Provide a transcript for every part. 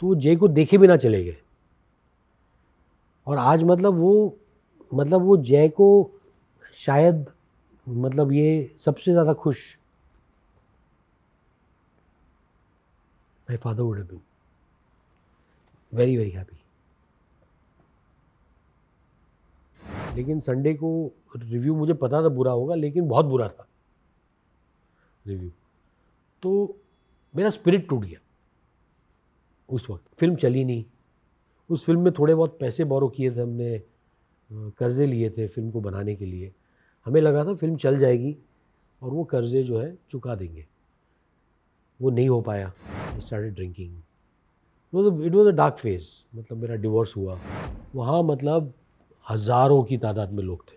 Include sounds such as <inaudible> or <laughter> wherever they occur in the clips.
तो वो जय को देखे बिना चले गए और आज मतलब वो मतलब वो जय को शायद मतलब ये सबसे ज़्यादा खुश my father would have very very happy लेकिन संडे को रिव्यू मुझे पता था बुरा होगा लेकिन बहुत बुरा था रिव्यू तो मेरा स्पिरिट टूट गया उस वक्त फिल्म चली नहीं उस फिल्म में थोड़े बहुत पैसे बोरो किए थे हमने कर्ज़े लिए थे फिल्म को बनाने के लिए हमें लगा था फिल्म चल जाएगी और वो कर्ज़े जो है चुका देंगे वो नहीं हो पाया started drinking it was a dark phase मतलब मेरा डिवोर्स हुआ वहाँ मतलब हज़ारों की तादाद में लोग थे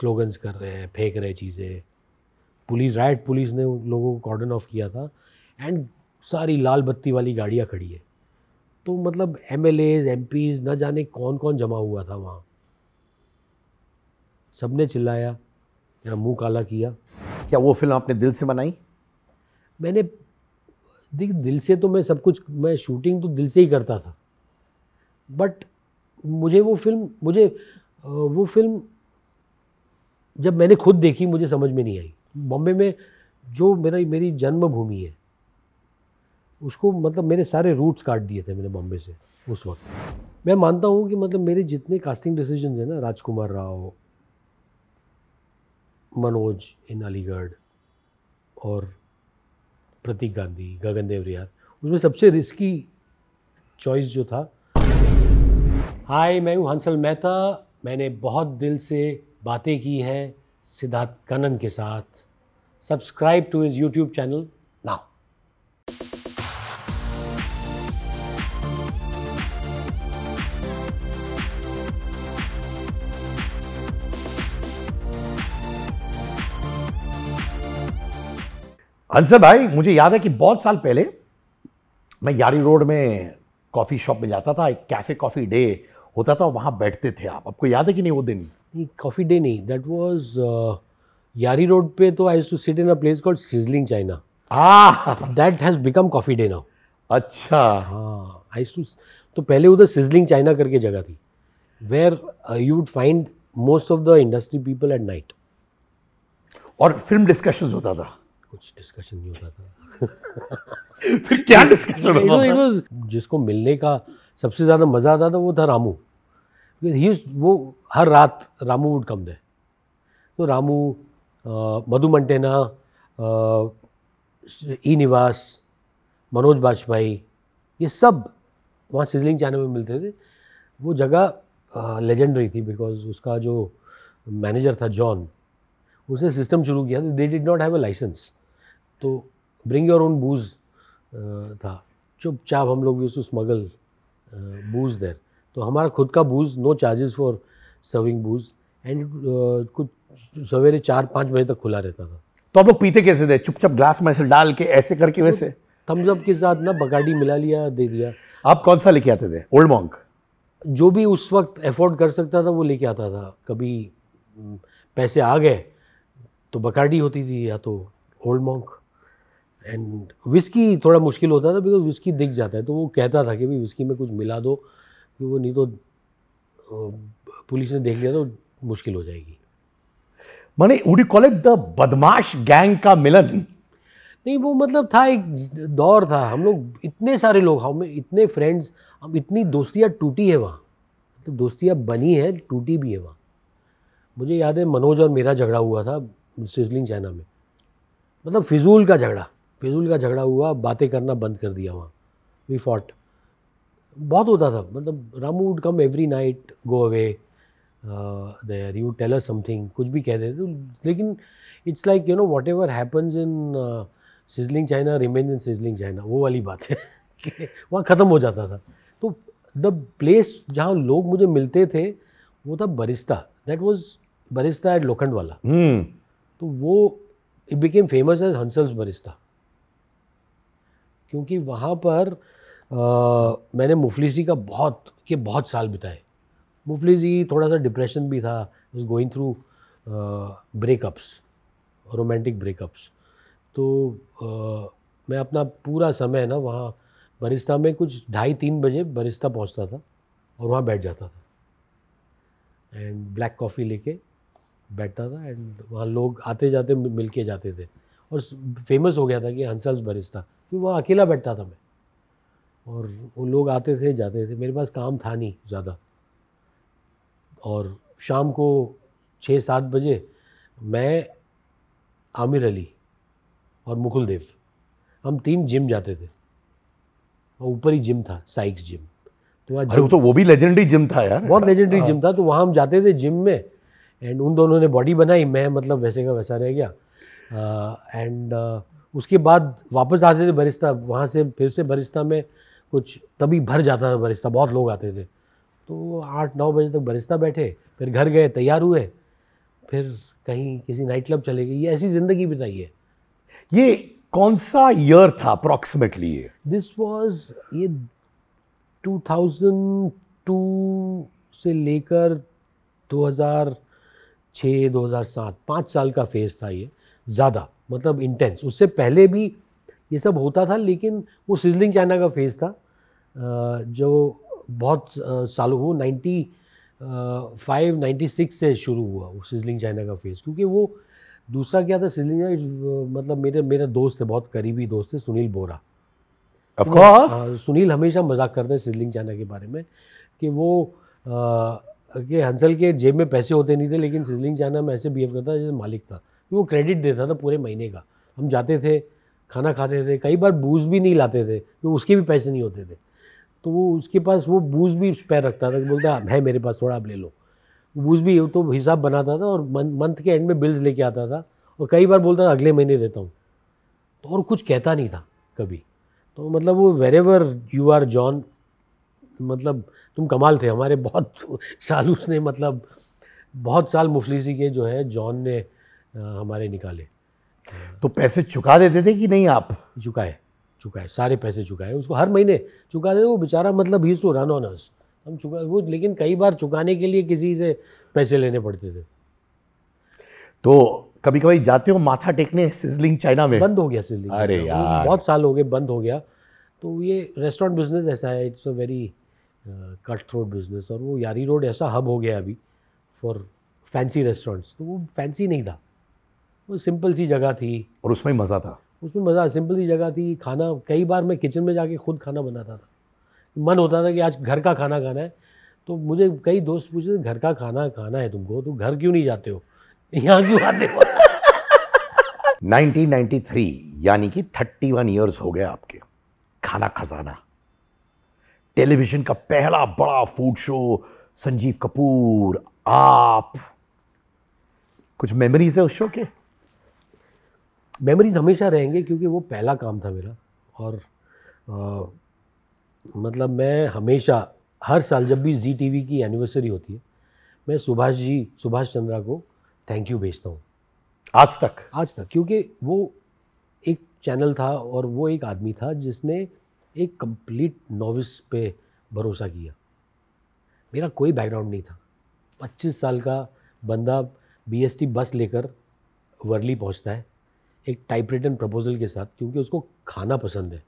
स्लोगन्स कर रहे हैं फेंक रहे चीज़ें पुलिस राइट पुलिस ने लोगों को कॉर्डन ऑफ किया था एंड सारी लाल बत्ती वाली गाड़ियाँ खड़ी है तो मतलब MLAs MPs ना जाने कौन कौन जमा हुआ था वहाँ सब ने चिल्लाया मेरा मुँह काला किया क्या वो फिल्म आपने दिल से बनाई मैंने देख दिल से तो मैं सब कुछ मैं शूटिंग तो दिल से ही करता था बट मुझे वो फिल्म मुझे वो फिल्म जब मैंने खुद देखी मुझे समझ में नहीं आई बॉम्बे में जो मेरा मेरी जन्मभूमि है उसको मतलब मेरे सारे रूट्स काट दिए थे मैंने बॉम्बे से उस वक्त मैं मानता हूँ कि मतलब मेरे जितने कास्टिंग डिसीजन हैं ना राजकुमार राव मनोज इन अलीगढ़ और प्रतीक गांधी गगन देवरियार उसमें सबसे रिस्की चॉइस जो था हाय मैं हूँ हंसल मेहता मैंने बहुत दिल से बातें की हैं सिद्धार्थ कनन के साथ subscribe to his YouTube channel अंसर भाई मुझे याद है कि बहुत साल पहले मैं यारी रोड में कॉफ़ी शॉप में जाता था एक कैफ़े कॉफ़ी डे होता था वहाँ बैठते थे आप आपको याद है कि नहीं वो दिन नहीं कॉफ़ी डे नहीं that was uh, Yari road पे तो I to sit in a place called Sizzling China that has become Coffee Day now अच्छा हाँ आई टू तो पहले उधर सिजलिंग चाइना करके जगह थी where you would find most of the industry people at night और फिल्म डिस्कशंस होता था कुछ डिस्कशन नहीं होता था <laughs> फिर क्या डिस्कशन <laughs> जिसको मिलने का सबसे ज़्यादा मज़ा आता था वो था रामू ही वो हर रात रामू वुड कम दे तो रामू मधु मंटेना ई निवास मनोज बाजपाई ये सब वहाँ सिजलिंग चैनल में मिलते थे वो जगह लेजेंडरी थी बिकॉज उसका जो मैनेजर था जॉन उसने सिस्टम शुरू किया था they did not have a licence तो ब्रिंग योर ओन बूज था चुपचाप हम लोग use to smuggle booze there तो हमारा खुद का booze no charges for serving booze and कुछ सवेरे चार पाँच बजे तक खुला रहता था तो आप लोग पीते कैसे थे चुपचाप ग्लास में से डाल के ऐसे करके तो वैसे थम्सअप के साथ ना बगाड़ी मिला लिया दे दिया आप कौन सा लेके आते थे ओल्ड मॉन्क जो भी उस वक्त एफोर्ड कर सकता था वो लेके आता था कभी पैसे आ गए तो बकाडी होती थी या तो ओल्ड मॉन्क एंड विस्की थोड़ा मुश्किल होता था बिकॉज विस्की दिख जाता है तो वो कहता था कि भाई विस्की में कुछ मिला दो कि वो नहीं तो पुलिस ने देख लिया तो मुश्किल हो जाएगी माने वुड कॉल इट द बदमाश गैंग का मिलन नहीं वो मतलब था एक दौर था हम लोग इतने सारे लोग हमें इतने फ्रेंड्स हम इतनी दोस्तियाँ टूटी है वहाँ मतलब दोस्तियाँ बनी है टूटी भी है वहाँ मुझे याद है मनोज और मेरा झगड़ा हुआ था सिजलिंग चाइना में मतलब फिजूल का झगड़ा फिजूल का झगड़ा हुआ बातें करना बंद कर दिया वहाँ वी फॉट बहुत होता था मतलब Ramu would come every night go away there you tailor something कुछ भी कह देते लेकिन it's like you know whatever happens in Sizzling China remains in Sizzling China वो वाली बात है <laughs> वहाँ ख़त्म हो जाता था तो द प्लेस जहाँ लोग मुझे मिलते थे वो था Barista that was Barista at Lokhandwala hmm. तो वो it became famous as Hansal's Barista क्योंकि वहाँ पर आ, मैंने मुफलिसी का बहुत के बहुत साल बिताए मुफलिसी थोड़ा सा डिप्रेशन भी था was going through breakups romantic breakups तो आ, मैं अपना पूरा समय ना वहाँ बरिस्ता में कुछ ढाई तीन बजे बरिस्ता पहुँचता था और वहाँ बैठ जाता था एंड ब्लैक कॉफ़ी लेके बैठता था एंड वहाँ लोग आते जाते मिल के जाते थे और फेमस हो गया था कि हंसल्स बरिस्ता कि वह अकेला बैठता था मैं और वो लोग आते थे जाते थे मेरे पास काम था नहीं ज़्यादा और शाम को छः सात बजे मैं आमिर अली और मुकुल देव हम तीन जिम जाते थे और ऊपर ही जिम था साइक्स जिम तो वहाँ अरे तो वो भी लेजेंडरी जिम था यार बहुत लेजेंडरी जिम हाँ। था तो वहाँ हम जाते थे जिम में एंड उन दोनों ने बॉडी बनाई मैं मतलब वैसे का वैसा रह गया एंड uh, uh उसके बाद वापस आते थे बरिश्ता वहाँ से फिर से बरिश्ता में कुछ तभी भर जाता था बरिश्ता बहुत लोग आते थे तो आठ नौ बजे तक बरिश्ता बैठे फिर घर गए तैयार हुए फिर कहीं किसी नाइट क्लब चले गए ये ऐसी ज़िंदगी बिताई है ये कौन सा ईयर था अप्रॉक्सीमेटली ये दिस वॉज ये टू थाउजेंड टू से लेकर दो दो हज़ार छः हज़ार सात पाँच साल का फेज था ये ज़्यादा मतलब इंटेंस उससे पहले भी ये सब होता था लेकिन वो सिजलिंग चाइना का फेज़ था जो बहुत सालों वो नाइन्टी फाइव नाइन्टी सिक्स से शुरू हुआ वो सिजलिंग चाइना का फेज़ क्योंकि वो दूसरा क्या था सिजलिंग मतलब मेरे मेरा दोस्त है बहुत करीबी दोस्त है सुनील बोरा ऑफ कोर्स हाँ, सुनील हमेशा मजाक करते हैं सिजलिंग चाइना के बारे में कि वो आ, कि हंसल के जेब में पैसे होते नहीं थे लेकिन सिजलिंग चाइना में ऐसे बिहेव करता जैसे मालिक था कि वो क्रेडिट देता था पूरे महीने का हम जाते थे खाना खाते थे कई बार बूज भी नहीं लाते थे तो उसके भी पैसे नहीं होते थे तो वो उसके पास वो बूज भी स्पेयर रखता था बोलता है मेरे पास थोड़ा आप ले लो बूज भी तो हिसाब बनाता था और मंथ के एंड में बिल्स लेके आता था और कई बार बोलता था अगले महीने देता हूँ तो और कुछ कहता नहीं था कभी तो मतलब वो wherever you are John मतलब तुम कमाल थे हमारे बहुत <laughs> साल उसने मतलब बहुत साल मुफलिसी के जो है जॉन ने हमारे निकाले तो पैसे चुका देते थे कि नहीं आप चुकाए चुकाए सारे पैसे चुकाए उसको हर महीने चुका देते वो बेचारा मतलब ही सो रन ऑन अस हम चुका वो लेकिन कई बार चुकाने के लिए किसी से पैसे लेने पड़ते थे तो कभी कभी जाते हो माथा टेकने सिजलिंग चाइना में बंद हो गया सिजलिंग अरे यार बहुत साल हो गए बंद हो गया तो ये रेस्टोरेंट बिजनेस ऐसा है it's a very cut throat business और वो यारी रोड ऐसा हब हो गया अभी फॉर फैंसी रेस्टोरेंट्स तो वो फैंसी नहीं था वो सिंपल सी जगह थी और उसमें मज़ा था उसमें मज़ा सिंपल सी जगह थी खाना कई बार मैं किचन में जाके खुद खाना बनाता था मन होता था कि आज घर का खाना खाना है तो मुझे कई दोस्त पूछे थे घर का खाना खाना है तुमको तुम तो घर क्यों नहीं जाते हो <laughs> यहाँ क्यों आते हो 1993 यानी कि 31 इयर्स हो गए आपके खाना खजाना टेलीविज़न का पहला बड़ा फूड शो संजीव कपूर आप कुछ मेमोरीज है उस शो के मेमोरीज हमेशा रहेंगे क्योंकि वो पहला काम था मेरा और आ, मतलब मैं हमेशा हर साल जब भी जी टी की एनिवर्सरी होती है मैं सुभाष जी सुभाष चंद्रा को थैंक यू भेजता हूँ आज तक आज तक क्योंकि वो एक चैनल था और वो एक आदमी था जिसने एक कंप्लीट नोविस पे भरोसा किया मेरा कोई बैकग्राउंड नहीं था 25 साल का बंदा बीएसटी बस लेकर वर्ली पहुंचता है एक टाइप रिटन प्रपोजल के साथ क्योंकि उसको खाना पसंद है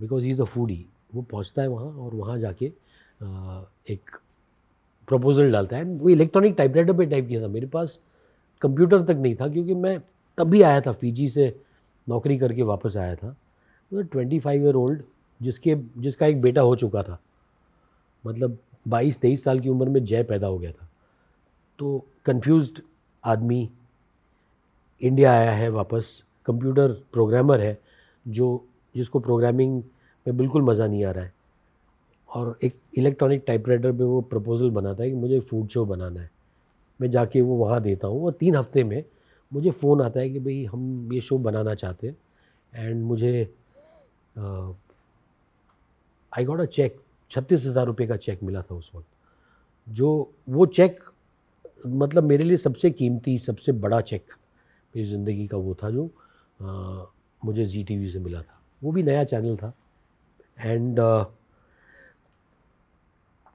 because he is a foodie वो पहुंचता है वहाँ और वहाँ जाके एक प्रपोजल डालता है वो इलेक्ट्रॉनिक टाइपराइटर पे टाइप किया था मेरे पास कंप्यूटर तक नहीं था क्योंकि मैं तभी आया था फीजी से नौकरी करके वापस आया था ट्वेंटी फाइव ईयर ओल्ड जिसके जिसका एक बेटा हो चुका था मतलब बाईस तेईस साल की उम्र में जय पैदा हो गया था तो कन्फ्यूज़ आदमी इंडिया आया है वापस कंप्यूटर प्रोग्रामर है जो जिसको प्रोग्रामिंग में बिल्कुल मज़ा नहीं आ रहा है और एक इलेक्ट्रॉनिक टाइपराइटर पे वो प्रपोज़ल बनाता है कि मुझे फूड शो बनाना है मैं जाके वो वहाँ देता हूँ और तीन हफ्ते में मुझे फ़ोन आता है कि भाई हम ये शो बनाना चाहते हैं एंड मुझे आई गॉट अ चेक छत्तीस हज़ार रुपये का चेक मिला था उस वक्त जो वो चेक मतलब मेरे लिए सबसे कीमती सबसे बड़ा चेक मेरी ज़िंदगी का वो था जो आ, मुझे जी टी से मिला था वो भी नया चैनल था एंड uh,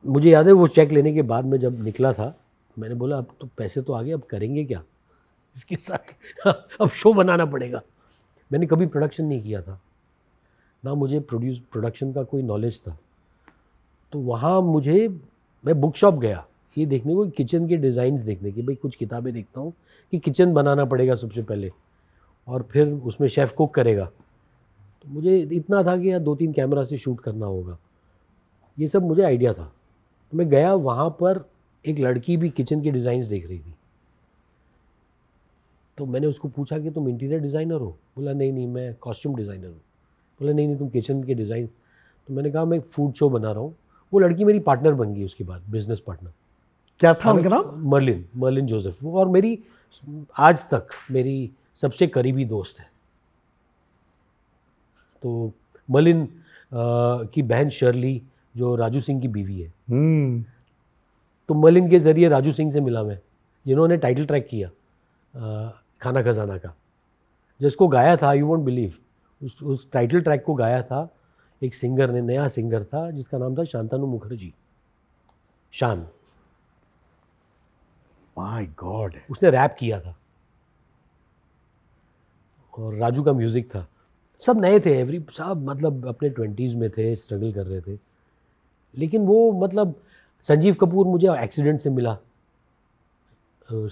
मुझे याद है वो चेक लेने के बाद में जब निकला था मैंने बोला अब तो पैसे तो आ गए अब करेंगे क्या इसके साथ <laughs> अब शो बनाना पड़ेगा मैंने कभी प्रोडक्शन नहीं किया था ना मुझे प्रोड्यूस प्रोडक्शन का कोई नॉलेज था तो वहाँ मुझे मैं बुक शॉप गया ये देखने को किचन के डिज़ाइंस देखने की भाई कुछ किताबें देखता हूँ कि किचन बनाना पड़ेगा सबसे पहले और फिर उसमें शेफ़ कुक करेगा तो मुझे इतना था कि यार दो तीन कैमरा से शूट करना होगा ये सब मुझे आइडिया था तो मैं गया वहाँ पर एक लड़की भी किचन के डिज़ाइंस देख रही थी तो मैंने उसको पूछा कि तुम इंटीरियर डिज़ाइनर हो बोला नहीं नहीं मैं कॉस्ट्यूम डिज़ाइनर हूँ बोला नहीं नहीं तुम किचन के डिज़ाइन तो मैंने कहा मैं एक फूड शो बना रहा हूँ वो लड़की मेरी पार्टनर बन गई उसके बाद बिज़नेस पार्टनर क्या था उनका नाम मर्लिन मर्लिन जोसेफ और मेरी आज तक मेरी सबसे करीबी दोस्त है तो मलिन की बहन शर्ली जो राजू सिंह की बीवी है हम्म। तो मलिन के ज़रिए राजू सिंह से मिला मैं जिन्होंने टाइटल ट्रैक किया आ, खाना खजाना का जिसको गाया था यू वोंट बिलीव उस उस टाइटल ट्रैक को गाया था एक सिंगर ने नया सिंगर था जिसका नाम था शांतानु मुखर्जी शान माय गॉड उसने रैप किया था और राजू का म्यूज़िक था सब नए थे एवरी सब मतलब अपने ट्वेंटीज़ में थे स्ट्रगल कर रहे थे लेकिन वो मतलब संजीव कपूर मुझे एक्सीडेंट से मिला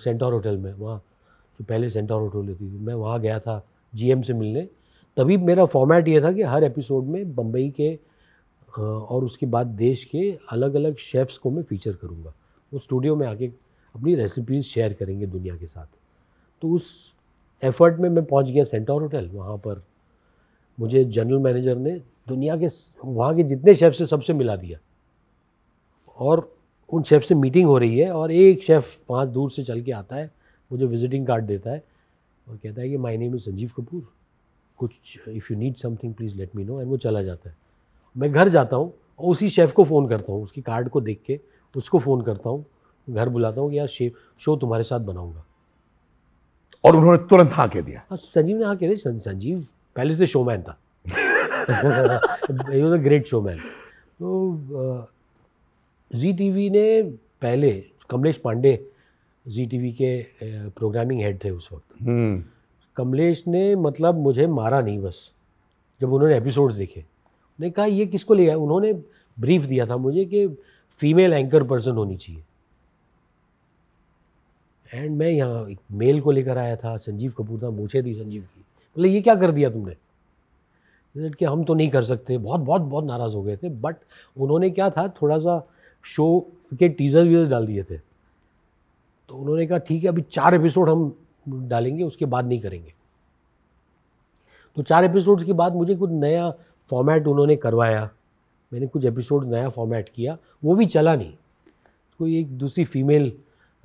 सेंटोर होटल में वहाँ जो पहले सेंटोर होटल होती थी मैं वहाँ गया था जीएम से मिलने तभी मेरा फॉर्मेट ये था कि हर एपिसोड में बम्बई के और उसके बाद देश के अलग अलग शेफ़्स को मैं फ़ीचर करूँगा वो स्टूडियो में आके अपनी रेसिपीज़ शेयर करेंगे दुनिया के साथ तो उस एफर्ट में मैं पहुंच गया सेंटोर होटल वहाँ पर मुझे जनरल मैनेजर ने दुनिया के वहाँ के जितने शेफ़ से सबसे मिला दिया और उन शेफ़ से मीटिंग हो रही है और एक शेफ़ पाँच दूर से चल के आता है मुझे विजिटिंग कार्ड देता है और कहता है कि my name is Sanjeev Kapoor कुछ if you need something please let me know and वो चला जाता है मैं घर जाता हूँ और उसी शेफ़ को फ़ोन करता हूँ उसकी कार्ड को देख के उसको फ़ोन करता हूँ घर बुलाता हूँ कि यार शो तुम्हारे साथ बनाऊंगा और उन्होंने तुरंत हाँ कह दिया हाँ संजीव ने हाँ कह दिया संजीव पहले से शोमैन था वॉज <laughs> तो, अ ग्रेट शोमैन तो जी वी ने पहले कमलेश पांडे जी वी के प्रोग्रामिंग हेड थे उस वक्त हम्म। कमलेश ने मतलब मुझे मारा नहीं बस जब उन्होंने एपिसोड्स देखे उन्होंने कहा ये किसको ले आया उन्होंने ब्रीफ दिया था मुझे कि फीमेल एंकर पर्सन होनी चाहिए एंड मैं यहाँ एक मेल को लेकर आया था संजीव कपूर था मूछे थी संजीव की बोले ये क्या कर दिया तुमने कि हम तो नहीं कर सकते बहुत बहुत बहुत नाराज़ हो गए थे बट उन्होंने क्या था थोड़ा सा शो के टीजर वीजर डाल दिए थे तो उन्होंने कहा ठीक है अभी चार एपिसोड हम डालेंगे उसके बाद नहीं करेंगे तो चार एपिसोड्स के बाद मुझे कुछ नया फॉर्मेट उन्होंने करवाया मैंने कुछ एपिसोड नया फॉर्मेट किया वो भी चला नहीं कोई एक दूसरी फीमेल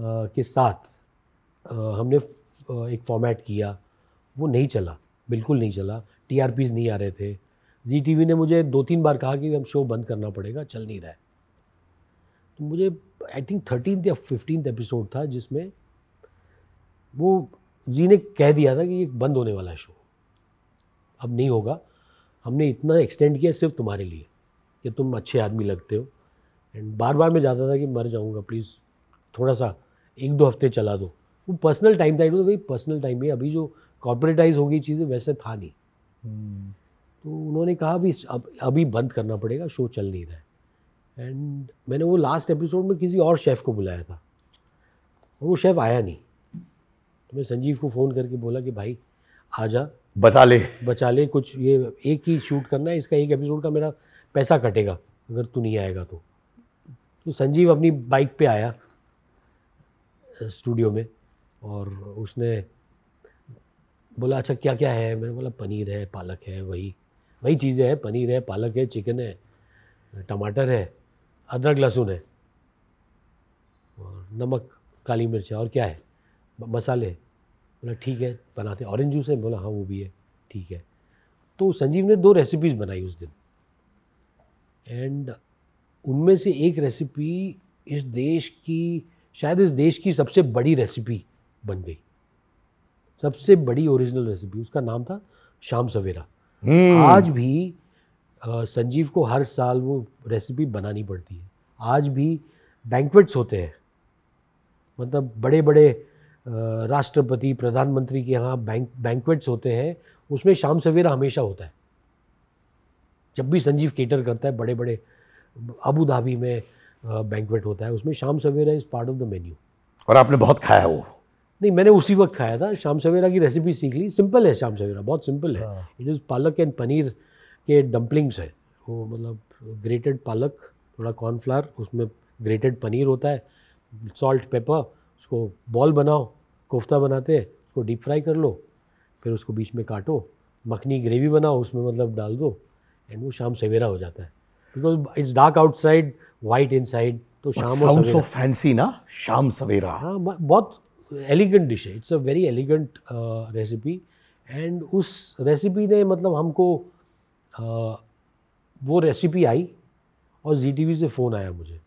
के साथ हमने एक फॉर्मेट किया वो नहीं चला बिल्कुल नहीं चला टी नहीं आ रहे थे जी टी ने मुझे दो तीन बार कहा कि हम शो बंद करना पड़ेगा चल नहीं रहा है तो मुझे आई थिंक थर्टीन या फिफ्टीन एपिसोड था जिसमें वो जी ने कह दिया था कि ये बंद होने वाला है शो अब नहीं होगा हमने इतना एक्सटेंड किया सिर्फ तुम्हारे लिए कि तुम अच्छे आदमी लगते हो एंड बार बार मैं जाता था कि मर जाऊँगा प्लीज़ थोड़ा सा एक दो हफ्ते चला दो वो पर्सनल टाइम था तो भाई पर्सनल टाइम भी अभी जो कॉर्पोरेटाइज़ हो गई चीज़ें वैसे था नहीं हम्म। तो उन्होंने कहा भी अब अभी बंद करना पड़ेगा शो चल नहीं रहा है एंड मैंने वो लास्ट एपिसोड में किसी और शेफ़ को बुलाया था और वो शेफ़ आया नहीं तो मैं संजीव को फ़ोन करके बोला कि भाई आ जा बचा ले बचा ले कुछ ये एक ही शूट करना है इसका एक एपिसोड का मेरा पैसा कटेगा अगर तू नहीं आएगा तो तो संजीव अपनी बाइक पे आया स्टूडियो में और उसने बोला अच्छा क्या क्या है मैंने बोला पनीर है पालक है वही वही चीज़ें हैं पनीर है पालक है चिकन है टमाटर है अदरक लहसुन है और नमक काली मिर्च है और क्या है मसाले बोला ठीक है बनाते ऑरेंज जूस है बोला हाँ वो भी है ठीक है तो संजीव ने दो रेसिपीज़ बनाई उस दिन एंड उनमें से एक रेसिपी इस देश की शायद इस देश की सबसे बड़ी रेसिपी बन गई सबसे बड़ी ओरिजिनल रेसिपी उसका नाम था शाम सवेरा हम्म। आज भी संजीव को हर साल वो रेसिपी बनानी पड़ती है आज भी बैंकवेट्स होते हैं मतलब बड़े बड़े राष्ट्रपति प्रधानमंत्री के यहाँ बैंक बैंकवेट्स होते हैं उसमें शाम सवेरा हमेशा होता है जब भी संजीव केटर करता है बड़े बड़े अबू धाबी में बैंकवेट होता है उसमें Shaam Savera is part of the menu और आपने बहुत खाया वो नहीं मैंने उसी वक्त खाया था शाम सवेरा की रेसिपी सीख ली सिंपल है शाम सवेरा बहुत सिंपल है इट हाँ। इज़ पालक एंड पनीर के डम्पलिंग्स है वो मतलब ग्रेटेड पालक थोड़ा कॉर्नफ्लावर उसमें ग्रेटेड पनीर होता है सॉल्ट पेपर उसको बॉल बनाओ कोफ्ता बनाते हैं उसको डीप फ्राई कर लो फिर उसको बीच में काटो मखनी ग्रेवी बनाओ उसमें मतलब डाल दो एंड वो शाम सवेरा हो जाता है because it's dark outside white inside तो शाम और सो फैंसी ना शाम सवेरा हाँ बहुत एलिगेंट डिश है it's a very elegant recipe and उस रेसिपी ने मतलब हमको uh, वो रेसिपी आई और जी टी वी से फ़ोन आया मुझे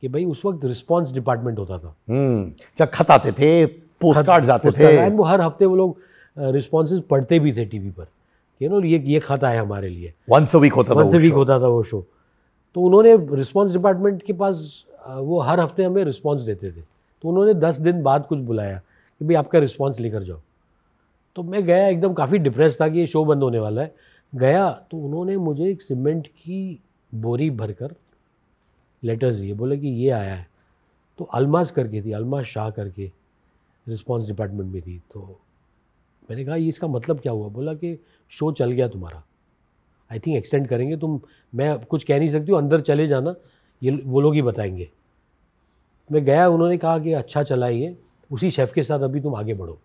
कि भाई उस वक्त रिस्पॉन्स डिपार्टमेंट होता था हम्म, जब खत आते थे पोस्ट कार्ड आते थे एंड वो हर हफ्ते वो लोग रिस्पॉन्स uh, पढ़ते भी थे टी वी पर यू नो ये ये खत आया हमारे लिए वंस वीक होता था वंस वीक होता था वो शो तो उन्होंने रिस्पॉन्स डिपार्टमेंट के पास वो हर हफ्ते हमें रिस्पॉन्स देते थे तो उन्होंने दस दिन बाद कुछ बुलाया कि भाई आपका रिस्पॉन्स लेकर जाओ तो मैं गया एकदम काफ़ी डिप्रेस था कि ये शो बंद होने वाला है गया तो उन्होंने मुझे एक सीमेंट की बोरी भरकर लेटर्स दिए बोले कि ये आया है तो अलमाज करके थी अलमाज शाह करके रिस्पॉन्स डिपार्टमेंट में थी तो मैंने कहा ये इसका मतलब क्या हुआ बोला कि शो चल गया तुम्हारा आई थिंक एक्सटेंड करेंगे तुम मैं कुछ कह नहीं सकती हूँ अंदर चले जाना ये वो लोग ही बताएंगे मैं गया उन्होंने कहा कि अच्छा चला ये उसी शेफ़ के साथ अभी तुम आगे बढ़ो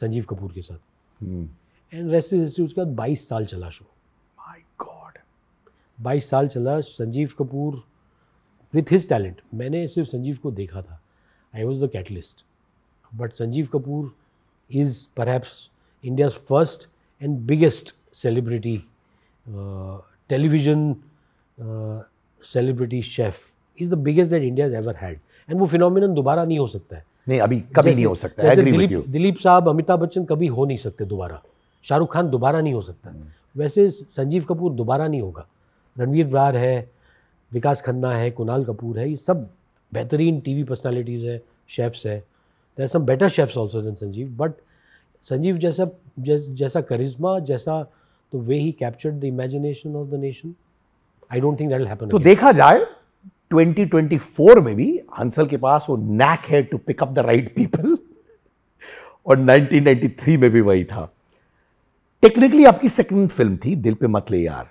संजीव कपूर के साथ एंड रेस्ट इज हिस्ट्री उसके बाद बाईस साल चला शो माई गॉड बाईस साल चला Sanjeev Kapoor with his talent मैंने सिर्फ संजीव को देखा था I was the catalyst but Sanjeev Kapoor is perhaps India's first and biggest celebrity television celebrity chef is the biggest that India ever had and वो फिनोमिन दोबारा नहीं हो सकता है नहीं अभी कभी नहीं हो सकता है दिलीप दिलीप साहब अमिताभ बच्चन कभी हो नहीं सकते दोबारा शाहरुख खान दोबारा नहीं हो सकता हम्म। वैसे संजीव कपूर दोबारा नहीं होगा रणवीर ब्रार है विकास खन्ना है कुणाल कपूर है ये सब बेहतरीन टी वी पर्सनैलिटीज़ है शेफ्स है are some better chefs also than Sanjeev but Sanjeev जैसा जैसा करिश्मा जैसा तो वे ही capture the imagination of the nation I don't think that will happen. तो देखा जाए 2024 में भी हंसल के पास वो नैक है to pick up the right people और 1993 में भी वही था टेक्निकली आपकी सेकंड फिल्म थी दिल पे मत ले यार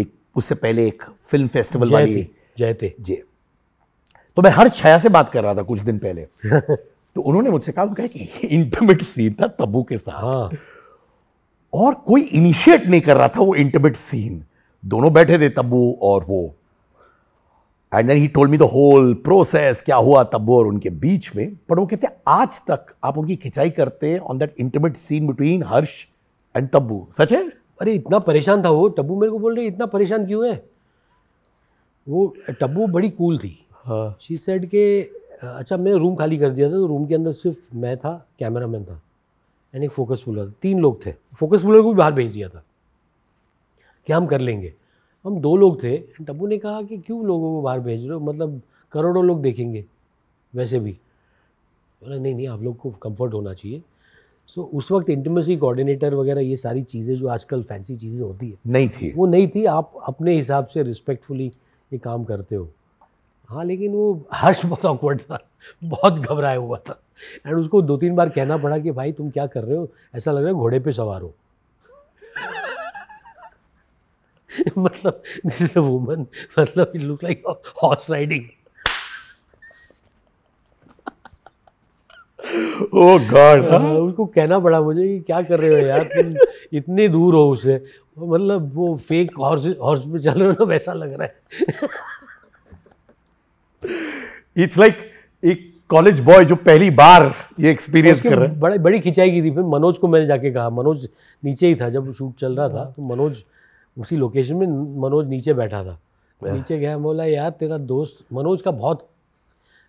एक उससे पहले एक फिल्म फेस्टिवल वाली जयते जी तो मैं हर छाया से बात कर रहा था कुछ दिन पहले <laughs> तो उन्होंने मुझसे कहा कि एक सीन था तब्बू के साथ हाँ। और कोई इनिशिएट नहीं कर रहा था वो इंटरमिट सीन दोनों बैठे थे तब्बू और वो and then he told me the whole process क्या हुआ तब्बू और उनके बीच में पर वो कहते हैं आज तक आप उनकी खिंचाई करते हैं on that intimate scene between Harsh and Tabu सच है अरे इतना परेशान था वो टब्बू मेरे को बोल रही इतना परेशान क्यों है वो टब्बू बड़ी कूल थी शी सेड के अच्छा मैंने रूम खाली कर दिया था तो रूम के अंदर सिर्फ मैं था कैमरामैन था यानी फोकस पुलर तीन लोग थे फोकस पुलर को भी बाहर भेज दिया था कि हम कर लेंगे हम दो लोग थे टप्पू ने कहा कि क्यों लोगों को बाहर भेज रहे हो मतलब करोड़ों लोग देखेंगे वैसे भी बोला नहीं नहीं आप लोग को कंफर्ट होना चाहिए सो so, उस वक्त इंटीमेसी कोऑर्डिनेटर वगैरह ये सारी चीज़ें जो आजकल फैंसी चीज़ें होती है नहीं थी वो नहीं थी आप अपने हिसाब से रिस्पेक्टफुली ये काम करते हो हाँ लेकिन वो हर्ष बहुत ऑकवर्ड था बहुत घबराया हुआ था एंड उसको दो तीन बार कहना पड़ा कि भाई तुम क्या कर रहे हो ऐसा लग रहा है घोड़े पे सवार हो <laughs> मतलब दिस इज अ वुमन मतलब it look like horse riding oh god उसको कहना पड़ा मुझे कि क्या कर रहे हो यार तुम इतने दूर हो उससे मतलब वो फेक हॉर्स हॉर्स पे चल रहे हो ना वैसा लग रहा है इट्स लाइक like, एक कॉलेज बॉय जो पहली बार ये एक्सपीरियंस कर रहे हैं बड़ी बड़ी खिंचाई की थी फिर मनोज को मैंने जाके कहा मनोज नीचे ही था जब शूट चल रहा था हाँ। तो मनोज उसी लोकेशन में मनोज नीचे बैठा था हाँ। नीचे गया बोला यार तेरा दोस्त मनोज का बहुत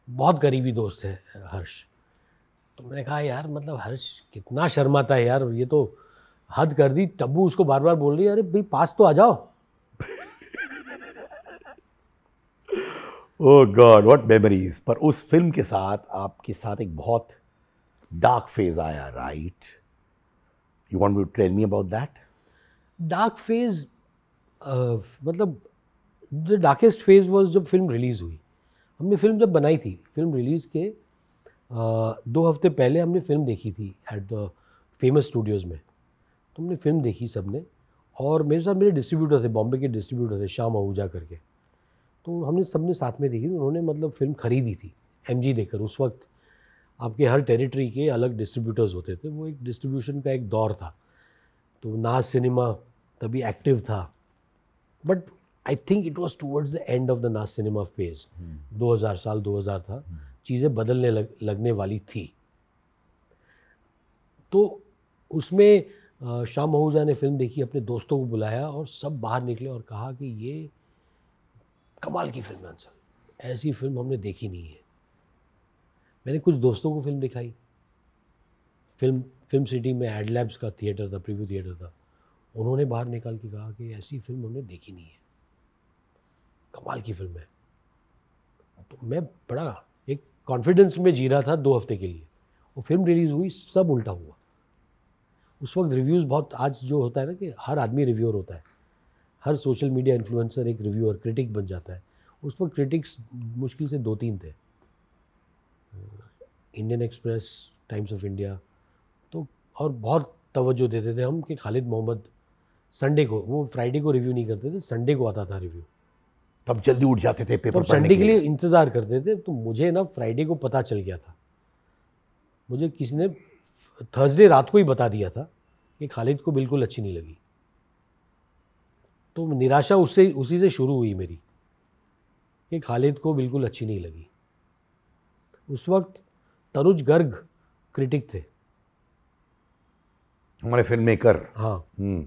बहुत करीबी दोस्त है हर्ष तो मैंने कहा यार मतलब हर्ष कितना शर्माता है यार ये तो हद कर दी टब्बू उसको बार बार बोल रही है अरे भाई पास तो आ जाओ ओ गॉड व्हाट मेमोरीज पर उस फिल्म के साथ आपके साथ एक बहुत डार्क फेज आया right you want to tell me about that dark phase मतलब द डार्केस्ट फेज वाज जब फिल्म रिलीज़ हुई हमने फिल्म जब बनाई थी फिल्म रिलीज़ के uh, दो हफ्ते पहले हमने फिल्म देखी थी एट द फेमस स्टूडियोज़ में तो हमने फिल्म देखी सब ने और मेरे साथ मेरे डिस्ट्रीब्यूटर थे बॉम्बे के डिस्ट्रीब्यूटर थे श्याम आहूजा करके तो हमने सबने साथ में देखी तो उन्होंने मतलब फिल्म खरीदी थी एम देकर उस वक्त आपके हर टेरिटरी के अलग डिस्ट्रीब्यूटर्स होते थे वो एक डिस्ट्रीब्यूशन का एक दौर था तो नाज सिनेमा तभी एक्टिव था but I think it was towards the end of the नाज सिनेमा फेज 2000 साल 2000 था hmm. हम्म। चीज़ें बदलने लग, लगने वाली थी तो उसमें शाह महूजा ने फिल्म देखी अपने दोस्तों को बुलाया और सब बाहर निकले और कहा कि ये कमाल की फिल्म है अंसल ऐसी फिल्म हमने देखी नहीं है मैंने कुछ दोस्तों को फिल्म दिखाई फिल्म फिल्म सिटी में एडलैब्स का थिएटर था प्रीव्यू थिएटर था उन्होंने बाहर निकाल के कहा कि ऐसी फिल्म हमने देखी नहीं है कमाल की फिल्म है तो मैं बड़ा एक कॉन्फिडेंस में जी रहा था दो हफ्ते के लिए वो फिल्म रिलीज़ हुई सब उल्टा हुआ उस वक्त रिव्यूज़ बहुत आज जो होता है ना कि हर आदमी रिव्यूअर होता है हर सोशल मीडिया इन्फ्लुएंसर एक रिव्यूअर क्रिटिक बन जाता है उस पर क्रिटिक्स मुश्किल से दो तीन थे Indian Express Times of India तो और बहुत तवज्जो देते थे हम कि खालिद मोहम्मद संडे को वो फ्राइडे को रिव्यू नहीं करते थे संडे को आता था रिव्यू तब जल्दी उठ जाते थे पेपर संडे के लिए इंतज़ार करते थे तो मुझे ना फ्राइडे को पता चल गया था मुझे किसी ने थर्सडे रात को ही बता दिया था कि खालिद को बिल्कुल अच्छी नहीं लगी तो निराशा उससे उसी से शुरू हुई मेरी कि खालिद को बिल्कुल अच्छी नहीं लगी उस वक्त तनुज गर्ग क्रिटिक थे हमारे फिल्म मेकर हाँ हम्म।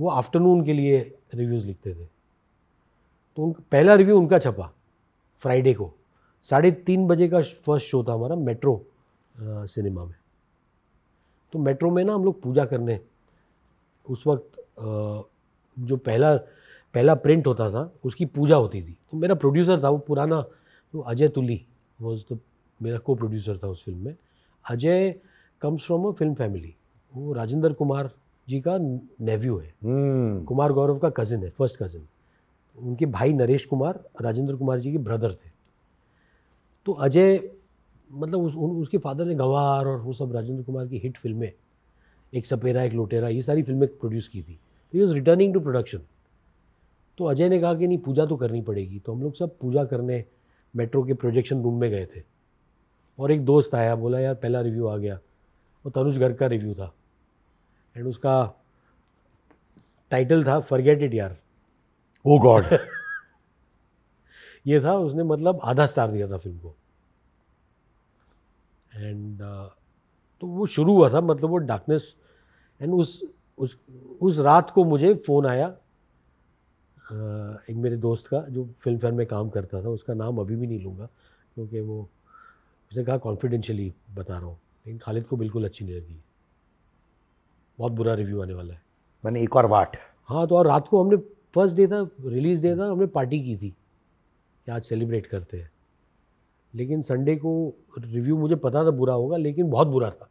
वो आफ्टरनून के लिए रिव्यूज़ लिखते थे तो उनका पहला रिव्यू उनका छपा फ्राइडे को साढ़े तीन बजे का फर्स्ट शो था हमारा मेट्रो आ, सिनेमा में तो मेट्रो में ना हम लोग पूजा करने उस वक्त जो पहला पहला प्रिंट होता था उसकी पूजा होती थी तो मेरा प्रोड्यूसर था वो पुराना तो अजय तुली वॉज तो मेरा को प्रोड्यूसर था उस फिल्म में Ajay comes from a film family वो राजेंद्र कुमार जी का नेव्यू है hmm. कुमार गौरव का कज़िन है फर्स्ट कज़िन उनके भाई नरेश कुमार राजेंद्र कुमार जी के ब्रदर थे तो अजय मतलब उस उन, उसके फादर ने गवार और वो सब राजेंद्र कुमार की हिट फिल्में एक सपेरा एक लोटेरा ये सारी फिल्में प्रोड्यूस की थी तो इज़ रिटर्निंग टू प्रोडक्शन तो अजय ने कहा कि नहीं पूजा तो करनी पड़ेगी तो हम लोग सब पूजा करने मेट्रो के प्रोजेक्शन रूम में गए थे और एक दोस्त आया बोला यार पहला रिव्यू आ गया और तनुज घर का रिव्यू था एंड उसका टाइटल था फॉरगेट इट यार ओ गॉड ये था उसने मतलब आधा स्टार दिया था फिल्म को एंड uh, तो वो शुरू हुआ था मतलब वो डार्कनेस एंड उस उस उस रात को मुझे फ़ोन आया एक मेरे दोस्त का जो फिल्म फेयर में काम करता था उसका नाम अभी भी नहीं लूँगा क्योंकि वो उसने कहा कॉन्फिडेंशियली बता रहा हूँ लेकिन खालिद को बिल्कुल अच्छी नहीं लगी बहुत बुरा रिव्यू आने वाला है मैंने एक और वाट हाँ तो और रात को हमने फर्स्ट डे था रिलीज़ डे था हमने पार्टी की थी कि आज सेलिब्रेट करते हैं लेकिन संडे को रिव्यू मुझे पता था बुरा होगा लेकिन बहुत बुरा था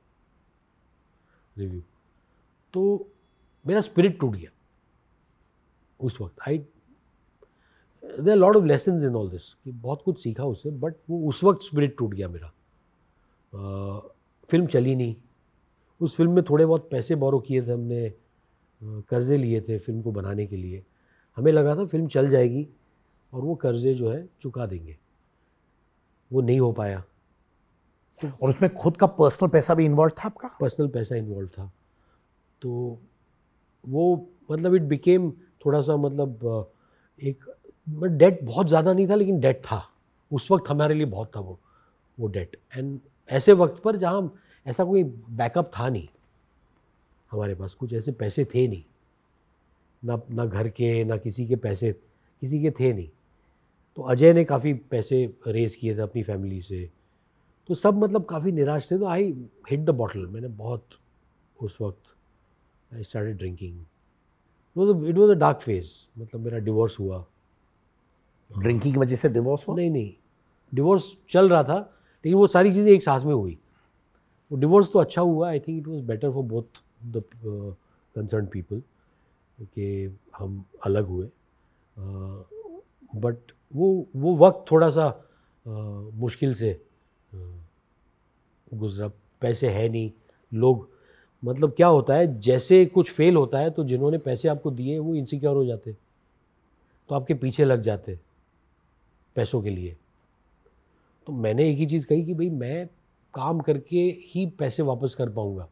रिव्यू तो मेरा स्पिरिट टूट गया उस वक्त I they lot of lesson in all this कि बहुत कुछ सीखा उससे बट वो उस वक्त स्पिरिट टूट गया मेरा आ, फिल्म चली नहीं उस फिल्म में थोड़े बहुत पैसे बोरो किए थे हमने कर्ज़े लिए थे फिल्म को बनाने के लिए हमें लगा था फिल्म चल जाएगी और वो कर्ज़े जो है चुका देंगे वो नहीं हो पाया और उसमें खुद का पर्सनल पैसा भी इन्वॉल्व था आपका पर्सनल पैसा इन्वॉल्व था तो वो मतलब इट बिकेम थोड़ा सा मतलब एक डेट मतलब बहुत ज़्यादा नहीं था लेकिन डेट था उस वक्त हमारे लिए बहुत था वो वो डेट एंड ऐसे वक्त पर जहाँ ऐसा कोई बैकअप था नहीं हमारे पास कुछ ऐसे पैसे थे नहीं ना ना घर के ना किसी के पैसे किसी के थे नहीं तो अजय ने काफ़ी पैसे रेज किए थे अपनी फैमिली से तो सब मतलब काफ़ी निराश थे तो आई हिट द बॉटल मैंने बहुत उस वक्त I start drinking it was a dark phase मतलब मेरा डिवोर्स हुआ ड्रिंकिंग की वजह से डिवोर्स हुआ नहीं नहीं डिवोर्स चल रहा था लेकिन वो सारी चीज़ें एक साथ में हुई वो डिवोर्स तो अच्छा हुआ I think it was better for both the concern people कि हम अलग हुए बट uh, वो वो वक्त थोड़ा सा uh, मुश्किल से uh, गुजरा पैसे है नहीं लोग मतलब क्या होता है जैसे कुछ फेल होता है तो जिन्होंने पैसे आपको दिए वो इनसिक्योर हो जाते तो आपके पीछे लग जाते पैसों के लिए तो मैंने एक ही चीज़ कही कि भाई मैं काम करके ही पैसे वापस कर पाऊँगा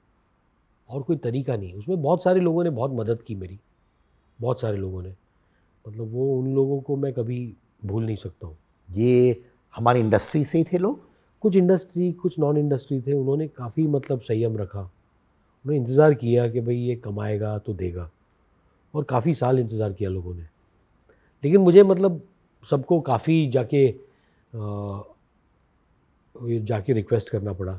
और कोई तरीका नहीं उसमें बहुत सारे लोगों ने बहुत मदद की मेरी बहुत सारे लोगों ने मतलब वो उन लोगों को मैं कभी भूल नहीं सकता हूँ ये हमारी इंडस्ट्री से ही थे लोग कुछ इंडस्ट्री कुछ नॉन इंडस्ट्री थे उन्होंने काफ़ी मतलब संयम रखा उन्होंने इंतज़ार किया कि भाई ये कमाएगा तो देगा और काफ़ी साल इंतज़ार किया लोगों ने लेकिन मुझे मतलब सबको काफ़ी जाके आ, जाके रिक्वेस्ट करना पड़ा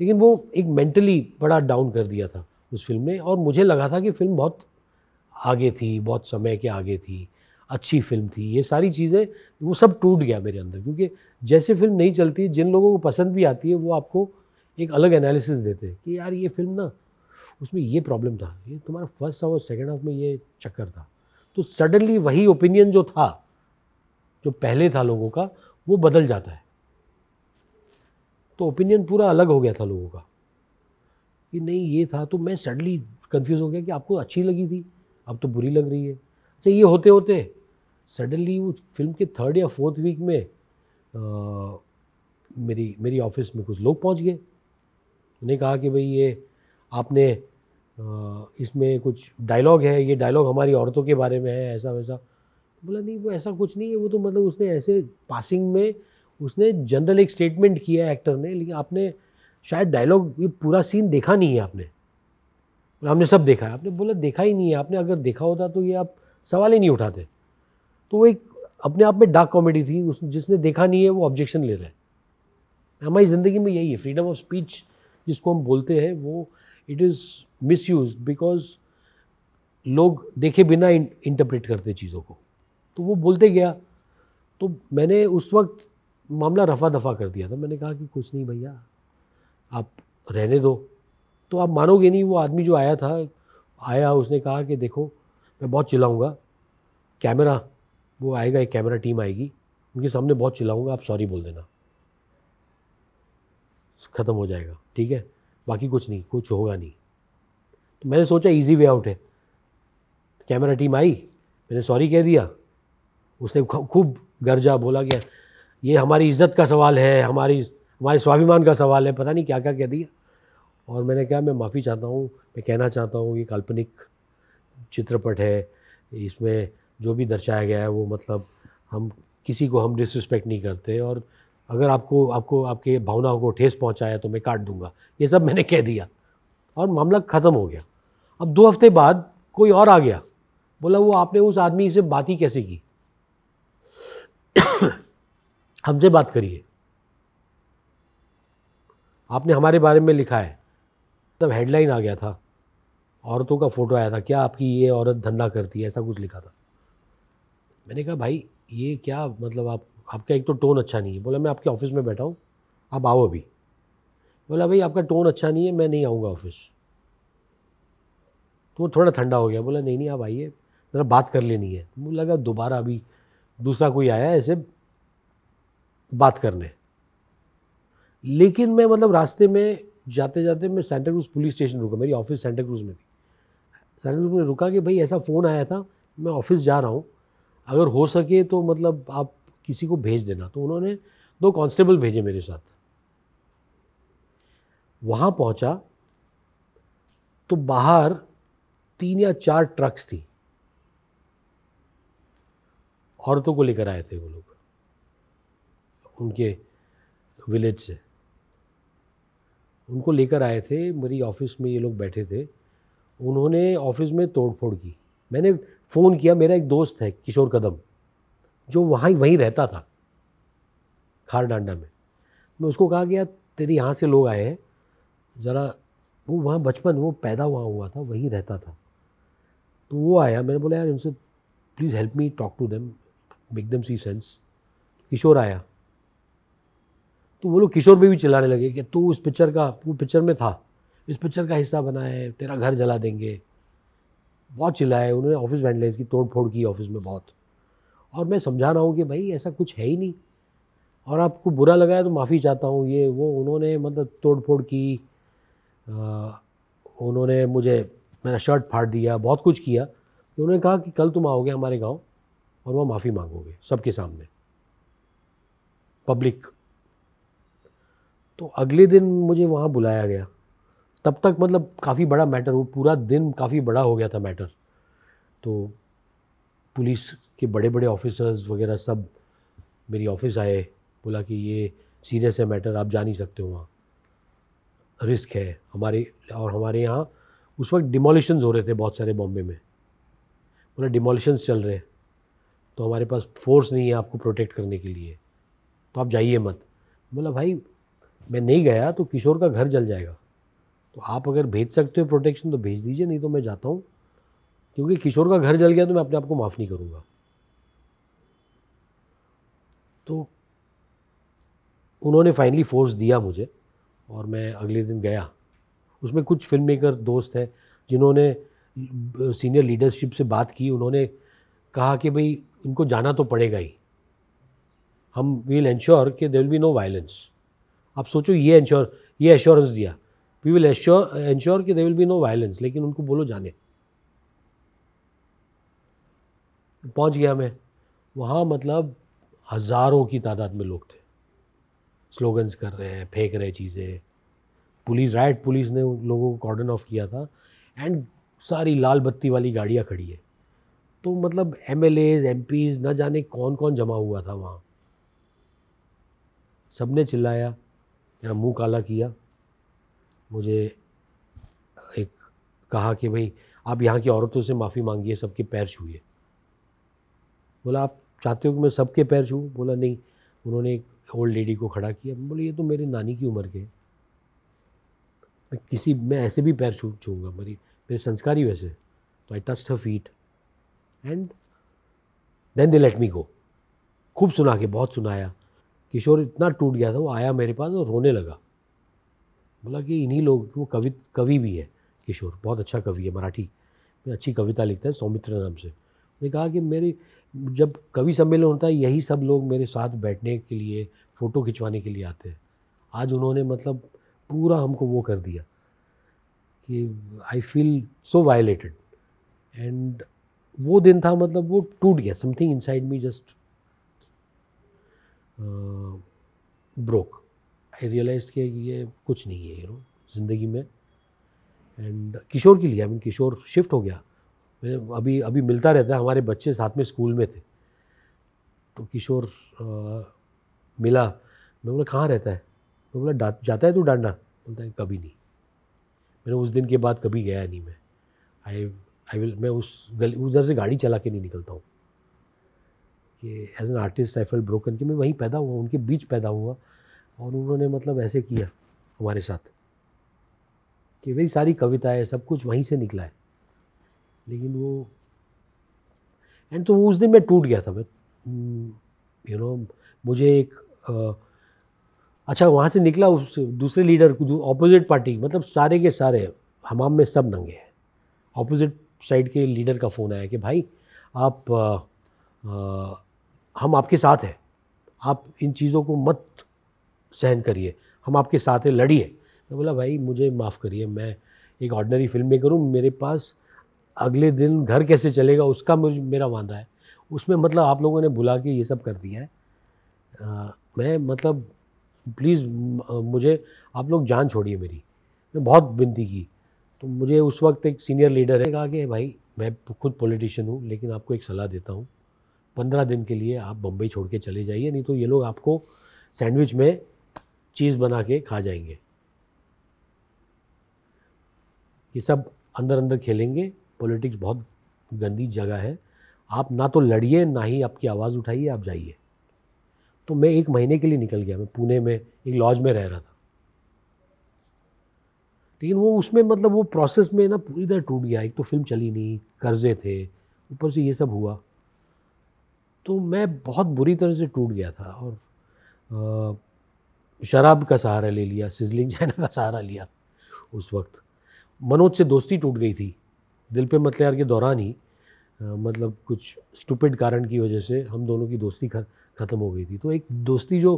लेकिन वो एक मेंटली बड़ा डाउन कर दिया था उस फिल्म ने और मुझे लगा था कि फिल्म बहुत आगे थी बहुत समय के आगे थी अच्छी फिल्म थी ये सारी चीज़ें वो सब टूट गया मेरे अंदर क्योंकि जैसे फिल्म नहीं चलती जिन लोगों को पसंद भी आती है वो आपको एक अलग एनालिसिस देते कि यार ये फिल्म ना उसमें ये प्रॉब्लम था ये तुम्हारा फर्स्ट हाफ और सेकेंड हाफ में ये चक्कर था तो सडनली वही ओपिनियन जो था जो पहले था लोगों का वो बदल जाता है तो ओपिनियन पूरा अलग हो गया था लोगों का कि नहीं ये था तो मैं सडनली कन्फ्यूज़ हो गया कि आपको अच्छी लगी थी अब तो बुरी लग रही है अच्छा ये होते होते सडनली वो फिल्म के थर्ड या फोर्थ वीक में आ, मेरी मेरी ऑफिस में कुछ लोग पहुंच गए उन्हें कहा कि भाई ये आपने इसमें कुछ डायलॉग है ये डायलॉग हमारी औरतों के बारे में है ऐसा वैसा बोला नहीं वो ऐसा कुछ नहीं है वो तो मतलब उसने ऐसे पासिंग में उसने जनरल एक स्टेटमेंट किया एक्टर ने लेकिन आपने शायद डायलॉग ये पूरा सीन देखा नहीं है आपने हमने सब देखा है आपने बोला देखा ही नहीं है आपने अगर देखा होता तो ये आप सवाल ही नहीं उठाते तो वो एक अपने आप में डार्क कॉमेडी थी उस जिसने देखा नहीं है वो ऑब्जेक्शन ले रहा है हमारी ज़िंदगी में यही है फ्रीडम ऑफ स्पीच जिसको हम बोलते हैं वो it is misuse because लोग देखे बिना इंटरप्रेट करते चीज़ों को तो वो बोलते गया तो मैंने उस वक्त मामला रफा दफा कर दिया था मैंने कहा कि कुछ नहीं भैया आप रहने दो तो आप मानोगे नहीं वो आदमी जो आया था आया उसने कहा कि देखो मैं बहुत चिल्लाऊंगा कैमरा वो आएगा एक कैमरा टीम आएगी उनके सामने बहुत चिल्लाऊंगा आप सॉरी बोल देना ख़त्म हो जाएगा ठीक है बाकी कुछ नहीं कुछ होगा नहीं तो मैंने सोचा इजी वे आउट है कैमरा टीम आई मैंने सॉरी कह दिया उसने खूब गर्जा बोला कि ये हमारी इज्जत का सवाल है हमारी हमारे स्वाभिमान का सवाल है पता नहीं क्या क्या कह दिया और मैंने कहा मैं माफ़ी चाहता हूँ मैं कहना चाहता हूँ ये काल्पनिक चित्रपट है इसमें जो भी दर्शाया गया है वो मतलब हम किसी को हम डिसरिस्पेक्ट नहीं करते और अगर आपको आपको आपके भावनाओं को ठेस पहुंचाया तो मैं काट दूंगा ये सब मैंने कह दिया और मामला ख़त्म हो गया अब दो हफ्ते बाद कोई और आ गया बोला वो आपने उस आदमी से बात ही कैसे की <coughs> हमसे बात करिए आपने हमारे बारे में लिखा है तब मतलब हेडलाइन आ गया था औरतों का फ़ोटो आया था क्या आपकी ये औरत धंधा करती है ऐसा कुछ लिखा था मैंने कहा भाई ये क्या मतलब आप आपका एक तो टोन अच्छा नहीं है बोला मैं आपके ऑफिस में बैठा हूँ आप आओ अभी बोला भाई आपका टोन अच्छा नहीं है मैं नहीं आऊँगा ऑफिस तो वो थोड़ा ठंडा हो गया बोला नहीं नहीं आप आइए ज़रा बात कर लेनी है मुझे लगा दोबारा अभी दूसरा कोई आया ऐसे बात करने लेकिन मैं मतलब रास्ते में जाते जाते मैं सेंटर क्रूज़ पुलिस स्टेशन रुका मेरी ऑफिस सेंटर क्रूज़ में थी सेंटर क्रूज़ में रुका कि भाई ऐसा फ़ोन आया था मैं ऑफिस जा रहा हूँ अगर हो सके तो मतलब आप किसी को भेज देना तो उन्होंने दो कांस्टेबल भेजे मेरे साथ वहाँ पहुँचा तो बाहर तीन या चार ट्रक्स थी औरतों को लेकर आए थे वो लोग उनके विलेज से उनको लेकर आए थे मेरी ऑफिस में ये लोग बैठे थे उन्होंने ऑफिस में तोड़फोड़ की मैंने फ़ोन किया मेरा एक दोस्त है किशोर कदम जो वहाँ वहीं रहता था खार डांडा में मैं उसको कहा कि यार तेरे यहाँ से लोग आए हैं ज़रा वो वहाँ बचपन वो पैदा वहाँ हुआ था वहीं रहता था तो वो आया मैंने बोला यार उनसे please help me talk to them make them see sense Kishore आया तो वो लोग किशोर पे भी चिल्लाने लगे कि तू इस पिक्चर का वो पिक्चर में था इस पिक्चर का हिस्सा बनाए है तेरा घर जला देंगे बहुत चिल्लाए उन्होंने ऑफिस वैंडलाइज की तोड़ फोड़ की ऑफिस में बहुत और मैं समझा रहा हूँ कि भाई ऐसा कुछ है ही नहीं और आपको बुरा लगा है तो माफ़ी चाहता हूँ ये वो उन्होंने मतलब तोड़ फोड़ की आ, उन्होंने मुझे मेरा शर्ट फाड़ दिया बहुत कुछ किया तो उन्होंने कहा कि कल तुम आओगे हमारे गांव और वह माफ़ी मांगोगे सबके सामने पब्लिक तो अगले दिन मुझे वहाँ बुलाया गया तब तक मतलब काफ़ी बड़ा मैटर वो पूरा दिन काफ़ी बड़ा हो गया था मैटर तो पुलिस के बड़े बड़े ऑफिसर्स वगैरह सब मेरी ऑफिस आए बोला कि ये सीरियस है मैटर आप जा नहीं सकते हो वहाँ रिस्क है हमारे और हमारे यहाँ उस वक्त डिमोलिशन हो रहे थे बहुत सारे बॉम्बे में बोला डिमोलिशंस चल रहे तो हमारे पास फोर्स नहीं है आपको प्रोटेक्ट करने के लिए तो आप जाइए मत बोला भाई मैं नहीं गया तो किशोर का घर जल जाएगा तो आप अगर भेज सकते हो प्रोटेक्शन तो भेज दीजिए नहीं तो मैं जाता हूँ क्योंकि किशोर का घर जल गया तो मैं अपने आप को माफ़ नहीं करूँगा तो उन्होंने फाइनली फोर्स दिया मुझे और मैं अगले दिन गया उसमें कुछ फिल्म मेकर दोस्त हैं जिन्होंने सीनियर लीडरशिप से बात की उन्होंने कहा कि भाई इनको जाना तो पड़ेगा ही हम विल एंश्योर कि there will be no violence आप सोचो ये एंश्योर ये एश्योरेंस दिया वी विल एश्योर एंश्योर कि there will be no violence लेकिन उनको बोलो जाने पहुंच गया मैं वहाँ मतलब हज़ारों की तादाद में लोग थे स्लोगन्स कर रहे हैं फेंक रहे चीज़ें पुलिस राइट पुलिस ने उन लोगों को कॉर्डन ऑफ किया था एंड सारी लाल बत्ती वाली गाड़ियाँ खड़ी है तो मतलब MLAs MPs ना जाने कौन कौन जमा हुआ था वहाँ सब ने चिल्लाया मेरा मुँह काला किया मुझे एक कहा कि भाई आप यहाँ की औरतों से माफ़ी मांगिए सबके पैर छूए बोला आप चाहते हो कि मैं सबके पैर छूँ बोला नहीं उन्होंने एक ओल्ड लेडी को खड़ा किया बोले ये तो मेरी नानी की उम्र के मैं किसी मैं ऐसे भी पैर छू छूँगा मेरी मेरे संस्कार ही वैसे तो I touched her feet and then they let me go खूब सुना के बहुत सुनाया किशोर इतना टूट गया था वो आया मेरे पास और रोने लगा बोला कि इन्हीं लोग वो कवि कवि भी है किशोर बहुत अच्छा कवि है मराठी अच्छी कविता लिखता है सौमित्र नाम से उन्हें कहा कि मेरी जब कवि सम्मेलन होता है यही सब लोग मेरे साथ बैठने के लिए फ़ोटो खिंचवाने के लिए आते हैं आज उन्होंने मतलब पूरा हमको वो कर दिया कि I feel so violated and वो दिन था मतलब वो टूट गया something inside me just broke I realise कि ये कुछ नहीं है यू नो ज़िंदगी में एंड किशोर के लिए आई मीन किशोर शिफ्ट हो गया मेरे अभी अभी मिलता रहता है हमारे बच्चे साथ में स्कूल में थे तो किशोर आ, मिला मैं बोला कहाँ रहता है मैं बोला जाता है तू डांडा बोलता है कभी नहीं मैंने उस दिन के बाद कभी गया नहीं मैं आई आई विल मैं उस गली उधर से गाड़ी चला के नहीं निकलता हूँ कि as an artist I felt broken कि मैं वहीं पैदा हुआ उनके बीच पैदा हुआ और उन्होंने मतलब ऐसे किया हमारे साथ कि मेरी सारी कविताएं सब कुछ वहीं से निकला है लेकिन वो एंड तो वो उस दिन मैं टूट गया था मैं यू नो मुझे एक आ, अच्छा वहाँ से निकला उस दूसरे लीडर ऑपोजिट पार्टी मतलब सारे के सारे हमाम में सब नंगे हैं ऑपोजिट साइड के लीडर का फ़ोन आया कि भाई आप आ, आ, हम आपके साथ हैं आप इन चीज़ों को मत सहन करिए हम आपके साथ हैं लड़िए मैं बोला भाई मुझे माफ़ करिए मैं एक ऑर्डनरी फिल्म में करूँ मेरे पास अगले दिन घर कैसे चलेगा उसका मेरा वादा है उसमें मतलब आप लोगों ने बुला के ये सब कर दिया है आ, मैं मतलब प्लीज़ मुझे आप लोग जान छोड़िए मेरी मैं बहुत विनती की तो मुझे उस वक्त एक सीनियर लीडर है कहा कि भाई मैं खुद पॉलिटिशियन हूँ लेकिन आपको एक सलाह देता हूँ पंद्रह दिन के लिए आप बम्बई छोड़ के चले जाइए नहीं तो ये लोग आपको सैंडविच में चीज़ बना के खा जाएंगे ये सब अंदर अंदर खेलेंगे पॉलिटिक्स बहुत गंदी जगह है आप ना तो लड़िए ना ही आपकी आवाज़ उठाइए आप जाइए तो मैं एक महीने के लिए निकल गया मैं पुणे में एक लॉज में रह रहा था लेकिन वो उसमें मतलब वो प्रोसेस में ना पूरी तरह टूट गया एक तो फिल्म चली नहीं कर्जे थे ऊपर से ये सब हुआ तो मैं बहुत बुरी तरह से टूट गया था और शराब का सहारा ले लिया सिजलिंग जैन <laughs> का सहारा लिया उस वक्त मनोज से दोस्ती टूट गई थी दिल पे मतलब यार के दौरान ही मतलब कुछ स्टूपिड कारण की वजह से हम दोनों की दोस्ती ख़त्म हो गई थी तो एक दोस्ती जो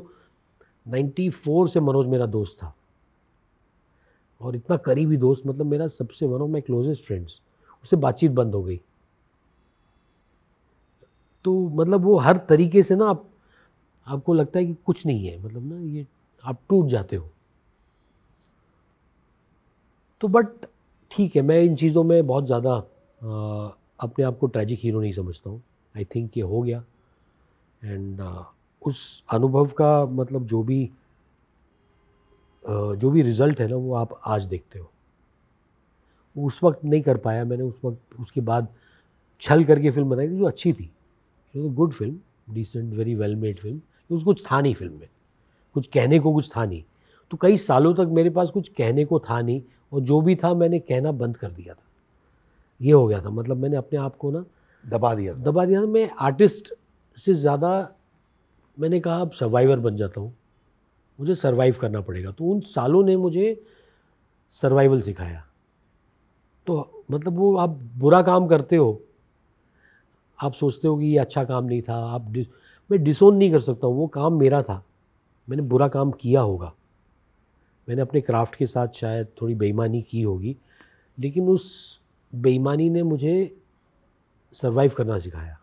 94 से मनोज मेरा दोस्त था और इतना करीबी दोस्त मतलब मेरा सबसे one of my closest friends उससे बातचीत बंद हो गई तो मतलब वो हर तरीके से ना आप आपको लगता है कि कुछ नहीं है मतलब ना ये आप टूट जाते हो तो बट ठीक है मैं इन चीज़ों में बहुत ज़्यादा अपने आप को ट्रैजिक हीरो नहीं समझता हूँ आई थिंक ये हो गया एंड उस अनुभव का मतलब जो भी जो भी रिज़ल्ट है ना वो आप आज देखते हो उस वक्त नहीं कर पाया मैंने उस वक्त उसके बाद छल करके फिल्म बनाई थी जो अच्छी थी good film decent very well made film तो कुछ था नहीं फिल्म में कुछ कहने को कुछ था नहीं तो कई सालों तक मेरे पास कुछ कहने को था नहीं और जो भी था मैंने कहना बंद कर दिया था ये हो गया था मतलब मैंने अपने आप को ना दबा दिया था। दबा दिया था मैं आर्टिस्ट से ज़्यादा मैंने कहा अब सर्वाइवर बन जाता हूँ मुझे सर्वाइव करना पड़ेगा तो उन सालों ने मुझे सर्वाइवल सिखाया तो मतलब वो आप बुरा काम करते हो आप सोचते हो कि ये अच्छा काम नहीं था आप डि... मैं डिसोन नहीं कर सकता हूँ वो काम मेरा था मैंने बुरा काम किया होगा मैंने अपने क्राफ्ट के साथ शायद थोड़ी बेईमानी की होगी लेकिन उस बेईमानी ने मुझे सर्वाइव करना सिखाया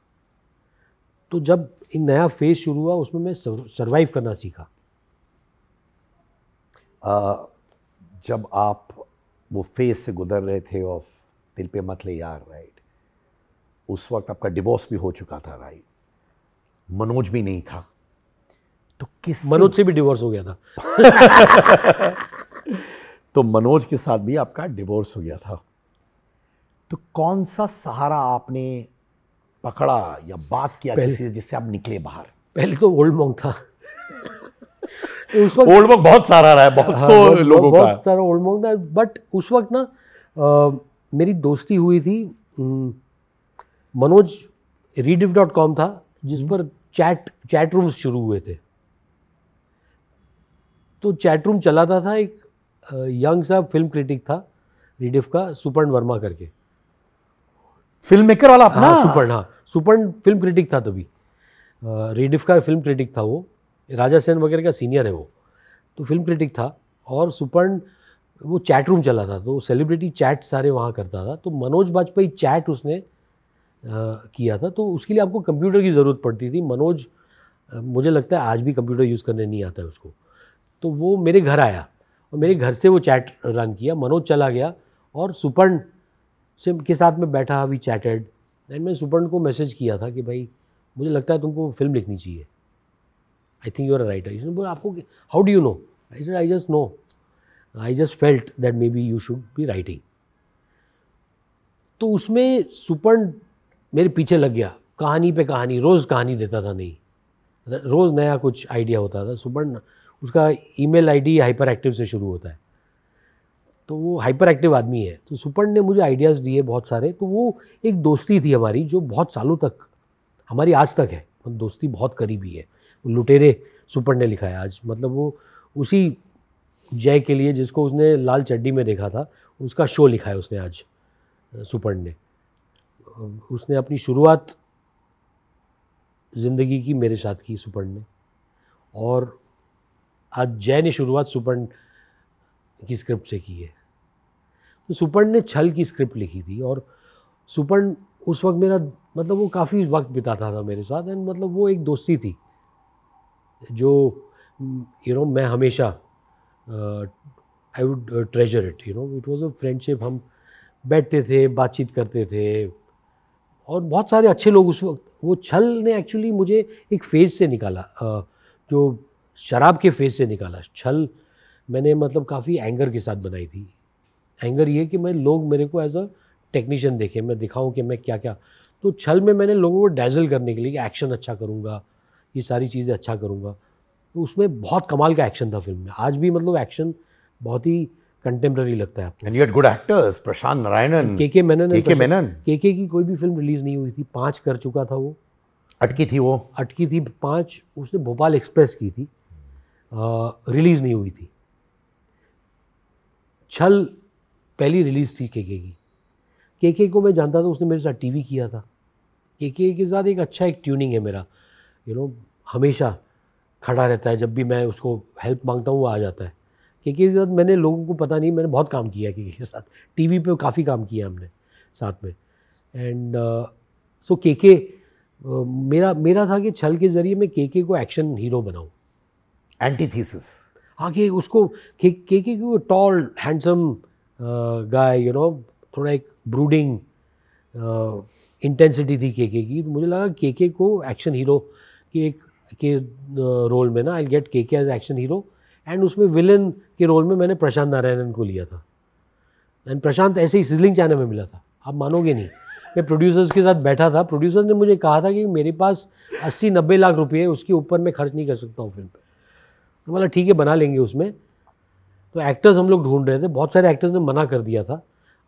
तो जब एक नया फेज शुरू हुआ उसमें मैं सर्वाइव करना सीखा आ, जब आप वो फेज से गुजर रहे थे ऑफ दिल पे मत ले यार राइट उस वक्त आपका डिवोर्स भी हो चुका था राइट मनोज भी नहीं था तो किस मनोज से भी डिवोर्स हो गया था <laughs> तो मनोज के साथ भी आपका डिवोर्स हो गया था तो कौन सा सहारा आपने पकड़ा या बात किया किसी जिससे आप निकले बाहर पहले तो ओल्ड मॉन्ग था तो उस वक्त ओल्ड मॉन्ग बहुत सारा रहा है बहुत हाँ, तो लोगों बहुत का सारा ओल्ड मॉन्ग था बट उस वक्त ना आ, मेरी दोस्ती हुई थी मनोज रीडिव डॉट कॉम था जिस हम्म। पर चैट चैट रूम्स शुरू हुए थे तो चैट रूम चलाता था एक यंग साहब फिल्म क्रिटिक था रिडिफ का सुपर्ण वर्मा करके फिल्म मेकर वाला अपना हाँ, सुपर्ण हाँ सुपर्ण फिल्म क्रिटिक था तभी रेडिफ का फिल्म क्रिटिक था वो राजा सेन वगैरह का सीनियर है वो तो फिल्म क्रिटिक था और सुपर्ण वो चैट रूम चला था तो सेलिब्रिटी चैट सारे वहाँ करता था तो मनोज वाजपेयी चैट उसने आ, किया था तो उसके लिए आपको कंप्यूटर की ज़रूरत पड़ती थी मनोज मुझे लगता है आज भी कंप्यूटर यूज़ करने नहीं आता है उसको तो वो मेरे घर आया और मेरे घर से वो चैट रन किया मनोज चला गया और सुपर्ण से के साथ में बैठा वी चैटेड एंड मैंने सुपर्ण को मैसेज किया था कि भाई मुझे लगता है तुमको फिल्म लिखनी चाहिए I think you are writer इसने बोला आपको how do you know I I just know I just felt that maybe you should be writing तो उसमें सुपर्ण मेरे पीछे लग गया कहानी पे कहानी रोज़ कहानी देता था नहीं रोज़ नया कुछ आइडिया होता था सुपर्ण उसका ईमेल आईडी हाइपर एक्टिव से शुरू होता है तो वो हाइपर एक्टिव आदमी है तो सुपर्ण ने मुझे आइडियाज़ दिए बहुत सारे तो वो एक दोस्ती थी हमारी जो बहुत सालों तक हमारी आज तक है दोस्ती बहुत करीबी है लुटेरे सुपर्ण ने लिखा है आज मतलब वो उसी जय के लिए जिसको उसने लाल चड्डी में देखा था उसका शो लिखा है उसने आज सुपर्ण ने उसने अपनी शुरुआत ज़िंदगी की मेरे साथ की सुपर्ण ने और आज जय ने शुरुआत सुपर्ण की स्क्रिप्ट से की है तो सुपर्ण ने छल की स्क्रिप्ट लिखी थी और सुपर्ण उस वक्त मेरा मतलब वो काफ़ी वक्त बिताता था मेरे साथ एंड मतलब वो एक दोस्ती थी जो यू नो मैं हमेशा I would treasure it you know it was a friendship हम बैठते थे बातचीत करते थे और बहुत सारे अच्छे लोग उस वक्त वो छल ने एक्चुअली मुझे एक फेज़ से निकाला uh, जो शराब के फेस से निकाला छल मैंने मतलब काफ़ी एंगर के साथ बनाई थी एंगर ये कि मैं लोग मेरे को एज अ टेक्नीशियन देखें मैं दिखाऊं कि मैं क्या क्या तो छल में मैंने लोगों को डैजल करने के लिए कि एक्शन अच्छा करूँगा ये सारी चीज़ें अच्छा करूँगा तो उसमें बहुत कमाल का एक्शन था फिल्म में आज भी मतलब एक्शन बहुत ही कंटेम्प्रेरी लगता है आपको and good actors Prashant Narayanan K K Menon के के मेनन के के की कोई भी फिल्म रिलीज़ नहीं हुई थी पाँच कर चुका था वो अटकी थी वो अटकी थी पाँच उसने भोपाल एक्सप्रेस की थी रिलीज़ नहीं हुई थी छल पहली रिलीज़ थी के के की के के को मैं जानता था उसने मेरे साथ टीवी किया था के के के साथ एक अच्छा एक ट्यूनिंग है मेरा यू नो हमेशा खड़ा रहता है जब भी मैं उसको हेल्प मांगता हूँ वो आ जाता है के के साथ मैंने लोगों को पता नहीं मैंने बहुत काम किया के के साथ टी वी काफ़ी काम किया हमने साथ में एंड सो के के मेरा मेरा था कि छल के ज़रिए मैं के के को एक्शन हीरो बनाऊँ एंटीथीसिस हाँ कि उसको के के के tall handsome guy you know थोड़ा एक ब्रूडिंग इंटेंसिटी uh, थी के के की तो मुझे लगा के के को एक्शन हीरो की एक के रोल uh, में ना आई get K K as action hero and उसमें विलन के रोल में मैंने प्रशांत नारायणन को लिया था एंड प्रशांत ऐसे ही सिजलिंग चाइना में मिला था आप मानोगे नहीं मैं प्रोड्यूसर्स के साथ बैठा था प्रोड्यूसर ने मुझे कहा था कि मेरे पास अस्सी नब्बे लाख रुपये उसके ऊपर मैं खर्च नहीं कर सकता हूँ फिल्म पर तो बोला ठीक है बना लेंगे उसमें तो एक्टर्स हम लोग ढूंढ रहे थे बहुत सारे एक्टर्स ने मना कर दिया था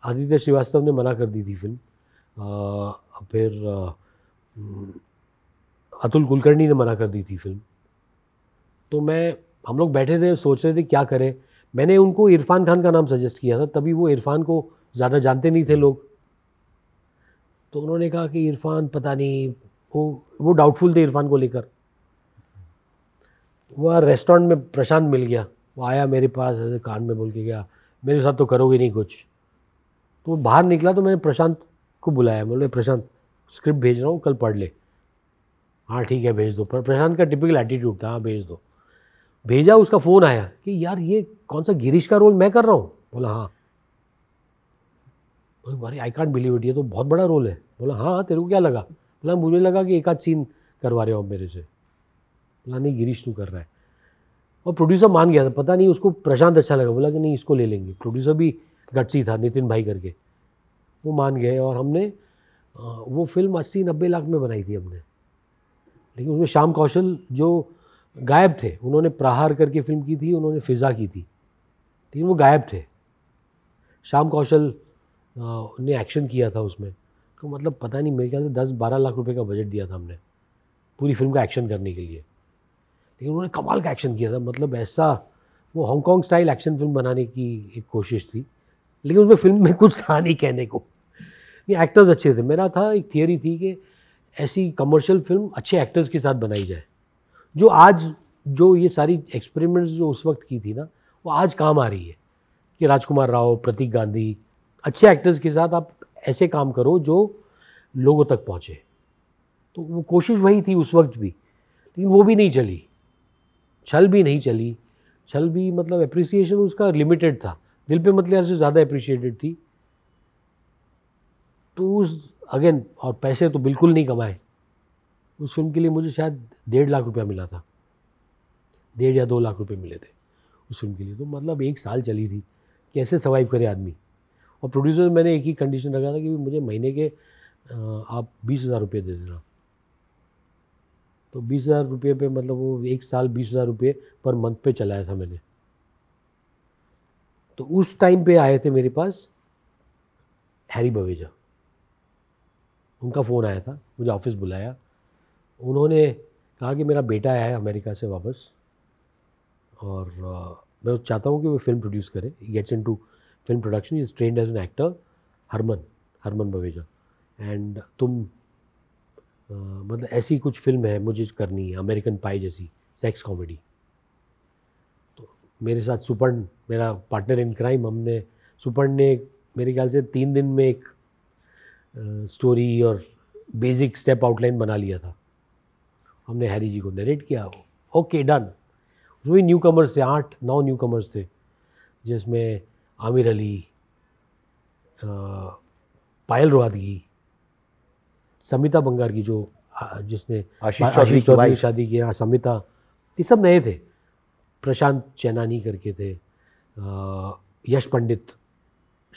आदित्य श्रीवास्तव ने मना कर दी थी फिल्म आ, फिर आ, हम्म, अतुल कुलकर्णी ने मना कर दी थी फिल्म तो मैं हम लोग बैठे थे सोच रहे थे क्या करें मैंने उनको इरफान खान का नाम सजेस्ट किया था तभी वो इरफान को ज़्यादा जानते नहीं थे लोग तो उन्होंने कहा कि इरफान पता नहीं वो वो डाउटफुल थे इरफान को लेकर वह रेस्टोरेंट में प्रशांत मिल गया वो आया मेरे पास ऐसे कान में बोल के गया मेरे साथ तो करोगे नहीं कुछ तो बाहर निकला तो मैंने प्रशांत को बुलाया बोले प्रशांत स्क्रिप्ट भेज रहा हूँ कल पढ़ ले हाँ ठीक है भेज दो पर प्रशांत का टिपिकल एटीट्यूड था हाँ भेज दो भेजा उसका फ़ोन आया कि यार ये कौन सा गिरीश का रोल मैं कर रहा हूँ बोला हाँ भाई आई कॉन्ट बिलीव इट ये तो बहुत बड़ा रोल है बोला हाँ तेरे को क्या लगा बोला मुझे लगा कि एक आध सीन करवा रहे हो आप मेरे से नहीं गिरीश तू कर रहा है और प्रोड्यूसर मान गया था पता नहीं उसको प्रशांत अच्छा लगा बोला कि नहीं इसको ले लेंगे प्रोड्यूसर भी गटसी था नितिन भाई करके वो मान गए और हमने वो फिल्म अस्सी नब्बे लाख में बनाई थी हमने लेकिन उसमें श्याम कौशल जो गायब थे उन्होंने प्रहार करके फिल्म की थी उन्होंने फिज़ा की थी लेकिन वो गायब थे श्याम कौशल ने एक्शन किया था उसमें तो मतलब पता नहीं मेरे ख्याल से दस बारह लाख रुपए का बजट दिया था हमने पूरी फिल्म का एक्शन करने के लिए लेकिन उन्होंने कमाल का एक्शन किया था मतलब ऐसा वो हांगकॉन्ग स्टाइल एक्शन फिल्म बनाने की एक कोशिश थी लेकिन उसमें फिल्म में कुछ था नहीं कहने को ये एक्टर्स अच्छे थे मेरा था एक थियोरी थी कि ऐसी कमर्शियल फिल्म अच्छे एक्टर्स के साथ बनाई जाए जो आज जो ये सारी एक्सपेरिमेंट्स जो उस वक्त की थी ना वो आज काम आ रही है कि राजकुमार राव प्रतीक गांधी अच्छे एक्टर्स के साथ आप ऐसे काम करो जो लोगों तक पहुँचे तो वो कोशिश वही थी उस वक्त भी लेकिन वो भी नहीं चली छल भी नहीं चली छल भी मतलब अप्रिसिएशन उसका लिमिटेड था दिल पे मतलब से ज़्यादा अप्रिशिएटेड थी तो उस अगेन और पैसे तो बिल्कुल नहीं कमाए उस फिल्म के लिए मुझे शायद डेढ़ लाख रुपया मिला था डेढ़ या दो लाख रुपये मिले थे उस फिल्म के लिए तो मतलब एक साल चली थी कैसे सर्वाइव करे आदमी और प्रोड्यूसर मैंने एक ही कंडीशन रखा था कि मुझे महीने के आप बीस हज़ार रुपये दे देना तो बीस हज़ार रुपये पे मतलब वो एक साल बीस हज़ार रुपये पर मंथ पे चलाया था मैंने तो उस टाइम पे आए थे मेरे पास हैरी बवेजा उनका फ़ोन आया था मुझे ऑफिस बुलाया उन्होंने कहा कि मेरा बेटा आया है अमेरिका से वापस और मैं चाहता हूँ कि वो फिल्म प्रोड्यूस करे gets into film production is trained as an actor Harman Harman Baweja and तुम मतलब ऐसी कुछ फिल्म है मुझे करनी है अमेरिकन पाई जैसी सेक्स कॉमेडी तो मेरे साथ सुपर्ण मेरा पार्टनर इन क्राइम हमने सुपर्ण ने मेरे ख्याल से तीन दिन में एक स्टोरी और बेसिक स्टेप आउटलाइन बना लिया था हमने हैरी जी को नरेट किया ओके डन जो भी न्यू कमर्स थे आठ नौ न्यू कमर्स थे जिसमें आमिर अली पायल रोहतगी समिता बंगार की जो जिसने आशीष चौधरी शादी किया हाँ, समिता ये सब नए थे प्रशांत चैनानी करके थे यश पंडित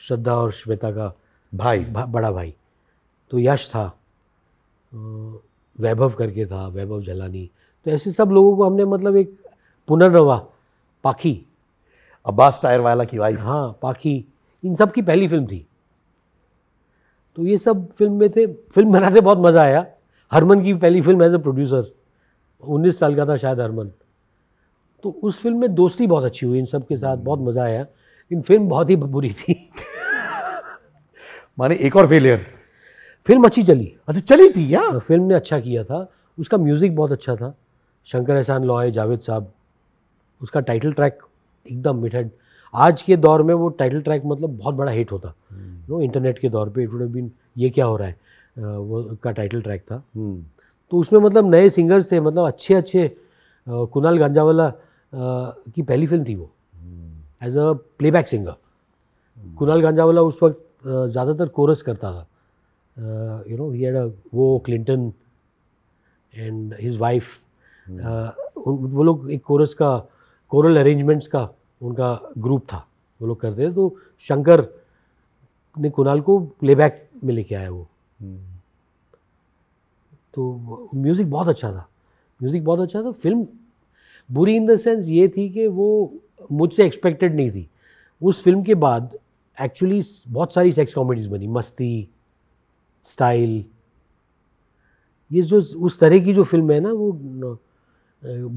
श्रद्धा और श्वेता का भाई भा, बड़ा भाई तो यश था वैभव करके था वैभव झलानी तो ऐसे सब लोगों को हमने मतलब एक पुनर्नवा पाखी अब्बास टायर वाला की वाइफ हाँ पाखी इन सब की पहली फिल्म थी तो ये सब फिल्म में थे फिल्म बनाते बहुत मज़ा आया हरमन की पहली फिल्म एज ए प्रोड्यूसर उन्नीस साल का था शायद हरमन तो उस फिल्म में दोस्ती बहुत अच्छी हुई इन सब के साथ बहुत मज़ा आया इन फिल्म बहुत ही बुरी थी माने एक और फेलियर फिल्म अच्छी चली अच्छा चली थी या फिल्म हाँ, ने अच्छा किया था उसका म्यूज़िक बहुत अच्छा था शंकर एहसान लॉय जावेद साहब उसका टाइटल ट्रैक एकदम मिठड आज के दौर में वो टाइटल ट्रैक मतलब बहुत बड़ा हिट होता नो हम्म। इंटरनेट के दौर पे इट वुड बीन ये क्या हो रहा है वो का टाइटल ट्रैक था हम्म। तो उसमें मतलब नए सिंगर्स थे मतलब अच्छे अच्छे कुणाल गांजावाला की पहली फिल्म थी वो as a playback singer Kunal Ganjawala उस वक्त ज़्यादातर कोरस करता था यू नो ही वो क्लिंटन एंड हिज वाइफ वो लोग एक कोरस का कोरल अरेंजमेंट्स का उनका ग्रुप था वो लोग करते थे तो शंकर ने कुणाल को प्लेबैक में लेके आया वो तो म्यूज़िक बहुत अच्छा था म्यूज़िक बहुत अच्छा था फिल्म बुरी इन द सेंस ये थी कि वो मुझसे एक्सपेक्टेड नहीं थी उस फिल्म के बाद एक्चुअली बहुत सारी सेक्स कॉमेडीज़ बनी मस्ती स्टाइल ये जो उस तरह की जो फिल्म है ना वो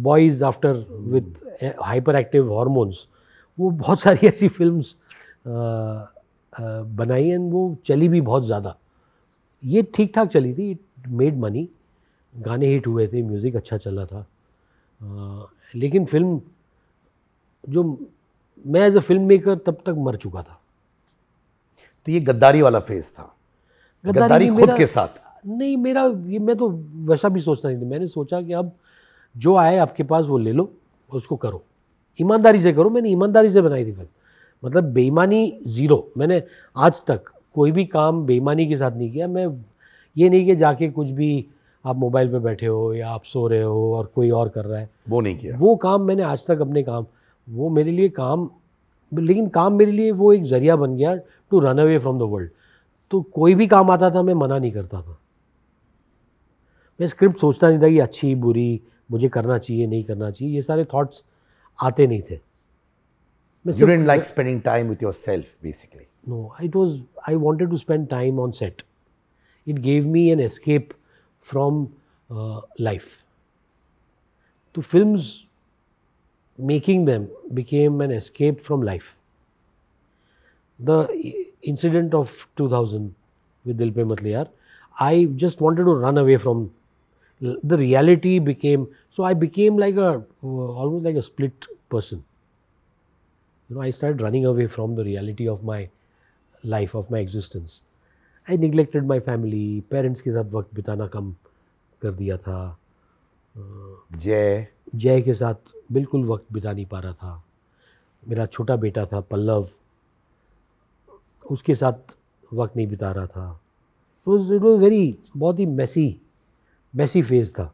boys after with hyperactive hormones वो बहुत सारी <laughs> ऐसी फिल्म्स बनाई एंड वो चली भी बहुत ज़्यादा ये ठीक ठाक चली थी इट मेड मनी गाने हिट हुए थे म्यूज़िक अच्छा चला था आ, लेकिन फिल्म जो मैं एज अ फिल्म मेकर तब तक मर चुका था तो ये गद्दारी वाला फेज था गद्दारी, गद्दारी खुद के साथ नहीं मेरा ये मैं तो वैसा भी सोचता नहीं था मैंने सोचा कि अब जो आए आपके पास वो ले लो और उसको करो ईमानदारी से करो मैंने ईमानदारी से बनाई थी फिल्म मतलब बेईमानी ज़ीरो मैंने आज तक कोई भी काम बेईमानी के साथ नहीं किया मैं ये नहीं कि जाके कुछ भी आप मोबाइल पे बैठे हो या आप सो रहे हो और कोई और कर रहा है वो नहीं किया वो काम मैंने आज तक अपने काम वो मेरे लिए काम लेकिन काम मेरे लिए वो एक जरिया बन गया to run away from the world तो कोई भी काम आता था मैं मना नहीं करता था मैं स्क्रिप्ट सोचता नहीं था कि अच्छी बुरी मुझे करना चाहिए नहीं करना चाहिए ये सारे थाट्स आते नहीं थे it gave me an escape from life तो film making then became an escape from life the incident of two thousand with Dil Pe मतलब यार I just wanted to run away from the reality became so I became like a almost like a split person. You know, I started running away from the reality of my life, of my existence. i neglected my family parents ke sath waqt bitana kam kar diya tha jay jay ke sath bilkul waqt bita nahi pa raha tha mera chhota beta tha pallav uske sath waqt nahi bita raha tha it was it was very bahut hi messy messy phase था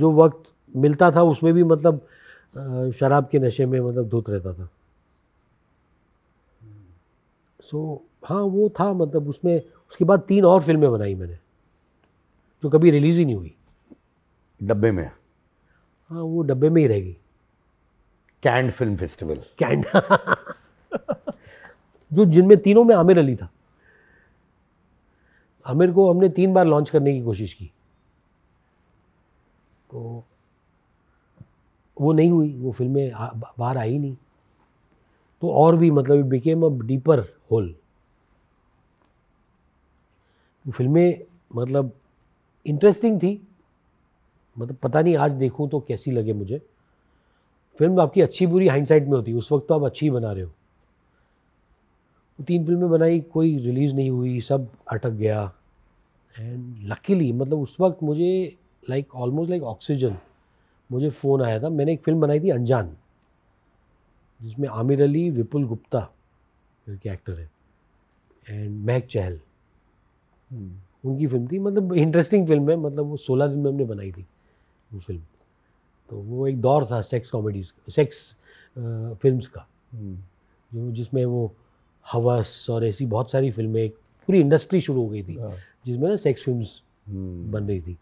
जो वक्त मिलता था उसमें भी मतलब शराब के नशे में मतलब धुत रहता था सो so, हाँ वो था मतलब उसमें उसके बाद तीन और फिल्में बनाई मैंने जो कभी रिलीज़ ही नहीं हुई डब्बे में हाँ वो डब्बे में ही रह गई कैंड फिल्म फेस्टिवल कैंड जो जिनमें तीनों में आमिर अली था आमिर को हमने तीन बार लॉन्च करने की कोशिश की तो वो नहीं हुई वो फिल्में बाहर आई नहीं तो और भी मतलब it became a deeper hole फिल्में मतलब इंटरेस्टिंग थी मतलब पता नहीं आज देखूं तो कैसी लगे मुझे फिल्म आपकी अच्छी बुरी हाइंडसाइट में होती है उस वक्त तो आप अच्छी बना रहे हो तीन फिल्में बनाई कोई रिलीज़ नहीं हुई सब अटक गया एंड लकीली मतलब उस वक्त मुझे लाइक ऑलमोस्ट लाइक ऑक्सीजन मुझे फ़ोन आया था मैंने एक फिल्म बनाई थी अनजान जिसमें आमिर अली विपुल गुप्ता करके एक्टर है एंड महक चहल hmm, उनकी फिल्म थी मतलब इंटरेस्टिंग फिल्म है मतलब वो सोलह दिन में हमने बनाई थी वो फिल्म तो वो एक दौर था सेक्स कॉमेडीज का सेक्स फिल्म्स का जो जिसमें वो हवस और ऐसी बहुत सारी फिल्में एक पूरी इंडस्ट्री शुरू हो गई थी हाँ। जिसमें ना सेक्स फिल्म हम्म। बन रही थी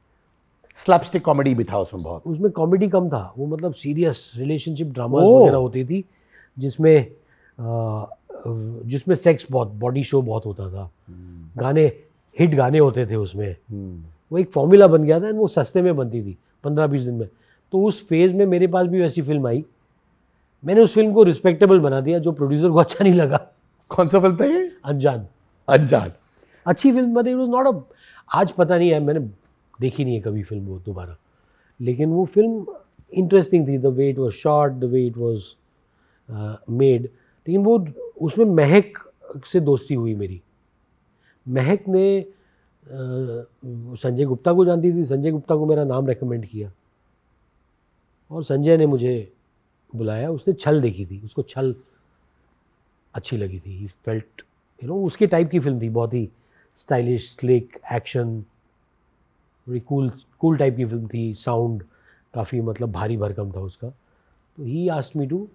स्लैपस्टिक कॉमेडी भी था उसमें बहुत उसमें कॉमेडी कम था वो मतलब सीरियस रिलेशनशिप ड्रामा वगैरह होती थी जिसमें जिसमें सेक्स बहुत बॉडी शो बहुत होता था हम्म। गाने हिट गाने होते थे उसमें हम्म। वो एक फॉर्मूला बन गया था एंड वो सस्ते में बनती थी पंद्रह बीस दिन में तो उस फेज़ में मेरे पास भी वैसी फिल्म आई मैंने उस फिल्म को रिस्पेक्टेबल बना दिया जो प्रोड्यूसर को अच्छा नहीं लगा कौन सा फिल्म था ये अनजान अनजान अच्छी film but it was not a आज पता नहीं है मैंने देखी नहीं है कभी फिल्म वो दोबारा लेकिन वो फिल्म इंटरेस्टिंग थी the way it was shot the way it was made लेकिन वो उसमें महक से दोस्ती हुई मेरी महक ने uh, संजय गुप्ता को जानती थी संजय गुप्ता को मेरा नाम रेकमेंड किया और संजय ने मुझे बुलाया उसने छल देखी थी उसको छल अच्छी लगी थी फेल्ट यू नो उसके टाइप की फिल्म थी बहुत ही स्टाइलिश स्लिक एक्शन बड़ी कूल कूल टाइप की फिल्म थी साउंड काफ़ी मतलब भारी भरकम था उसका तो he asked me to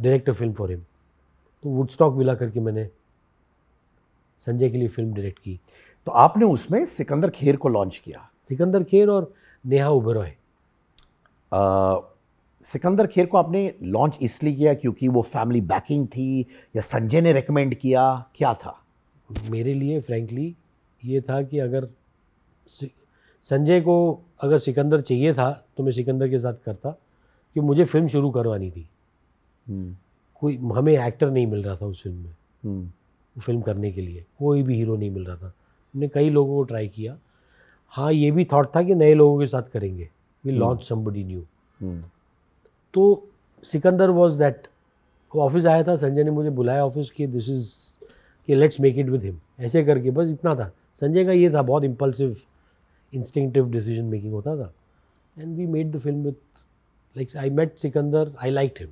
direct film for him तो वुडस्टॉक विला करके मैंने संजय के लिए फिल्म डायरेक्ट की तो आपने उसमें सिकंदर खेर को लॉन्च किया सिकंदर खेर और नेहा उबेरॉय सिकंदर खेर को आपने लॉन्च इसलिए किया क्योंकि वो फैमिली बैकिंग थी या संजय ने रेकमेंड किया क्या था मेरे लिए फ्रेंकली ये था कि अगर संजय को अगर सिकंदर चाहिए था तो मैं सिकंदर के साथ करता कि मुझे फिल्म शुरू करवानी थी हम्म। कोई हमें एक्टर नहीं मिल रहा था उस फिल्म में फिल्म हम्म। करने के लिए कोई भी हीरो नहीं मिल रहा था हमने कई लोगों को ट्राई किया हाँ ये भी थॉट था कि नए लोगों के साथ करेंगे वी लॉन्च समबडी न्यू तो सिकंदर वॉज दैट वो ऑफिस आया था संजय ने मुझे बुलाया ऑफिस कि दिस इज़ कि let's make it with him ऐसे करके बस इतना था संजय का ये था बहुत इम्पल्सिव इंस्टिंगटिव डिसीजन मेकिंग होता था and we made the film with like I met Sikandar I like him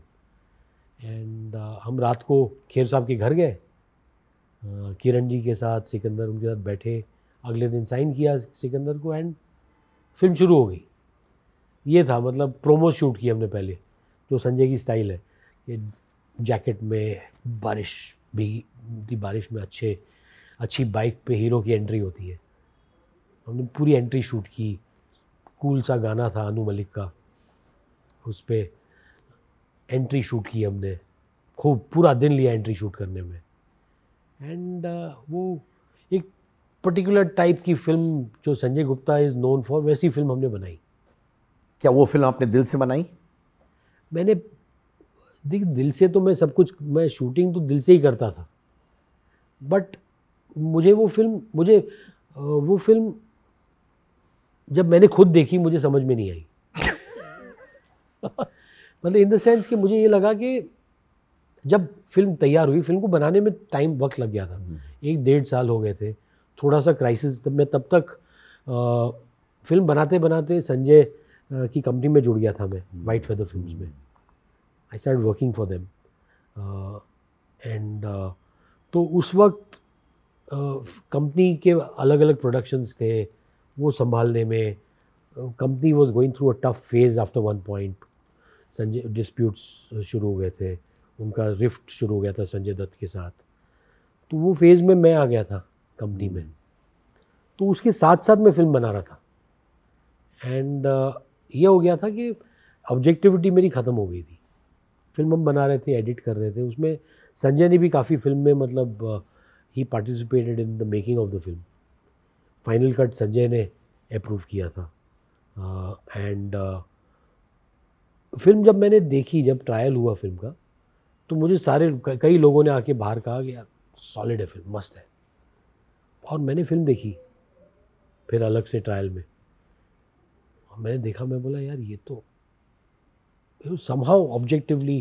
and हम रात को खेर साहब के घर गए uh, किरण जी के साथ सिकंदर उनके साथ बैठे अगले दिन साइन किया सिकंदर को एंड फिल्म शुरू हो गई ये था मतलब प्रोमो शूट किया हमने पहले जो तो संजय की स्टाइल है कि जैकेट में बारिश भी बारिश में अच्छे अच्छी बाइक पे हीरो की एंट्री होती है हमने पूरी एंट्री शूट की कूल सा गाना था अनु मलिक का उस पर एंट्री शूट की हमने खूब पूरा दिन लिया एंट्री शूट करने में एंड uh, वो एक पर्टिकुलर टाइप की फिल्म जो Sanjay Gupta is known for वैसी फिल्म हमने बनाई क्या वो फिल्म आपने दिल से बनाई मैंने देख दिल से तो मैं सब कुछ मैं शूटिंग तो दिल से ही करता था बट मुझे वो फिल्म मुझे वो फिल्म जब मैंने खुद देखी मुझे समझ में नहीं आई मतलब इन द सेंस कि मुझे ये लगा कि जब फिल्म तैयार हुई फिल्म को बनाने में टाइम वक्त लग गया था हम्म। एक डेढ़ साल हो गए थे थोड़ा सा क्राइसिस तब मैं तब तक आ, फिल्म बनाते बनाते संजय की कंपनी में जुड़ गया था मैं वाइट फेदर फिल्म में I start working for them and तो उस वक्त कंपनी के अलग अलग प्रोडक्शंस थे वो संभालने में company was going through a tough phase after one point Sanjay disputes शुरू हो गए थे उनका रिफ्ट शुरू हो गया था संजय दत्त के साथ तो वो फेज़ में मैं आ गया था कंपनी में हम्म। तो उसके साथ साथ मैं फिल्म बना रहा था एंड ये हो गया था कि ऑब्जेक्टिविटी मेरी ख़त्म हो गई थी फिल्म हम बना रहे थे एडिट कर रहे थे उसमें संजय ने भी काफ़ी फिल्म में मतलब ही participated in the making of the film final cut Sanjay ने अप्रूव किया था एंड uh, uh, फिल्म जब मैंने देखी जब ट्रायल हुआ फिल्म का तो मुझे सारे कई लोगों ने आके बाहर कहा कि यार सॉलिड है फिल्म मस्त है और मैंने फिल्म देखी फिर अलग से ट्रायल में मैंने देखा मैं बोला यार ये तो somehow objectively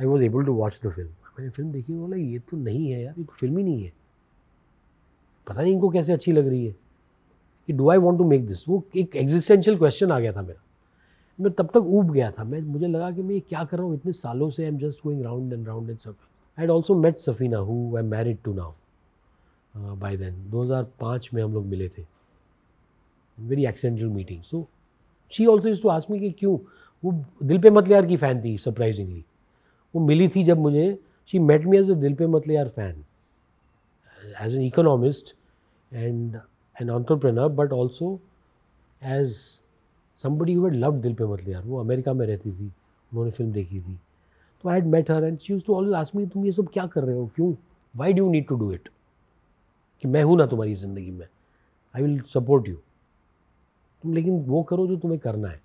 I was able to watch the film मैंने फिल्म देखी बोला ये तो नहीं है यार ये तो फिल्म ही नहीं है पता नहीं इनको कैसे अच्छी लग रही है कि do I want to make this वो एक एग्जिस्टेंशियल क्वेश्चन आ गया था मेरा मैं तब तक ऊब गया था मैं मुझे लगा कि मैं ये क्या कर रहा हूँ इतने सालों से I am just going round and round and circle I had also met Safeena who I married to now by then दो हजार पाँच में हम लोग मिले थे very accidental meeting so she also is to ask me कि क्यों वो दिल पे मतले यार की फ़ैन थी सरप्राइजिंगली वो मिली थी जब मुझे she met me as a Dil Pe Mat Le Yaar fan as an economist and an entrepreneur but also as somebody you would love Dil Pe Mat Le यार वो अमेरिका में रहती थी उन्होंने फिल्म देखी थी तो I had met her and she used to always ask me तुम ये सब क्या कर रहे हो क्यों why do need to do it कि मैं हूँ ना तुम्हारी ज़िंदगी में आई विल सपोर्ट यू तुम लेकिन वो करो जो तुम्हें करना है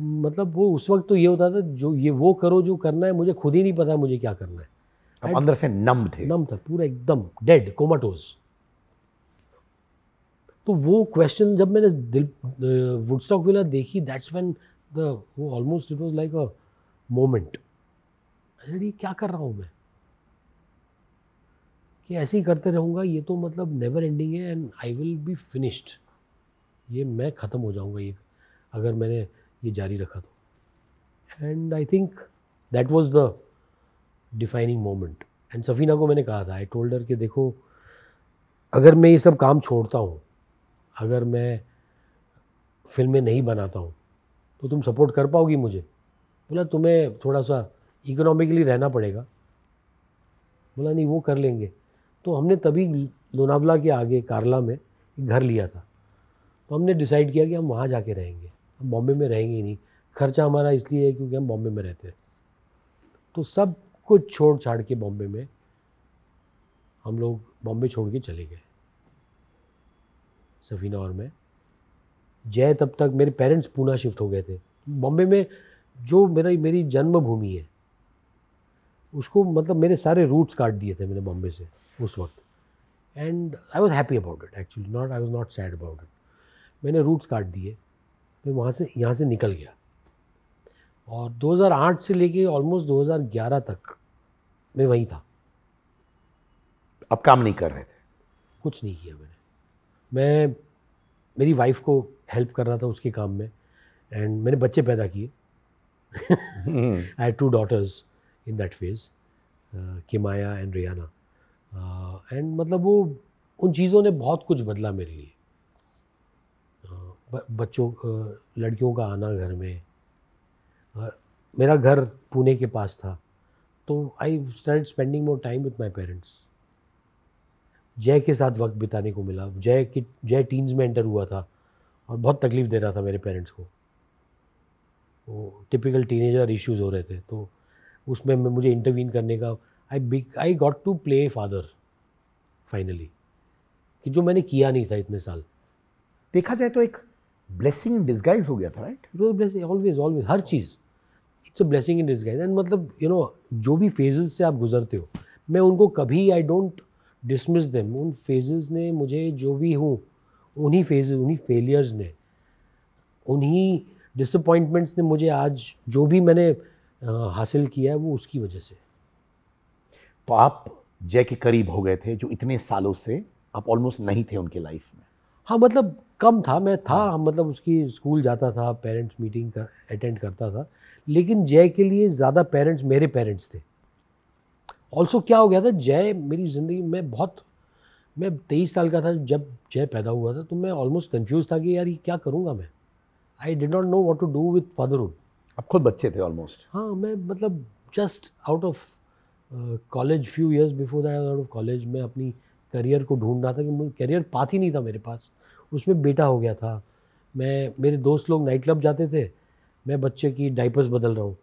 मतलब वो उस वक्त तो ये होता था जो ये वो करो जो करना है मुझे खुद ही नहीं पता मुझे क्या करना है अब अंदर से नम थे नम था पूरा एकदम डेड कोमाटोज तो वो क्वेश्चन जब मैंने दिल वुडस्टॉक विला देखी दैट्स वेन द वो almost it was like a moment अरे ये क्या कर रहा हूँ मैं कि ऐसे ही करते रहूँगा ये तो मतलब नेवर एंडिंग है and I will be finished ये मैं ख़त्म हो जाऊँगा ये अगर मैंने ये जारी रखा तो and I think that was the defining moment and Safina को मैंने कहा था आई टोल्डर कि देखो अगर मैं ये सब काम छोड़ता हूँ अगर मैं फिल्में नहीं बनाता हूँ तो तुम सपोर्ट कर पाओगी मुझे बोला तुम्हें थोड़ा सा इकोनॉमिकली रहना पड़ेगा बोला नहीं वो कर लेंगे तो हमने तभी लोनावला के आगे कारला में घर लिया था तो हमने डिसाइड किया कि हम वहाँ जाके रहेंगे हम बॉम्बे में रहेंगे ही नहीं खर्चा हमारा इसलिए है क्योंकि हम बॉम्बे में रहते हैं तो सब कुछ छोड़ छाड़ के बॉम्बे में हम लोग बॉम्बे छोड़ के चले गए सफ़ीना और मैं जय तब तक मेरे पेरेंट्स पूना शिफ्ट हो गए थे बॉम्बे में जो मेरा मेरी जन्मभूमि है उसको मतलब मेरे सारे रूट्स काट दिए थे मैंने बॉम्बे से उस वक्त and I was happy about it actually not I was not sad about it मैंने रूट्स काट दिए मैं वहाँ से यहाँ से निकल गया और 2008 से लेके ऑलमोस्ट 2011 तक मैं वहीं था अब काम नहीं कर रहे थे कुछ नहीं किया मैंने मैं मेरी वाइफ को हेल्प कर रहा था उसके काम में एंड मैंने बच्चे पैदा किए I have two daughters in that phase Kimaya and Riana and मतलब वो उन चीज़ों ने बहुत कुछ बदला मेरे लिए बच्चों लड़कियों का आना घर में मेरा घर पुणे के पास था तो I start spending more time with my parents Jai के साथ वक्त बिताने को मिला जय की जय टीन्स में एंटर हुआ था और बहुत तकलीफ़ दे रहा था मेरे पेरेंट्स को वो टिपिकल टीनेजर इश्यूज हो रहे थे तो उसमें मैं मुझे इंटरवीन करने का I big I got to play father finally कि जो मैंने किया नहीं था इतने साल देखा जाए तो एक ब्लेसिंग इन डिस्गाइज हो गया था right it was blessing always always हर चीज़ it's a blessing in disguise and मतलब यू you नो know, जो भी फेजेस से आप गुजरते हो मैं उनको कभी आई डोंट डिसमिस देम उन फेजेस ने मुझे जो भी हूँ उन्हीं फेजेस उन्हीं फेलियर्स ने उन्हीं डिसअपॉइंटमेंट्स ने मुझे आज जो भी मैंने हासिल किया है वो उसकी वजह से तो आप जय के करीब हो गए थे जो इतने सालों से आप ऑलमोस्ट नहीं थे उनके लाइफ में हाँ मतलब कम था मैं था हाँ। मतलब उसकी स्कूल जाता था पेरेंट्स मीटिंग कर अटेंड करता था लेकिन जय के लिए ज़्यादा पेरेंट्स मेरे पेरेंट्स थे ऑल्सो क्या हो गया था जय मेरी ज़िंदगी में बहुत मैं तेईस साल का था जब जय पैदा हुआ था तो मैं ऑलमोस्ट कन्फ्यूज़ था कि यार ये क्या करूँगा मैं I did not know what to do with fatherhood आप खुद बच्चे थे ऑलमोस्ट हाँ मैं मतलब just out of college few years before that out of college मैं अपनी करियर को ढूंढ रहा था कि मुझे करियर पाथ ही नहीं था मेरे पास उसमें बेटा हो गया था मैं मेरे दोस्त लोग नाइट क्लब जाते थे मैं बच्चे की डाइपर्स बदल रहा हूँ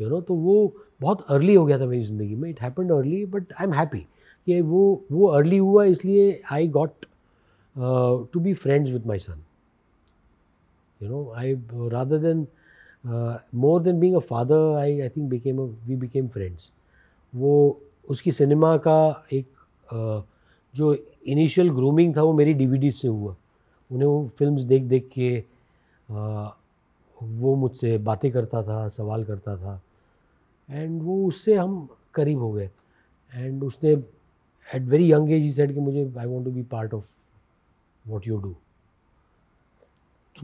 यू नो तो वो बहुत अर्ली हो गया था मेरी ज़िंदगी में it happened early but I am happy कि वो वो अर्ली हुआ इसलिए I got to be friends with my son you know I rather than more than being a father I I think became we became friends वो उसकी cinema का एक uh, जो इनिशियल ग्रूमिंग था वो मेरी डीवीडी से हुआ उन्हें वो फिल्म्स देख देख के आ, वो मुझसे बातें करता था सवाल करता था एंड वो उससे हम करीब हो गए एंड उसने एट वेरी यंग एज ही सेड कि मुझे I want to be part of what you do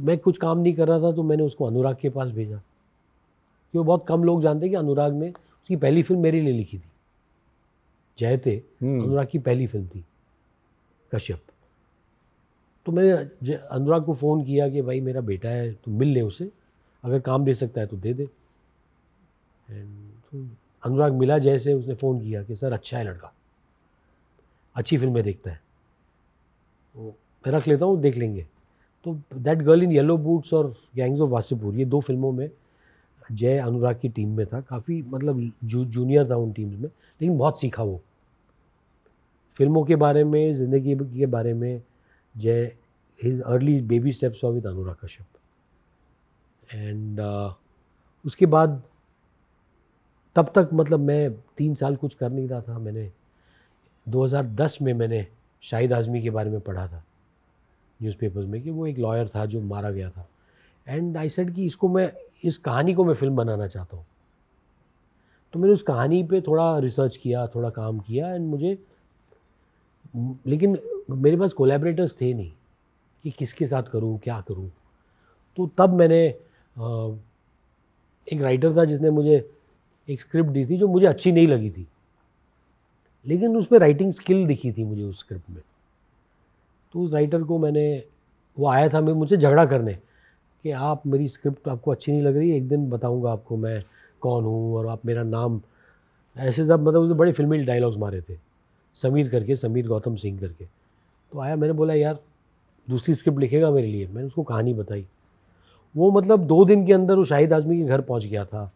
मैं कुछ काम नहीं कर रहा था तो मैंने उसको अनुराग के पास भेजा कि बहुत कम लोग जानते कि अनुराग ने उसकी पहली फिल्म मेरे लिए लिखी थी जयते हम्म। अनुराग की पहली फिल्म थी कश्यप तो मैंने अनुराग को फ़ोन किया कि भाई मेरा बेटा है तो मिल ले उसे अगर काम दे सकता है तो दे दे तो अनुराग मिला जैसे उसने फ़ोन किया कि सर अच्छा है लड़का अच्छी फिल्में देखता है तो मैं रख लेता हूँ देख लेंगे तो That Girl in Yellow Boots और गैंग्स ऑफ वासीपुर ये दो फिल्मों में जय अनुराग की टीम में था काफ़ी मतलब जू जूनियर था उन टीम्स में लेकिन बहुत सीखा वो फिल्मों के बारे में ज़िंदगी के बारे में Jai his early baby steps of with Anurag Kashyap and uh, उसके बाद तब तक मतलब मैं तीन साल कुछ कर नहीं रहा था मैंने 2010 में मैंने शाहिद आज़मी के बारे में पढ़ा था न्यूज़पेपर्स में कि वो एक लॉयर था जो मारा गया था एंड आई सेड कि इसको मैं इस कहानी को मैं फ़िल्म बनाना चाहता हूँ तो मैंने उस कहानी पे थोड़ा रिसर्च किया थोड़ा काम किया एंड मुझे लेकिन मेरे पास कोलेबरेटर्स थे नहीं कि किसके साथ करूँ क्या करूँ तो तब मैंने एक राइटर था जिसने मुझे एक स्क्रिप्ट दी थी जो मुझे अच्छी नहीं लगी थी लेकिन उसमें राइटिंग स्किल दिखी थी मुझे उस स्क्रिप्ट में तो उस राइटर को मैंने वो आया था मैं मुझसे झगड़ा करने कि आप मेरी स्क्रिप्ट आपको अच्छी नहीं लग रही एक दिन बताऊंगा आपको मैं कौन हूँ और आप मेरा नाम ऐसे सब मतलब उसने बड़े फिल्मी डायलॉग्स मारे थे समीर करके समीर गौतम सिंह करके तो आया मैंने बोला यार दूसरी स्क्रिप्ट लिखेगा मेरे लिए मैंने उसको कहानी बताई वो मतलब दो दिन के अंदर वो शाहिद आजमी के घर पहुंच गया था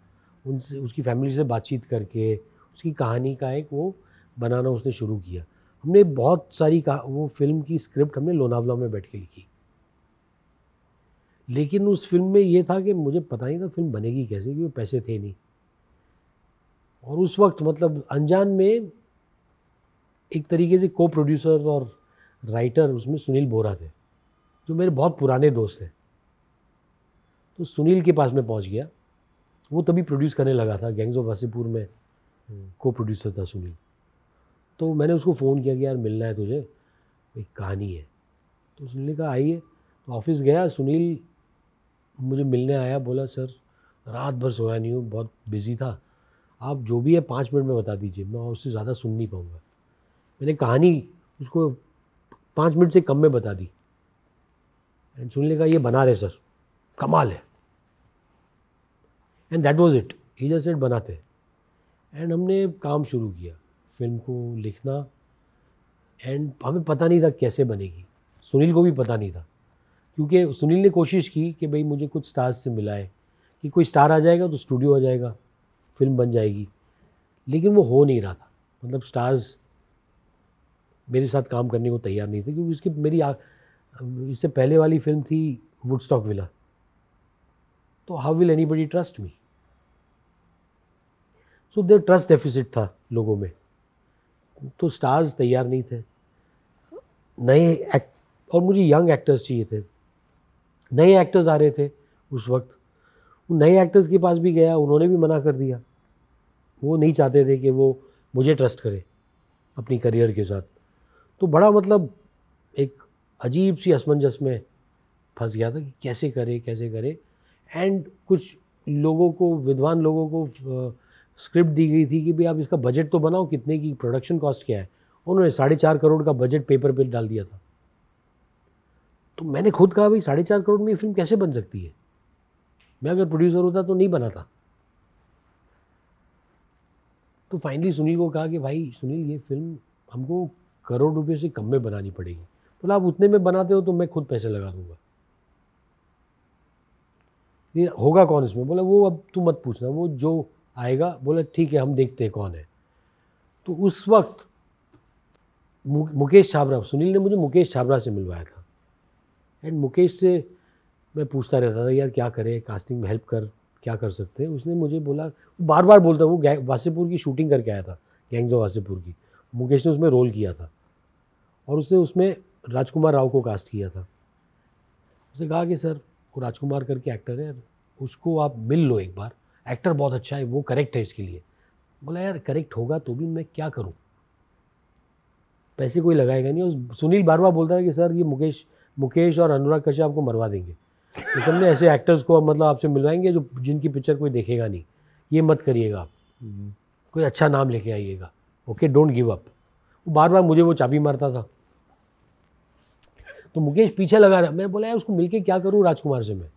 उनसे उसकी फैमिली से बातचीत करके उसकी कहानी का एक वो बनाना उसने शुरू किया हमने बहुत सारी कहा वो फिल्म की स्क्रिप्ट हमने लोनावला में बैठ के लिखी लेकिन उस फिल्म में ये था कि मुझे पता नहीं था फिल्म बनेगी कैसे क्योंकि पैसे थे नहीं और उस वक्त मतलब अनजान में एक तरीके से को प्रोड्यूसर और राइटर उसमें सुनील बोरा थे जो मेरे बहुत पुराने दोस्त हैं तो सुनील के पास मैं पहुंच गया वो तभी प्रोड्यूस करने लगा था गैंग्स ऑफ वासीपुर में को प्रोड्यूसर था सुनील तो मैंने उसको फ़ोन किया कि यार मिलना है तुझे एक कहानी है तो सुनील ने कहा आइए तो ऑफिस गया सुनील मुझे मिलने आया बोला सर रात भर सोया नहीं हूँ बहुत बिज़ी था आप जो भी है पाँच मिनट में बता दीजिए मैं उससे ज़्यादा सुन नहीं पाऊँगा मैंने कहानी उसको पाँच मिनट से कम में बता दी एंड सुन लेगा ये बना रहे सर कमाल है and that was it he just it बनाते एंड हमने काम शुरू किया फिल्म को लिखना एंड हमें पता नहीं था कैसे बनेगी सुनील को भी पता नहीं था क्योंकि सुनील ने कोशिश की कि भाई मुझे कुछ स्टार्स से मिलाए कि कोई स्टार आ जाएगा तो स्टूडियो आ जाएगा फिल्म बन जाएगी लेकिन वो हो नहीं रहा था मतलब स्टार्स मेरे साथ काम करने को तैयार नहीं थे क्योंकि उसकी मेरी इससे पहले वाली फिल्म थी वुडस्टॉक विला तो how will anybody trust me so there trust deficit था लोगों में तो स्टार्स तैयार नहीं थे नए एक्ट और मुझे यंग एक्टर्स चाहिए थे नए एक्टर्स आ रहे थे उस वक्त उन नए एक्टर्स के पास भी गया उन्होंने भी मना कर दिया वो नहीं चाहते थे कि वो मुझे ट्रस्ट करे अपनी करियर के साथ तो बड़ा मतलब एक अजीब सी असमंजस में फंस गया था कि कैसे करे कैसे करे एंड कुछ लोगों को विद्वान लोगों को स्क्रिप्ट दी गई थी कि भाई आप इसका बजट तो बनाओ कितने की प्रोडक्शन कॉस्ट क्या है उन्होंने साढ़े चार करोड़ का बजट पेपर पे डाल दिया था तो मैंने खुद कहा भाई साढ़े चार करोड़ में ये फिल्म कैसे बन सकती है मैं अगर प्रोड्यूसर होता तो नहीं बनाता तो फाइनली सुनील को कहा कि भाई सुनील ये फिल्म हमको करोड़ रुपये से कम में बनानी पड़ेगी बोला तो आप उतने में बनाते हो तो मैं खुद पैसे लगा दूंगा ये होगा कौन इसमें बोला वो अब तू मत पूछना वो जो आएगा बोला ठीक है हम देखते हैं कौन है तो उस वक्त मुकेश छाबरा सुनील ने मुझे मुकेश छाबरा से मिलवाया था एंड मुकेश से मैं पूछता रहता था यार क्या करें कास्टिंग में हेल्प कर क्या कर सकते हैं उसने मुझे बोला बार बार बोलता वो वासेपुर की शूटिंग करके आया था गैंग्स ऑफ वासेपुर की मुकेश ने उसमें रोल किया था और उसने उसमें राजकुमार राव को कास्ट किया था उसने कहा कि सर वो राजकुमार करके एक्टर है उसको आप मिल लो एक बार एक्टर बहुत अच्छा है वो करेक्ट है इसके लिए बोला यार करेक्ट होगा तो भी मैं क्या करूँ पैसे कोई लगाएगा नहीं और सुनील बारवा बोलता है कि सर ये मुकेश मुकेश और अनुराग कश्यप आपको मरवा देंगे तो तो ऐसे एक्टर्स को मतलब आपसे मिलवाएंगे जो जिनकी पिक्चर कोई देखेगा नहीं ये मत करिएगा आप हम्म। कोई अच्छा नाम लेके आइएगा ओके डोंट गिव अप वो बार बार मुझे वो चाबी मारता था तो मुकेश पीछे लगा रहा मैंने बोला यार उसको मिलके क्या करूँ राजकुमार से मैं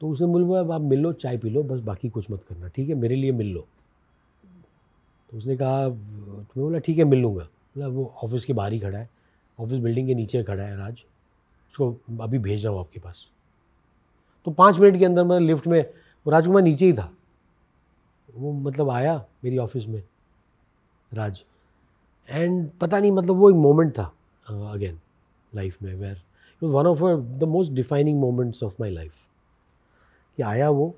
तो उसने बोला आप मिल लो चाय पी लो बस बाकी कुछ मत करना ठीक है मेरे लिए मिल लो तो उसने कहा तुम्हें तो बोला ठीक है मिल लूँगा बोला वो ऑफिस के बाहर ही खड़ा है ऑफिस बिल्डिंग के नीचे खड़ा है राज उसको अभी भेज रहा हूँ आपके पास तो पाँच मिनट के अंदर मतलब लिफ्ट में वो राजकुमार नीचे ही था वो मतलब आया मेरी ऑफिस में राज एंड पता नहीं मतलब वो एक मोमेंट था अगेन लाइफ में where it one of the most defining moments of my life कि आया वो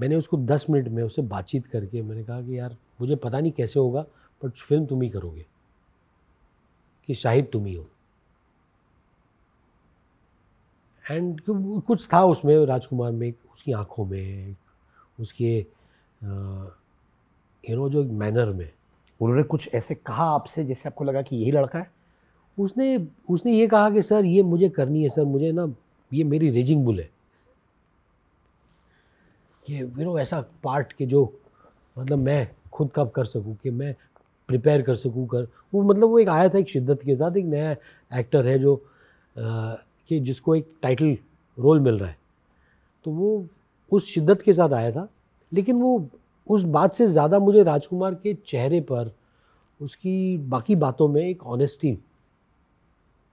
मैंने उसको दस मिनट में उससे बातचीत करके मैंने कहा कि यार मुझे पता नहीं कैसे होगा बट फिल्म तुम ही करोगे कि शाहिद तुम ही हो एंड कुछ था उसमें राजकुमार में उसकी आँखों में उसके यू नो जो मैनर में उन्होंने कुछ ऐसे कहा आपसे जैसे आपको लगा कि यही लड़का है उसने उसने ये कहा कि सर ये मुझे करनी है सर मुझे ना ये मेरी रेजिंग बुल है ये यू नो ऐसा पार्ट के जो मतलब मैं खुद कब कर सकूँ कि मैं प्रिपेयर कर सकूँ कर वो मतलब वो एक आया था एक शिद्दत के साथ एक नया एक्टर है जो आ, कि जिसको एक टाइटल रोल मिल रहा है तो वो उस शिद्दत के साथ आया था लेकिन वो उस बात से ज़्यादा मुझे राजकुमार के चेहरे पर उसकी बाकी बातों में एक ऑनेस्टी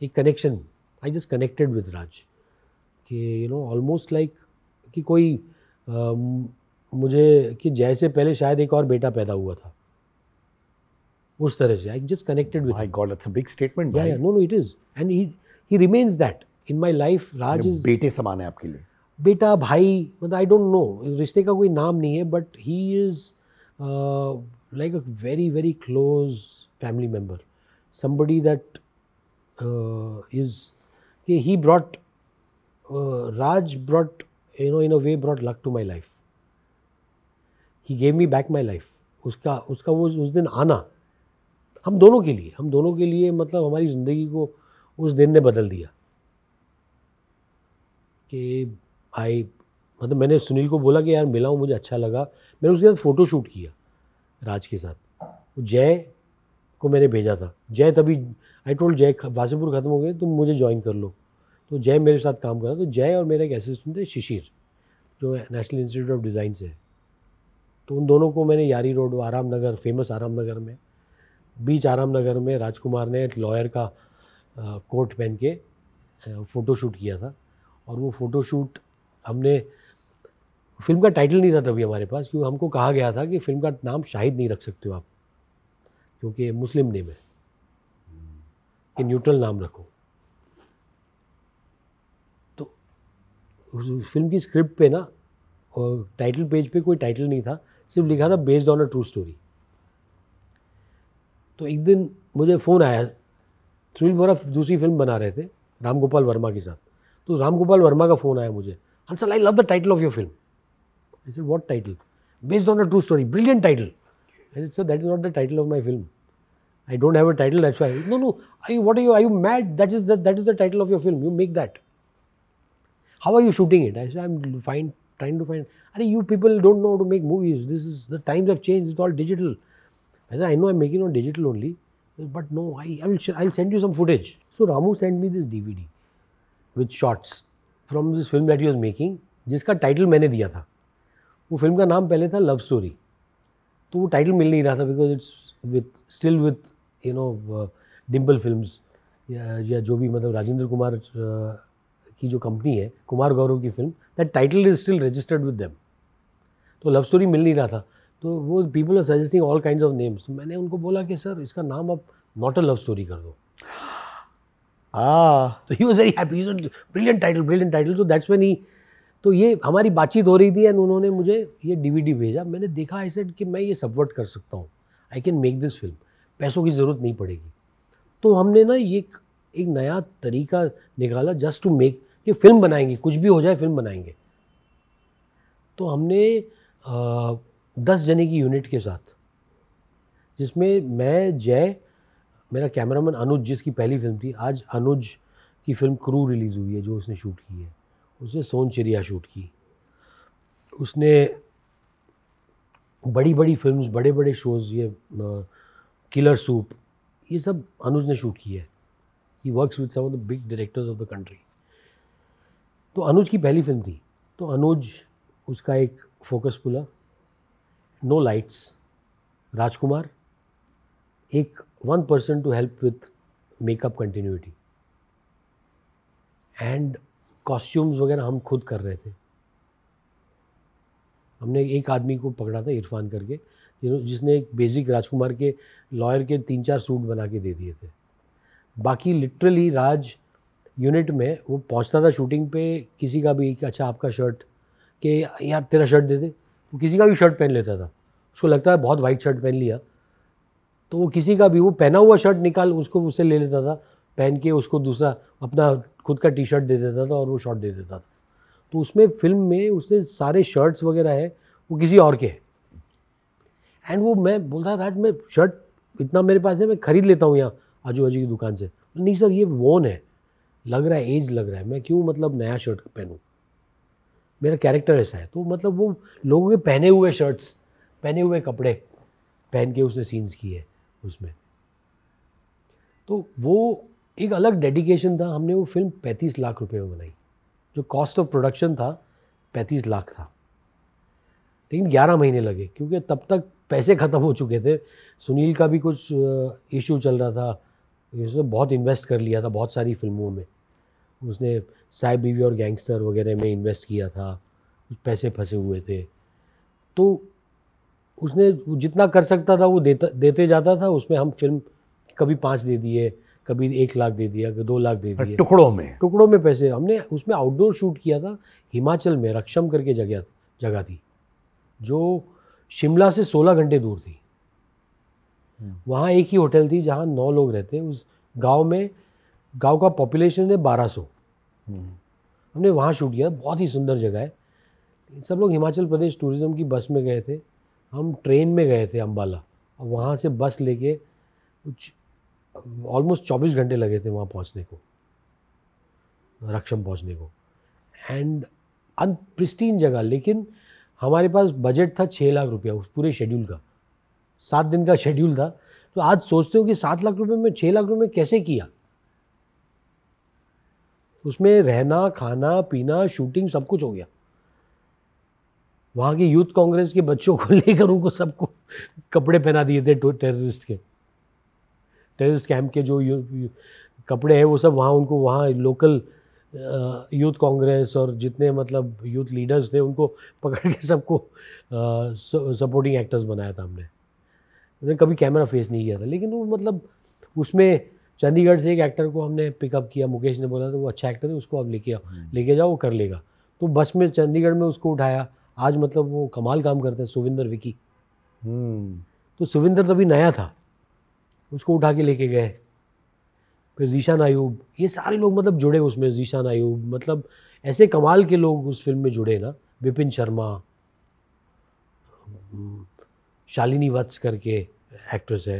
एक connection I just connected with Raj कि यू नो ऑलमोस्ट लाइक कि कोई आ, मुझे कि जैसे पहले शायद एक और बेटा पैदा हुआ था उस तरह से I just connected with my god big statement no no it is and he remains that in my life Raj is बेटे समान है आपके लिए बेटा भाई मतलब आई डोंट नो रिश्ते का कोई नाम नहीं है but he is like a very very close family member somebody that Uh, is he brought uh, Raj brought you know in a way brought luck to my life. He gave me back my life. उसका उसका वो उस दिन आना हम दोनों के लिए हम दोनों के लिए मतलब हमारी ज़िंदगी को उस दिन ने बदल दिया कि आई मतलब मैंने सुनील को बोला कि यार मिला हूँ मुझे अच्छा लगा मैंने उसके साथ फ़ोटो शूट किया राज के साथ जय को मैंने भेजा था जय तभी आई टोल्ड जय वासीपुर ख़त्म हो गए तुम मुझे ज्वाइन कर लो तो जय मेरे साथ काम करा तो जय और मेरा एक असिस्टेंट है शिशिर जो नेशनल इंस्टीट्यूट ऑफ डिज़ाइन से है तो उन दोनों को मैंने यारी रोड आराम नगर फेमस आराम नगर में बीच आराम नगर में राजकुमार ने एक लॉयर का कोट पहन के फ़ोटोशूट किया था और वो फ़ोटोशूट हमने फिल्म का टाइटल नहीं था तभी हमारे पास क्योंकि हमको कहा गया था कि फिल्म का नाम शाहिद नहीं रख सकते हो आप क्योंकि ये मुस्लिम नेम है कि न्यूट्रल नाम रखो तो फिल्म की स्क्रिप्ट पे ना और टाइटल पेज पे कोई टाइटल नहीं था सिर्फ लिखा था based on a true story तो एक दिन मुझे फ़ोन आया सुनील बोरा दूसरी फिल्म बना रहे थे राम गोपाल वर्मा के साथ तो राम गोपाल वर्मा का फ़ोन आया मुझे Hansal I love the title of your film I sir what title based on a true story brilliant title I said, sir, that is not the title of my film. I don't have a title, that's why. No, no, are you, what are you, are you mad? That is, the, that is the title of your film, you make that. How are you shooting it? I said, I'm fine, trying to find, Are you people don't know how to make movies. This is, the times have changed, it's all digital. I said, I know I'm making on digital only, but no, I, I will, I'll send you some footage. So Ramu sent me this DVD with shots from this film that he was making, जिसका title मैंने दिया था वो film का नाम पहले था love story तो वो टाइटल मिल नहीं रहा था because it's with still with you know Dimple film या जो भी मतलब राजेंद्र कुमार की जो कंपनी है कुमार गौरव की film that title is still registered with them तो लव स्टोरी मिल नहीं रहा था तो वो people are suggesting all kind of names तो मैंने उनको बोला कि सर इसका नाम आप नॉट अ लव स्टोरी कर दो हाँ तो he was very happy brilliant title brilliant title तो दैट्स वेन ही तो ये हमारी बातचीत हो रही थी एंड उन्होंने मुझे ये डीवीडी भेजा मैंने देखा आई सेड कि मैं ये सबवर्ट कर सकता हूँ I can make this film पैसों की ज़रूरत नहीं पड़ेगी तो हमने ना ये एक नया तरीका निकाला जस्ट टू मेक कि फिल्म बनाएंगे कुछ भी हो जाए फिल्म बनाएंगे तो हमने आ, दस जने की यूनिट के साथ जिसमें मैं जय मेरा कैमरामैन अनुज जिसकी पहली फिल्म थी आज अनुज की फिल्म क्रू रिलीज़ हुई है जो उसने शूट की है उसने सोन चिड़िया शूट की उसने बड़ी बड़ी फिल्म्स बड़े बड़े शोज़ ये आ, किलर सूप ये सब अनुज ने शूट किया है he works with some of the big directors of the country तो अनुज की पहली फिल्म थी तो अनुज उसका एक फोकस पुला नो लाइट्स राजकुमार एक one person to help with makeup continuity and costumes वगैरह हम खुद कर रहे थे हमने एक आदमी को पकड़ा था इरफान करके जिसने एक बेसिक राजकुमार के लॉयर के तीन चार सूट बना के दे दिए थे बाकी लिटरली राज यूनिट में वो पहुंचता था शूटिंग पे किसी का भी कि अच्छा आपका शर्ट के यार तेरा शर्ट दे दे वो किसी का भी शर्ट पहन लेता था उसको लगता है बहुत वाइट शर्ट पहन लिया तो वो किसी का भी वो पहना हुआ शर्ट निकाल उसको उससे ले लेता था पहन के उसको दूसरा अपना खुद का टी शर्ट दे देता था और वो शॉर्ट दे देता था तो उसमें फिल्म में उसने सारे शर्ट्स वगैरह है वो किसी और के हैं एंड वो मैं बोलता राज मैं शर्ट इतना मेरे पास है मैं ख़रीद लेता हूँ यहाँ आजू बाजू की दुकान से नहीं सर ये वोन है लग रहा है एज लग रहा है मैं क्यों मतलब नया शर्ट पहनूँ मेरा कैरेक्टर ऐसा है तो मतलब वो लोगों के पहने हुए शर्ट्स पहने हुए कपड़े पहन के उसने सीन्स किए उसमें तो वो एक अलग डेडिकेशन था हमने वो फिल्म पैंतीस लाख रुपए में बनाई जो कॉस्ट ऑफ प्रोडक्शन था पैंतीस लाख था लेकिन ग्यारह महीने लगे क्योंकि तब तक पैसे ख़त्म हो चुके थे सुनील का भी कुछ इशू चल रहा था उसने बहुत इन्वेस्ट कर लिया था बहुत सारी फिल्मों में उसने साहब बीवी और गैंगस्टर वगैरह में इन्वेस्ट किया था कुछ पैसे फंसे हुए थे तो उसने जितना कर सकता था वो देता देते जाता था उसमें हम फिल्म कभी पाँच दे दिए कभी एक लाख दे दिया कभी दो लाख दे दिया टुकड़ों में टुकड़ों में पैसे हमने उसमें आउटडोर शूट किया था हिमाचल में रक्षम करके जगह जगह थी जो शिमला से सोलह घंटे दूर थी हम्म। वहाँ एक ही होटल थी जहाँ नौ लोग रहते उस गांव में गांव का पॉपुलेशन है बारह सौ हम्म। हमने वहाँ शूट किया बहुत ही सुंदर जगह है सब लोग हिमाचल प्रदेश टूरिज़्म की बस में गए थे हम ट्रेन में गए थे अम्बाला और वहाँ से बस लेके कुछ ऑलमोस्ट चौबीस घंटे लगे थे वहाँ पहुँचने को रक्षम पहुँचने को एंड अनप्रिस्टीन जगह लेकिन हमारे पास बजट था छः लाख रुपया उस पूरे शेड्यूल का सात दिन का शेड्यूल था तो आज सोचते हो कि सात लाख रुपये में छः लाख रुपये कैसे किया उसमें रहना खाना पीना शूटिंग सब कुछ हो गया वहाँ के यूथ कांग्रेस के बच्चों को <laughs> लेकर उनको सबको कपड़े पहना दिए थे टेररिस्ट के टेररिस्ट कैंप के जो यू, यू, कपड़े हैं वो सब वहाँ उनको वहाँ लोकल यूथ कांग्रेस और जितने मतलब यूथ लीडर्स थे उनको पकड़ के सबको सपोर्टिंग एक्टर्स बनाया था हमने हमने कभी कैमरा फेस नहीं किया था लेकिन वो मतलब उसमें चंडीगढ़ से एक एक्टर को हमने पिकअप किया मुकेश ने बोला था वो अच्छा एक्टर है उसको आप लेके आओ हम्म। लेके जाओ वो कर लेगा तो बस में चंडीगढ़ में उसको उठाया आज मतलब वो कमाल काम करते हैं सुविंदर विकी हम्म। तो सुविंदर तभी तो नया था उसको उठा के लेके गए फिर जीशान आयूब ये सारे लोग मतलब जुड़े उसमें जीशान आयूब मतलब ऐसे कमाल के लोग उस फिल्म में जुड़े ना विपिन शर्मा शालिनी वत्स करके एक्ट्रेस है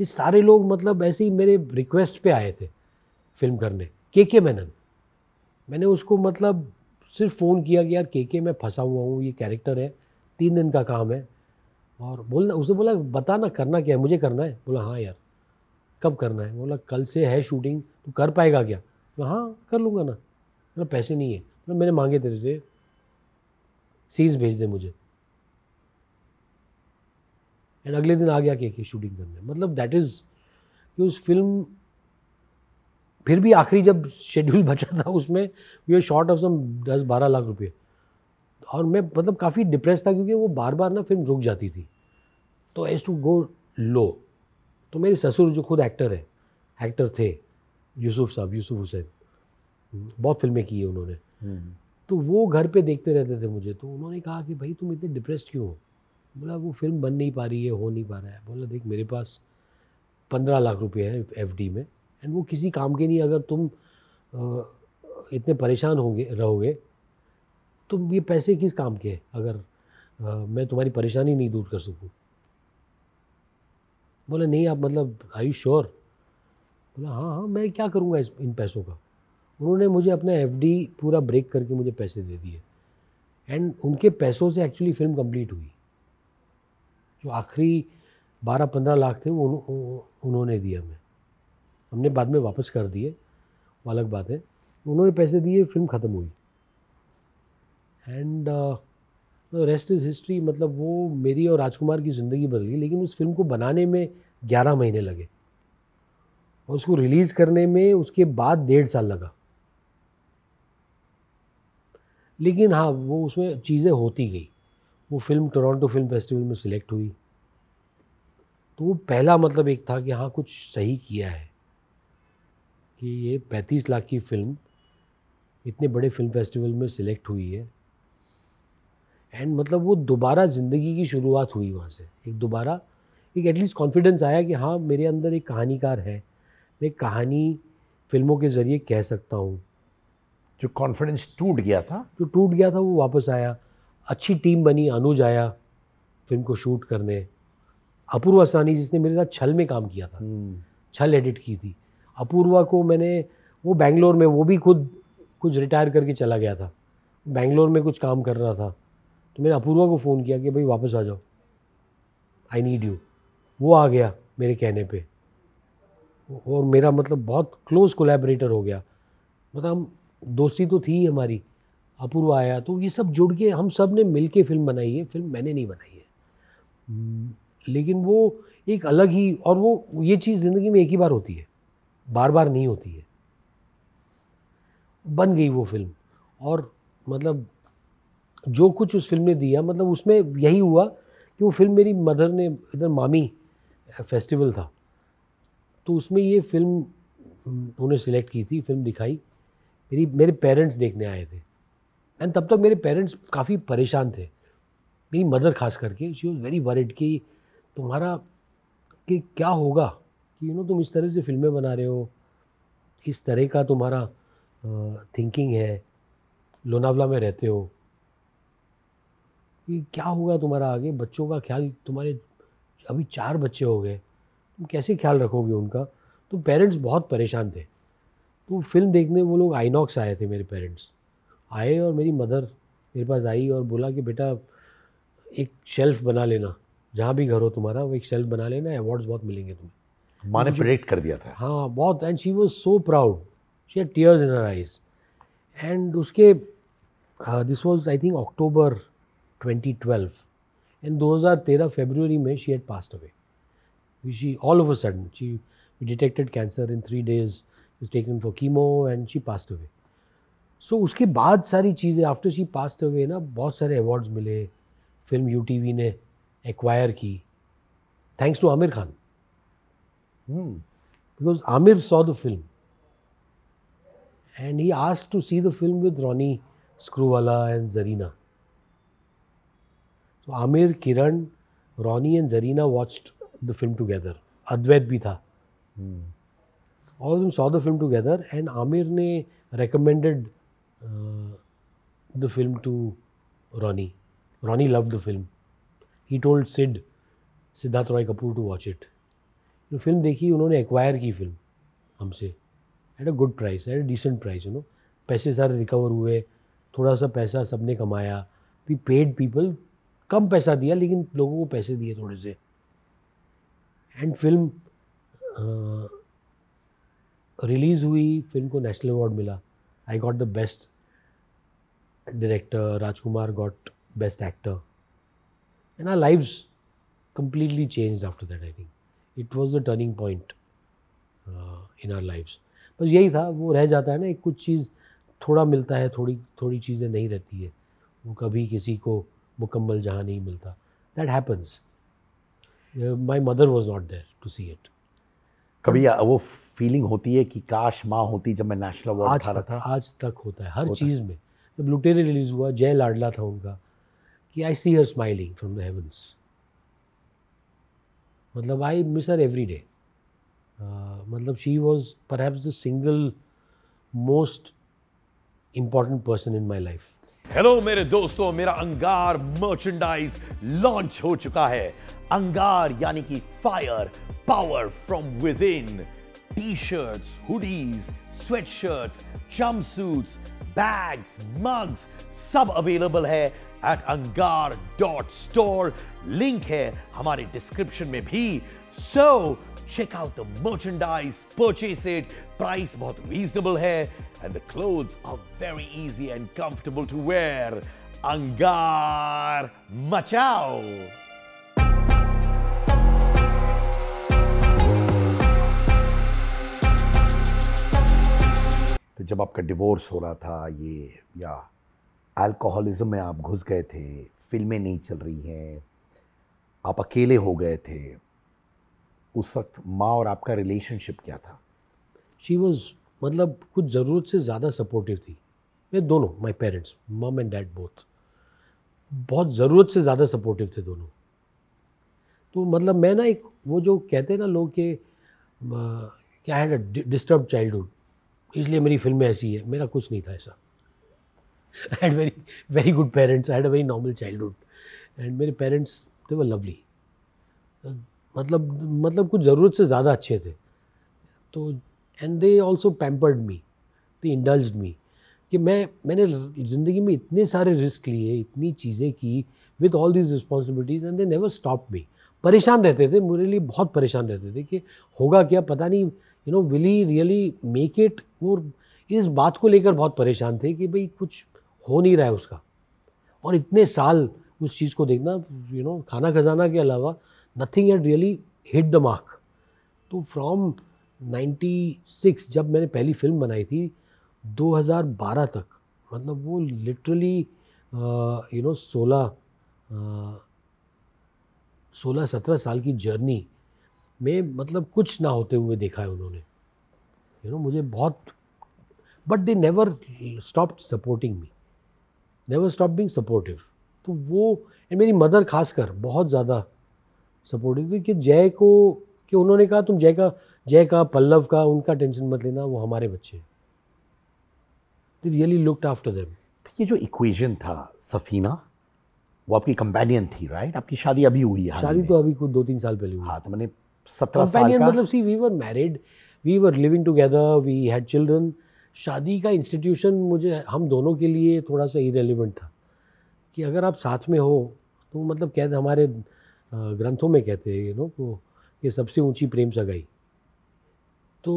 ये सारे लोग मतलब ऐसे ही मेरे रिक्वेस्ट पे आए थे फिल्म करने के के मैनन मैंने उसको मतलब सिर्फ फ़ोन किया कि यार के के मैं फंसा हुआ हूँ ये कैरेक्टर है तीन दिन का काम है और बोलना उसने बोला बताना करना क्या है मुझे करना है बोला हाँ यार कब करना है बोला कल से है शूटिंग तू कर पाएगा क्या बोला हाँ कर लूँगा ना बोला पैसे नहीं है बोला मैंने मांगे तेरे से सीन्स भेज दे मुझे एंड अगले दिन आ गया क्या के शूटिंग करने मतलब दैट इज़ कि उस फिल्म फिर भी आखिरी जब शेड्यूल <laughs> बचा था उसमें we are short of some दस बारह लाख रुपये और मैं मतलब काफ़ी डिप्रेस था क्योंकि वो बार बार ना फिल्म रुक जाती थी तो एज टू गो लो तो मेरे ससुर जो खुद एक्टर है एक्टर थे यूसुफ साहब यूसुफ हुसैन बहुत फिल्में की है उन्होंने हम्म। तो वो घर पे देखते रहते थे मुझे तो उन्होंने कहा कि भाई तुम इतने डिप्रेस क्यों हो बोला वो फिल्म बन नहीं पा रही है हो नहीं पा रहा है बोला देख मेरे पास पंद्रह लाख रुपये हैं एफ में एंड वो किसी काम के नहीं अगर तुम इतने परेशान होंगे रहोगे तुम तो ये पैसे किस काम के हैं अगर आ, मैं तुम्हारी परेशानी नहीं दूर कर सकूँ बोला नहीं आप मतलब आई श्योर बोला हाँ हाँ मैं क्या करूँगा इस इन पैसों का उन्होंने मुझे अपना एफ पूरा ब्रेक करके मुझे पैसे दे दिए एंड उनके पैसों से एक्चुअली फिल्म कंप्लीट हुई जो आखिरी बारह पंद्रह लाख थे वो उन्होंने दिया हमें हमने बाद में वापस कर दिए वो अलग बात है उन्होंने पैसे दिए फिल्म ख़त्म हुई एंड रेस्ट इज़ हिस्ट्री मतलब वो मेरी और राजकुमार की ज़िंदगी बदल गई लेकिन उस फिल्म को बनाने में ग्यारह महीने लगे और उसको रिलीज़ करने में उसके बाद डेढ़ साल लगा लेकिन हाँ वो उसमें चीज़ें होती गई वो फिल्म टोरंटो फिल्म फेस्टिवल में सिलेक्ट हुई तो वो पहला मतलब एक था कि हाँ कुछ सही किया है कि ये पैंतीस लाख की फ़िल्म इतने बड़े फिल्म फेस्टिवल में सिलेक्ट हुई है एंड मतलब वो दोबारा ज़िंदगी की शुरुआत हुई वहाँ से एक दोबारा एक एटलीस्ट कॉन्फिडेंस आया कि हाँ मेरे अंदर एक कहानीकार है मैं कहानी फिल्मों के ज़रिए कह सकता हूँ जो कॉन्फिडेंस टूट गया था जो टूट गया था वो वापस आया अच्छी टीम बनी अनुज आया फिल्म को शूट करने अपूर्व सानी जिसने मेरे साथ छल में काम किया था हम्म। छल एडिट की थी अपूर्वा को मैंने वो बेंगलोर में वो भी खुद कुछ रिटायर करके चला गया था बेंगलोर में कुछ काम कर रहा था तो मैंने अपूर्वा को फ़ोन किया कि भाई वापस आ जाओ आई नीड यू वो आ गया मेरे कहने पे और मेरा मतलब बहुत क्लोज कोलेबरेटर हो गया मतलब हम दोस्ती तो थी हमारी अपूर्वा आया तो ये सब जुड़ के हम सब ने मिल के फिल्म बनाई है फिल्म मैंने नहीं बनाई है हम्म, लेकिन वो एक अलग ही और वो ये चीज़ ज़िंदगी में एक ही बार होती है बार बार नहीं होती है बन गई वो फिल्म और मतलब जो कुछ उस फिल्म ने दिया मतलब उसमें यही हुआ कि वो फिल्म मेरी मदर ने इधर मामी फेस्टिवल था तो उसमें ये फिल्म उन्होंने सिलेक्ट की थी फिल्म दिखाई मेरी मेरे पेरेंट्स देखने आए थे एंड तब तक मेरे पेरेंट्स काफ़ी परेशान थे मेरी मदर खास करके शी वॉज़ वेरी वरिड कि तुम्हारा कि क्या होगा कि यू नो तुम इस तरह से फिल्में बना रहे हो इस तरह का तुम्हारा थिंकिंग है लोनावला में रहते हो कि क्या होगा तुम्हारा आगे बच्चों का ख्याल तुम्हारे अभी चार बच्चे हो गए तुम कैसे ख्याल रखोगे उनका तो पेरेंट्स बहुत परेशान थे तो फिल्म देखने वो लोग आइनॉक्स आए थे मेरे पेरेंट्स आए और मेरी मदर मेरे पास आई और बोला कि बेटा एक शेल्फ बना लेना जहाँ भी घर हो तुम्हारा वो एक शेल्फ बना लेना अवार्ड्स बहुत मिलेंगे तुम्हें तो माने ने प्रेडिक्ट कर दिया था हाँ बहुत and she was so proud she tears in her eyes and उसके this was I think October 2012 and 2013 February में she had passed away. She all of a sudden she we detected cancer in three days. She was taken for chemo and she passed away. So so, उसके बाद सारी चीज़ें after she passed away ना बहुत सारे awards मिले film यू ने एक्वायर की thanks to Aamir Khan because Aamir saw the film and he asked to see the film with Ronnie Screwvala and Zarina तो Aamir Kiran Ronnie and Zarina watched the film together Advait भी था all them saw the film together and Aamir ने recommended the film to Ronnie Ronnie love the film he told Sid Siddharth Roy Kapur to watch it जो film देखी उन्होंने acquire की film हमसे at a good price at a decent price you know पैसे सारे recover हुए थोड़ा सा पैसा सबने कमाया वी पेड पीपल कम पैसा दिया लेकिन लोगों को पैसे दिए थोड़े से एंड फिल्म रिलीज़ हुई फिल्म को नेशनल अवार्ड मिला I got the best director Rajkumar got best actor and our lives completely change after that I think it was the turning point in our lives बस यही था वो रह जाता है ना एक कुछ चीज़ थोड़ा मिलता है थोड़ी थोड़ी चीज़ें नहीं रहती है वो कभी किसी को मुकम्मल जहाँ नहीं मिलता that happens my mother was not there to see it कभी वो फीलिंग होती है कि काश माँ होती जब मैं नेशनल अवार्ड उठा रहा था आज तक होता है हर चीज़ है। में जब लुटेरे रिलीज़ हुआ जय लाडला था उनका कि I see her smiling from the heavens मतलब I miss her every day मतलब शी वॉज पर the single most important person in my life hello मेरे दोस्तों मेरा अंगार मर्चेंडाइज लॉन्च हो चुका है अंगार यानी कि fire power from within T shirts hoodies sweatshirts jumpsuits bags mugs सब अवेलेबल है at Angaar dot store link है हमारे डिस्क्रिप्शन में भी so check out the merchandise purchase it price बहुत रीजनेबल है and the clothes are very easy and comfortable to wear. Angar Machao! तो जब आपका डिवोर्स हो रहा था ये या अल्कोहलिज्म में आप घुस गए थे फिल्में नहीं चल रही हैं आप अकेले हो गए थे उस वक्त माँ और आपका रिलेशनशिप क्या था शी वॉज मतलब कुछ ज़रूरत से ज़्यादा सपोर्टिव थी मेरे दोनों my parents mum and dad both बहुत ज़रूरत से ज़्यादा सपोर्टिव थे दोनों तो मतलब मैं ना एक वो जो कहते हैं ना लोग के क्या है डिस्टर्ब चाइल्डहुड इसलिए मेरी फिल्में ऐसी है मेरा कुछ नहीं था ऐसा I had very very good parents I had a very normal childhood and मेरे पेरेंट्स दे वर लवली मतलब मतलब कुछ ज़रूरत से ज़्यादा अच्छे थे तो and they also pampered me they indulge me कि मैं मैंने ज़िंदगी में इतने सारे रिस्क लिए इतनी चीज़ें की with all these responsibilities and they never stop me परेशान रहते थे मेरे लिए बहुत परेशान रहते थे कि होगा क्या पता नहीं you know will he really make it वो इस बात को लेकर बहुत परेशान थे कि भाई कुछ हो नहीं रहा है उसका और इतने साल उस चीज़ को देखना यू नो खाना खजाना के अलावा nothing at really hit the mark तो फ्रॉम 96 जब मैंने पहली फिल्म बनाई थी 2012 तक मतलब वो लिटरली यू नो सोलह सोलह सत्रह साल की जर्नी में मतलब कुछ ना होते हुए देखा है उन्होंने यू नो मुझे बहुत but they never stop supporting me never stop being supportive तो वो एंड मेरी मदर खासकर बहुत ज़्यादा सपोर्टिव थी कि जय को कि उन्होंने कहा तुम जय का जय का पल्लव का उनका टेंशन मत लेना वो हमारे बच्चे रियली लुकड आफ्टर देम तो ये जो इक्वेशन था सफीना वो आपकी कंपेनियन थी राइट आपकी शादी अभी हुई है शादी तो अभी कुछ दो तीन साल पहले हुई हाँ तो मैंने सत्रह साल का मतलब see we were married we were living together we had children शादी का इंस्टीट्यूशन मुझे हम दोनों के लिए थोड़ा सा इरेलीवेंट था कि अगर आप साथ में हो तो मतलब कहते हमारे ग्रंथों में कहते हैं यू नो को ये सबसे ऊंची प्रेम सगाई तो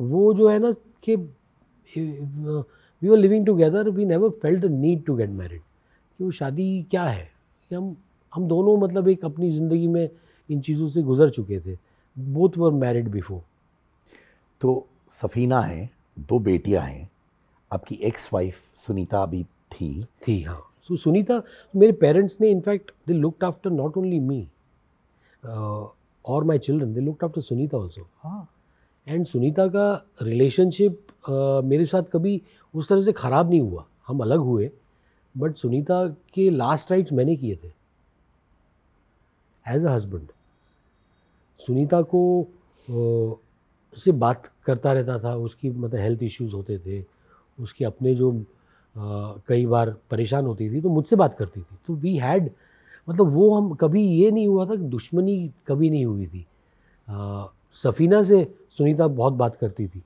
वो जो है ना कि we are living together we never felt need to get married कि वो शादी क्या है कि हम हम दोनों मतलब एक अपनी ज़िंदगी में इन चीज़ों से गुजर चुके थे बोथ वर मैरिड बिफोर तो सफ़ीना है दो बेटियां हैं आपकी एक्स वाइफ सुनीता भी थी थी हाँ सो तो so, सुनीता मेरे पेरेंट्स ने in fact they looked after not only me और my children they looked after Sunita also हाँ एंड सुनीता का रिलेशनशिप मेरे साथ कभी उस तरह से ख़राब नहीं हुआ हम अलग हुए बट सुनीता के लास्ट राइट्स मैंने किए थे एज अ हस्बैंड सुनीता को से बात करता रहता था उसकी मतलब हेल्थ इश्यूज होते थे उसके अपने जो आ, कई बार परेशान होती थी तो मुझसे बात करती थी तो वी हैड मतलब वो हम कभी ये नहीं हुआ था दुश्मनी कभी नहीं हुई थी आ, सफ़ीना से सुनीता बहुत बात करती थी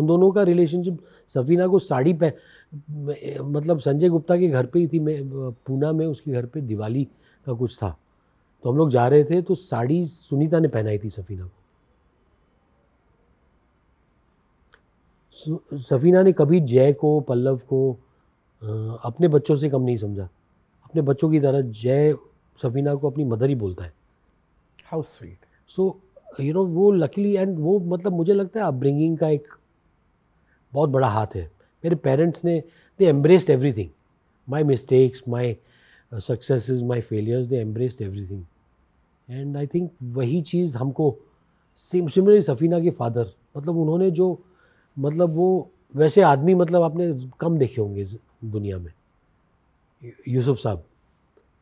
उन दोनों का रिलेशनशिप सफ़ीना को साड़ी पह मतलब संजय गुप्ता के घर पे ही थी मैं पूना में उसके घर पे दिवाली का कुछ था तो हम लोग जा रहे थे तो साड़ी सुनीता ने पहनाई थी सफ़ीना को सफ़ीना ने कभी जय को पल्लव को अपने बच्चों से कम नहीं समझा अपने बच्चों की तरह जय सफ़ीना को अपनी मदर ही बोलता है how sweet so you know वो लकीली एंड वो मतलब मुझे लगता है अपब्रिंगिंग का एक बहुत बड़ा हाथ है मेरे पेरेंट्स ने they embraced thing my mistakes my success my failures they embraced thing and I think वही चीज़ हमको सिमिलरली सफ़ीना के फादर मतलब उन्होंने जो मतलब वो वैसे आदमी मतलब आपने कम देखे होंगे दुनिया में यूसुफ साहब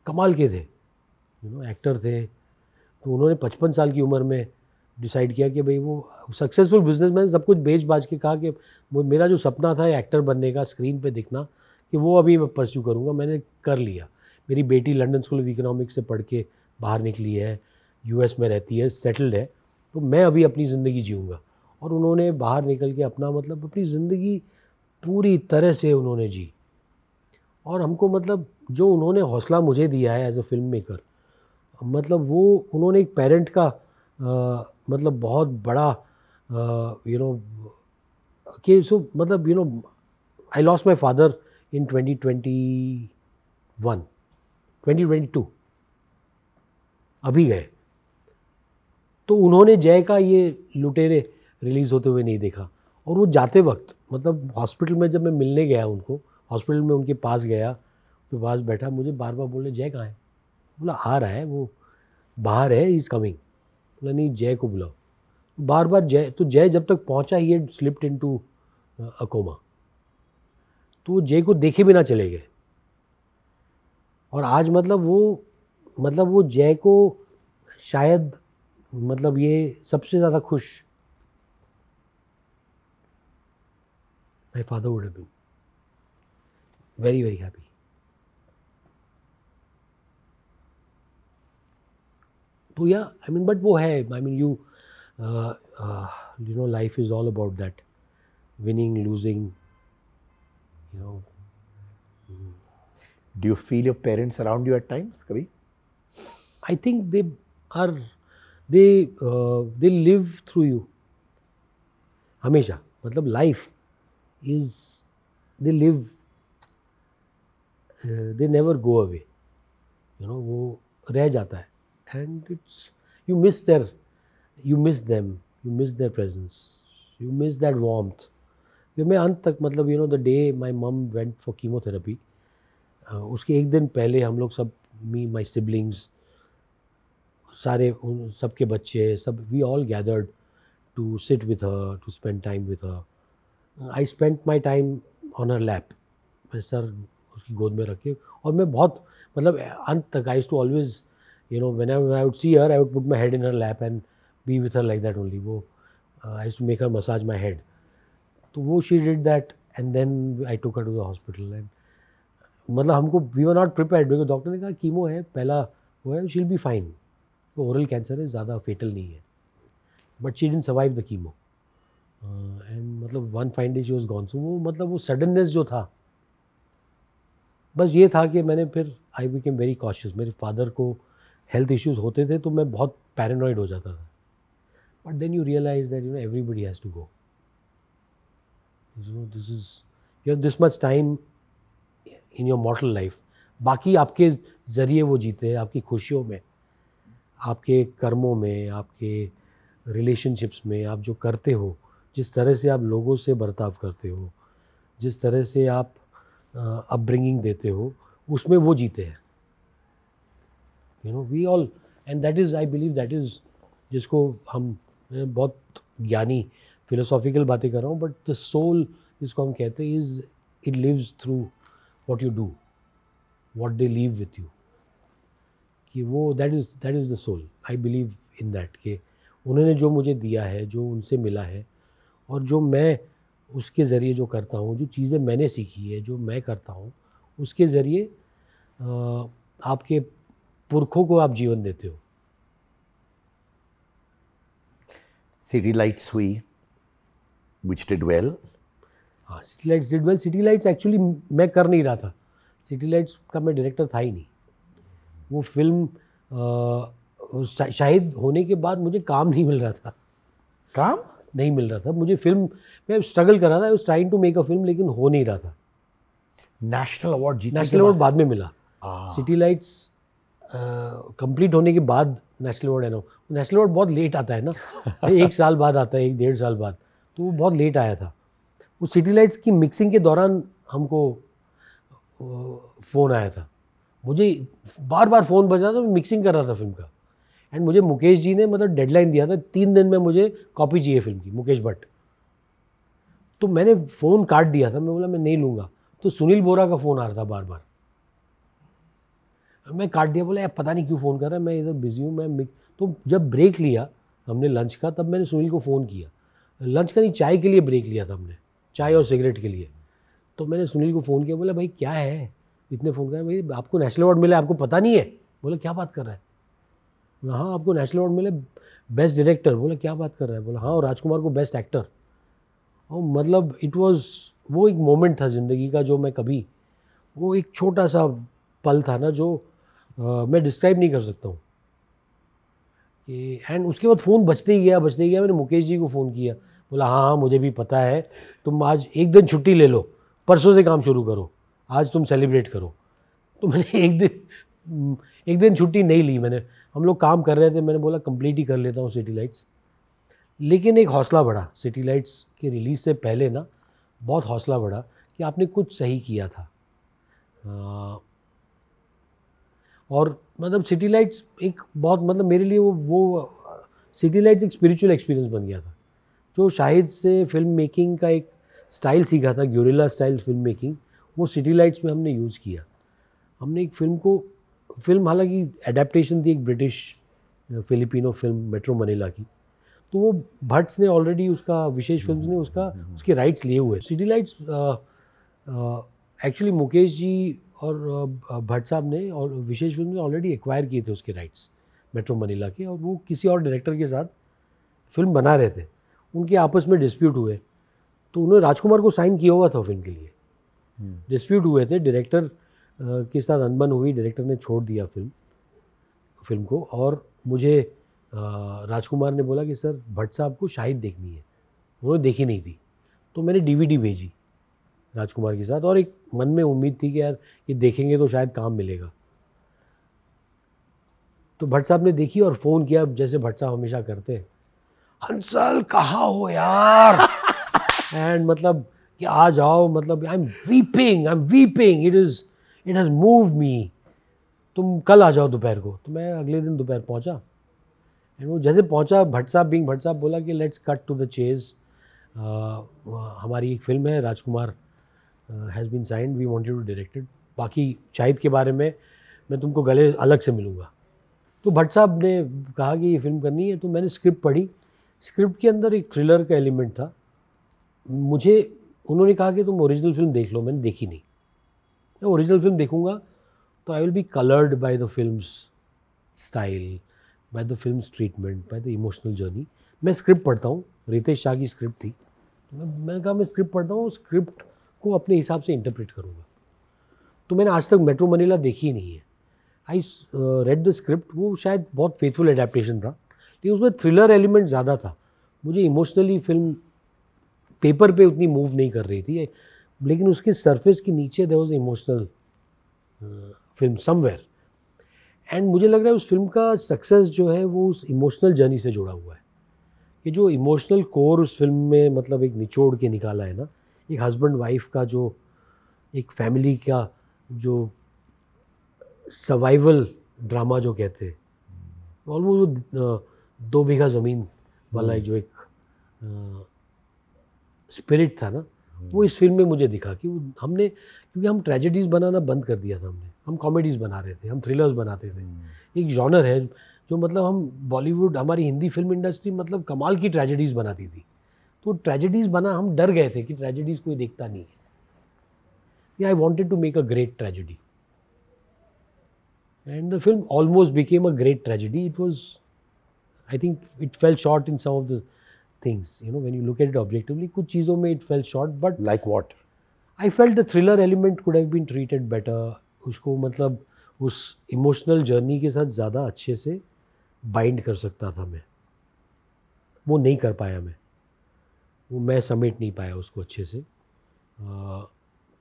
कमाल के थे यू नो एक्टर थे तो उन्होंने पचपन साल की उम्र में डिसाइड किया कि भाई वो सक्सेसफुल बिजनेस मैन सब कुछ बेच बाज के कहा कि मेरा जो सपना था एक्टर बनने का स्क्रीन पे दिखना कि वो अभी मैं परस्यू करूँगा मैंने कर लिया मेरी बेटी लंडन स्कूल ऑफ इकोनॉमिक्स से पढ़ के बाहर निकली है यूएस में रहती है सेटल्ड है तो मैं अभी अपनी ज़िंदगी जीऊँगा और उन्होंने बाहर निकल के अपना मतलब अपनी ज़िंदगी पूरी तरह से उन्होंने जी और हमको मतलब जो उन्होंने हौसला मुझे दिया है एज अ फिल्म मेकर मतलब वो उन्होंने एक पेरेंट का आ, मतलब बहुत बड़ा यू नो कि सो मतलब you know I lost my father in twenty twenty one twenty twenty two अभी गए तो उन्होंने जय का ये लुटेरे रिलीज़ होते हुए नहीं देखा और वो जाते वक्त मतलब हॉस्पिटल में जब मैं मिलने गया उनको हॉस्पिटल में उनके पास गया उनके तो पास बैठा मुझे बार बार बोले जय कहाँ है बोला आ रहा है वो बाहर है इज़ कमिंग बोला नहीं जय को बुलाओ बार बार जय तो जय जब तक पहुंचा ही स्लिप्ड इन टू अकोमा तो वो जय को देखे बिना चले गए और आज मतलब वो मतलब वो जय को शायद मतलब ये सबसे ज़्यादा खुश my father would have been very happy तो या आई मीन बट वो है I mean you you know life is all about that winning losing you know. Do you feel your parents around you at times, Kavi? I think they are, they uh, they live through you. हमेशा मतलब life is they live they never go away you know वो रह जाता है and it's you miss their you miss them you miss their presence you miss that warmth मैं अंत तक मतलब you know the day my mum went for chemotherapy उसके एक दिन पहले हम लोग सब मी माई सिबलिंग्स सारे उन सबके बच्चे सब we all gathered to sit with her to spend time with her I spend my time on her lap मैं सर उसकी गोद में रखे और मैं बहुत मतलब अंत तक I to always you know when I I would see her I would put my head in her lap and be with her like that only वो I to make her massage my head तो वो she did that and then I to cut to the hospital and मतलब हमको we are not prepare क्योंकि doctor ने कहा chemo है पहला वो है she'll be fine oral cancer है ज़्यादा फेटल नहीं है but she didn't survive the chemo and मतलब one fine day she was gone so वो मतलब वो सडननेस जो था बस ये था कि मैंने फिर आई बिकेम वेरी कॉशियस मेरे फादर को हेल्थ इश्यूज होते थे तो मैं बहुत पैरानॉइड हो जाता था but then you realise that you know everybody has to go you know this is you have this much time in your mortal life बाकी आपके ज़रिए वो जीते हैं आपकी खुशियों में आपके कर्मों में आपके रिलेशनशिप्स में आप जो करते हो जिस तरह से आप लोगों से बर्ताव करते हो जिस तरह से आप अपब्रिंगिंग देते हो उसमें वो जीते हैं you know we all and that is I believe that is जिसको हम बहुत ज्ञानी फिलोसॉफिकल बातें कर रहा हूँ बट द सोल जिसको हम कहते हैं is it lives through what you do what they leave with you कि वो that is that is the soul I believe in that कि उन्होंने जो मुझे दिया है जो उनसे मिला है और जो मैं उसके ज़रिए जो करता हूँ जो चीज़ें मैंने सीखी है जो मैं करता हूँ उसके ज़रिए आपके पुरखों को आप जीवन देते हो सिटी लाइट्स हुई विच डिड वेल हाँ City Lights did well City Lights actually मैं कर नहीं रहा था सिटी लाइट्स का मैं डायरेक्टर था ही नहीं वो फिल्म शाहिद होने के बाद मुझे काम नहीं मिल रहा था काम नहीं मिल रहा था मुझे फिल्म मैं स्ट्रगल कर रहा था उस trying to make a film लेकिन हो नहीं रहा था नेशनल अवार्ड जीता नेशनल अवार्ड बाद में मिला सिटी लाइट्स कंप्लीट होने के बाद नेशनल अवार्ड है ना नेशनल अवार्ड बहुत लेट आता है ना <laughs> एक साल बाद आता है एक डेढ़ साल बाद तो वो बहुत लेट आया था वो सिटी लाइट्स की मिक्सिंग के दौरान हमको फ़ोन आया था मुझे बार बार फ़ोन बज रहा था मैं मिक्सिंग कर रहा था फिल्म का एंड मुझे मुकेश जी ने मतलब डेडलाइन दिया था तीन दिन में मुझे कॉपी चाहिए फिल्म की मुकेश भट्ट तो मैंने फ़ोन काट दिया था मैं बोला मैं नहीं लूँगा तो सुनील बोरा का फ़ोन आ रहा था बार बार मैं काट दिया बोला यार पता नहीं क्यों फ़ोन कर रहा है मैं इधर बिजी हूँ मैं तो जब ब्रेक लिया हमने लंच का तब मैंने सुनील को फ़ोन किया लंच का नहीं चाय के लिए ब्रेक लिया था हमने चाय और सिगरेट के लिए तो मैंने सुनील को फ़ोन किया बोला भाई क्या है इतने फ़ोन करें भाई आपको नेशनल अवार्ड मिला आपको पता नहीं है बोला क्या बात कर रहा है बोला हाँ आपको नेशनल अवार्ड मिले बेस्ट डायरेक्टर बोला क्या बात कर रहा है बोला हाँ और राजकुमार को बेस्ट एक्टर और मतलब इट वॉज़ वो एक मोमेंट था ज़िंदगी का जो मैं कभी वो एक छोटा सा पल था ना जो आ, मैं डिस्क्राइब नहीं कर सकता हूँ कि एंड उसके बाद फ़ोन बचते ही गया बचते ही गया मैंने मुकेश जी को फ़ोन किया बोला हाँ हाँ मुझे भी पता है तुम आज एक दिन छुट्टी ले लो परसों से काम शुरू करो आज तुम सेलिब्रेट करो तो मैंने <laughs> एक दिन एक दिन छुट्टी नहीं ली मैंने हम लोग काम कर रहे थे मैंने बोला कंप्लीट ही कर लेता हूँ सिटी लाइट्स लेकिन एक हौसला बढ़ा सिटी लाइट्स के रिलीज़ से पहले ना बहुत हौसला बढ़ा कि आपने कुछ सही किया था आ, और मतलब सिटी लाइट्स एक बहुत मतलब मेरे लिए वो वो सिटी लाइट्स एक स्पिरिचुअल एक्सपीरियंस बन गया था जो शाहिद से फिल्म मेकिंग का एक स्टाइल सीखा था ग्योरिला स्टाइल फिल्म मेकिंग वो सिटी लाइट्स में हमने यूज़ किया हमने एक फिल्म को फिल्म हालांकि एडेप्टेशन थी एक British Filipino film Metro Manila की तो वो भट्स ने ऑलरेडी उसका विशेष फिल्म ने उसका हम्म, हम्म, हम्म। उसके राइट्स लिए हुए City Lights actually Mukesh ji और भट्ट साहब ने और विशेष फिल्म ने ऑलरेडी एक्वायर किए थे उसके राइट्स मेट्रो मनीला के और वो किसी और डायरेक्टर के साथ फिल्म बना रहे थे उनके आपस में डिस्प्यूट हुए तो उन्होंने राजकुमार को साइन किया हुआ था फिल्म के लिए डिस्प्यूट हम्म। हुए थे डायरेक्टर के साथ अनबन हुई डायरेक्टर ने छोड़ दिया फिल्म फिल्म को और मुझे राजकुमार ने बोला कि सर भट्ट साहब को शाहिद देखनी है उन्होंने देखी नहीं थी तो मैंने डीवीडी भेजी राजकुमार के साथ और एक मन में उम्मीद थी कि यार ये देखेंगे तो शायद काम मिलेगा तो भट्ट साहब ने देखी और फ़ोन किया जैसे भट्ट साहब हमेशा करते हैं हंसल कहाँ हो यार एंड <laughs> मतलब कि आ जाओ मतलब I am weeping I am weeping it is it has move me तुम कल आ जाओ दोपहर को तो मैं अगले दिन दोपहर पहुंचा एंड वो जैसे पहुंचा भट्ट साहब बिंग भट्ट साहब बोला कि let's cut to the chase हमारी एक फ़िल्म है Rajkumar has been signed we wanted to directed बाकी शाहिद के बारे में मैं तुमको गले अलग से मिलूँगा तो भट्ट साहब ने कहा कि ये फिल्म करनी है तो मैंने स्क्रिप्ट पढ़ी स्क्रिप्ट के अंदर एक थ्रिलर का एलिमेंट था मुझे उन्होंने कहा कि तुम ओरिजिनल फिल्म देख लो मैंने देखी नहीं मैं ओरिजिनल फिल्म देखूँगा तो I will be coloured by the film style by the film treatment by the emotional journey मैं स्क्रिप्ट पढ़ता हूँ रितेश शाह की स्क्रिप्ट थी तो मैंने कहा मैं स्क्रिप्ट पढ़ता हूँ स्क्रिप्ट को अपने हिसाब से इंटरप्रेट करूँगा तो मैंने आज तक मेट्रो मनीला देखी ही नहीं है आई रेड द स्क्रिप्ट वो शायद बहुत फेथफुल एडेप्टेशन था लेकिन उसमें थ्रिलर एलिमेंट ज़्यादा था मुझे इमोशनली फिल्म पेपर पे उतनी मूव नहीं कर रही थी लेकिन उसके सरफेस के नीचे there was emotional film somewhere and मुझे लग रहा है उस फिल्म का सक्सेस जो है वो उस इमोशनल जर्नी से जुड़ा हुआ है कि जो इमोशनल कोर उस फिल्म में मतलब एक निचोड़ के निकाला है ना एक हस्बैंड वाइफ का जो एक फैमिली का जो सर्वाइवल ड्रामा जो कहते हैं ऑलमोस्ट दो बीघा ज़मीन वाला हम्म। जो एक स्पिरिट था ना वो हम्म। इस फिल्म में मुझे दिखा कि हमने क्योंकि हम ट्रेजेडीज़ बनाना बंद कर दिया था हमने हम कॉमेडीज़ बना रहे थे हम थ्रिलर्स बनाते थे हम्म। एक जॉनर है जो मतलब हम बॉलीवुड हमारी हिंदी फिल्म इंडस्ट्री मतलब कमाल की ट्रेजेडीज़ बनाती थी तो ट्रेजेडीज बना हम डर गए थे कि ट्रेजेडीज कोई देखता नहीं है I wanted to make a great tragedy and the film almost became a great tragedy it was I think it fell short in some of the things you know when you look at it objectively कुछ चीज़ों में it fell short but like what I felt the thriller element could have been treated better उसको मतलब उस emotional journey के साथ ज़्यादा अच्छे से बाइंड कर सकता था मैं वो नहीं कर पाया मैं वो मैं समेट नहीं पाया उसको अच्छे से आ,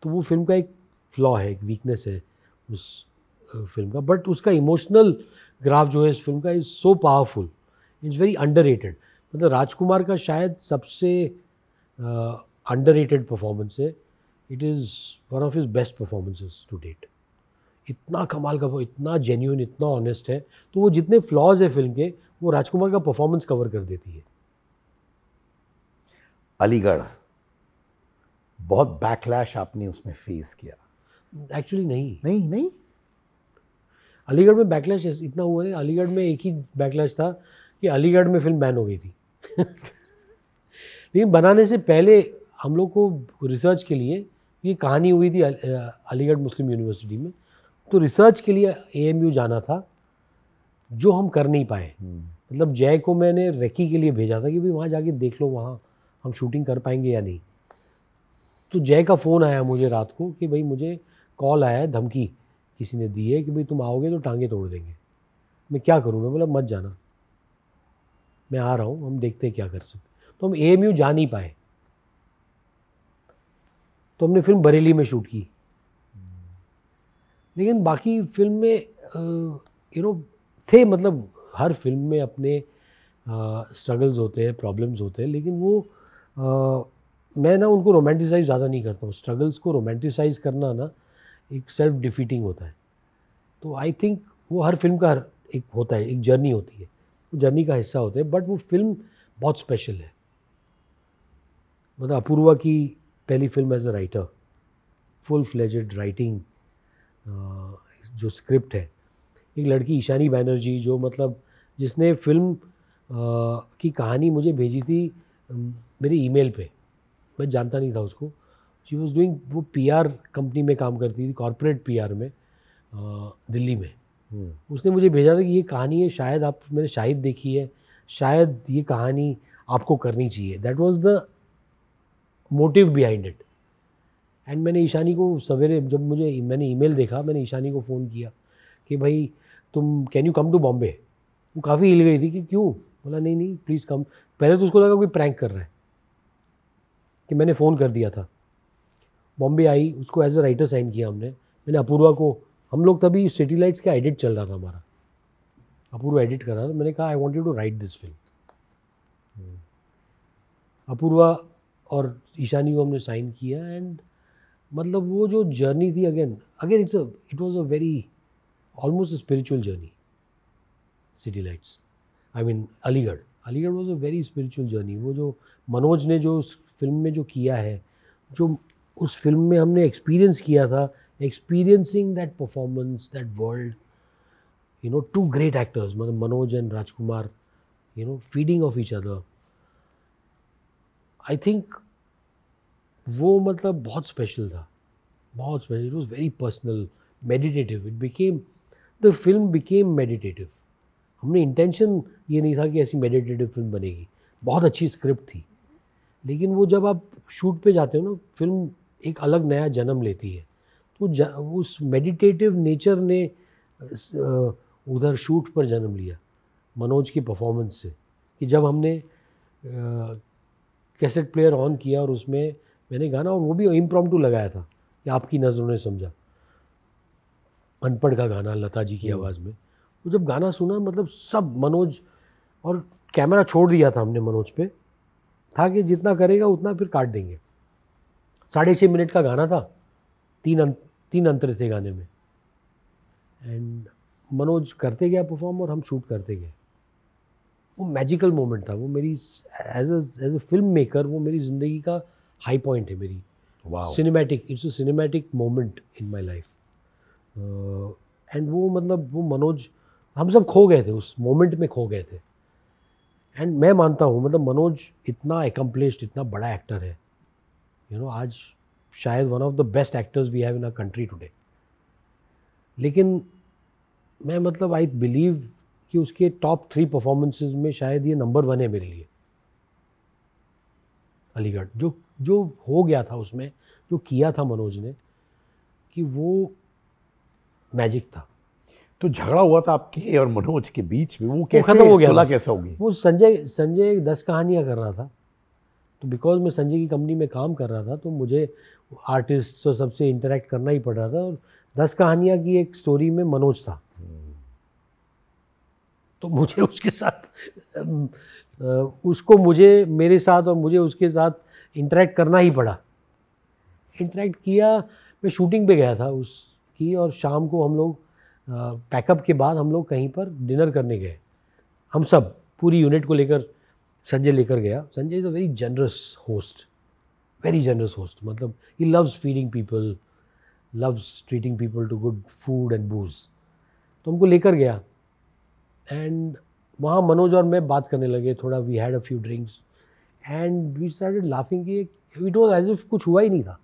तो वो फिल्म का एक फ्लॉ है एक वीकनेस है उस फिल्म का बट उसका इमोशनल ग्राफ जो है इस फिल्म का is so powerful it's very underrated मतलब राजकुमार का शायद सबसे अंडर रेटेड परफॉर्मेंस है it is one of his best performances to date इतना कमाल का इतना जेन्यून इतना ऑनेस्ट है तो वो जितने फ्लॉज है फिल्म के वो राजकुमार का परफॉर्मेंस कवर कर देती है अलीगढ़ बहुत बैकलैश आपने उसमें फेस किया एक्चुअली नहीं नहीं नहीं अलीगढ़ में बैकलैश इतना हुआ है अलीगढ़ में एक ही बैकलैश था कि अलीगढ़ में फिल्म बैन हो गई थी <laughs> लेकिन बनाने से पहले हम लोग को रिसर्च के लिए ये कहानी हुई थी अलीगढ़ मुस्लिम यूनिवर्सिटी में तो रिसर्च के लिए ए जाना था जो हम कर नहीं पाए हम्म। मतलब जय को मैंने रेकी के लिए भेजा था कि भाई वहाँ जाके देख लो वहाँ हम शूटिंग कर पाएंगे या नहीं तो जय का फ़ोन आया मुझे रात को कि भाई मुझे कॉल आया है धमकी किसी ने दी है कि भाई तुम आओगे तो टांगे तोड़ देंगे मैं क्या करूँ मैं बोला मत जाना मैं आ रहा हूँ हम देखते हैं क्या कर सकते तो हम ए जा नहीं पाए तो हमने फिल्म बरेली में शूट की लेकिन बाकी फिल्म में यू नो थे मतलब हर फिल्म में अपने स्ट्रगल्स होते हैं प्रॉब्लम्स होते हैं लेकिन वो मैं ना उनको रोमांटिसाइज ज़्यादा नहीं करता हूँ स्ट्रगल्स को रोमांटिसाइज करना ना एक सेल्फ डिफीटिंग होता है तो आई थिंक वो हर फिल्म का हर एक होता है एक जर्नी होती है वो जर्नी का हिस्सा होते हैं बट वो फिल्म बहुत स्पेशल है मतलब अपूर्वा की पहली film as a writer full fledged writing जो स्क्रिप्ट है एक लड़की ईशानी बैनर्जी जो मतलब जिसने फिल्म की कहानी मुझे भेजी थी मेरे ईमेल पे मैं जानता नहीं था उसको शी वॉज डूइंग वो पीआर कंपनी में काम करती थी कॉरपोरेट पीआर में दिल्ली में हम्म। उसने मुझे भेजा था कि ये कहानी है शायद आप मैंने शायद देखी है शायद ये कहानी आपको करनी चाहिए that was the motive behind it and मैंने ईशानी को सवेरे जब मुझे मैंने ईमेल देखा मैंने ईशानी को फ़ोन किया कि भाई तुम can you come to Bombay वो काफ़ी हिल गई थी कि क्यों बोला नहीं नहीं प्लीज़ कम पहले तो उसको लगा कोई प्रैंक कर रहा है कि मैंने फ़ोन कर दिया था बॉम्बे आई उसको एज अ राइटर साइन किया हमने मैंने अपूर्वा को हम लोग तभी सिटी लाइट्स का एडिट चल रहा था हमारा अपूर्वा एडिट कर रहा था मैंने कहा I want you to write this film Apurva और ईशानी को हमने साइन किया एंड मतलब वो जो जर्नी थी again again it's a it was a very almost spiritual journey City Lights I mean Aligarh Aligarh was a very spiritual journey वो जो मनोज ने जो उस फिल्म में जो किया है जो उस फिल्म में हमने एक्सपीरियंस किया था experiencing that performance that world you know two great actors मतलब Manoj and Rajkumar you know feeding off each other I think वो मतलब बहुत स्पेशल था बहुत special it was very personal meditative it became the film became meditative हमने intention ये नहीं था कि ऐसी मेडिटेटिव फिल्म बनेगी बहुत अच्छी स्क्रिप्ट थी लेकिन वो जब आप शूट पे जाते हो ना फिल्म एक अलग नया जन्म लेती है तो उस मेडिटेटिव नेचर ने उधर शूट पर जन्म लिया मनोज की परफॉर्मेंस से कि जब हमने कैसेट प्लेयर ऑन किया और उसमें मैंने गाना और वो भी इम्प्रॉम्प्टू लगाया था कि आपकी नज़रों ने समझा अनपढ़ का गाना लता जी की हम्म। आवाज़ में तो जब गाना सुना मतलब सब मनोज और कैमरा छोड़ दिया था हमने मनोज पे था कि जितना करेगा उतना फिर काट देंगे साढ़े छः मिनट का गाना था तीन अं, तीन अंतर थे गाने में एंड मनोज करते गया परफॉर्म और हम शूट करते गए वो मैजिकल मोमेंट था वो मेरी as as a filmmaker वो मेरी ज़िंदगी का हाई पॉइंट है मेरी cinematic it's a cinematic moment in my life and वो मतलब वो मनोज हम सब खो गए थे उस मोमेंट में खो गए थे एंड मैं मानता हूँ मतलब मनोज इतना एकम्प्लिश्ड इतना बड़ा एक्टर है यू you नो know, आज शायद one of the best actors we have in a country today लेकिन मैं मतलब आई बिलीव कि उसके टॉप थ्री परफॉर्मेंसेज में शायद ये नंबर वन है मेरे लिए अलीगढ़ जो जो हो गया था उसमें जो किया था मनोज ने कि वो मैजिक था तो झगड़ा हुआ था आपके और मनोज के बीच में वो कैसे खत्म हो गया सुला कैसा होगी वो संजय संजय दस कहानियाँ कर रहा था तो बिकॉज मैं संजय की कंपनी में काम कर रहा था तो मुझे आर्टिस्ट और सबसे इंटरेक्ट करना ही पड़ रहा था और दस कहानियाँ की एक स्टोरी में मनोज था तो मुझे उसके साथ उसको मुझे मेरे साथ और मुझे उसके साथ इंटरेक्ट करना ही पड़ा इंटरेक्ट किया मैं शूटिंग पे गया था उसकी और शाम को हम लोग पैकअप के बाद हम लोग कहीं पर डिनर करने गए हम सब पूरी यूनिट को लेकर संजय लेकर गया Sanjay is a very generous host very generous host मतलब he loves feeding people loves treating people to good food and booze तो हमको लेकर गया एंड वहाँ मनोज और मैं बात करने लगे थोड़ा we had a few drinks and we started laughing कि इट वॉज एज इफ कुछ हुआ ही नहीं था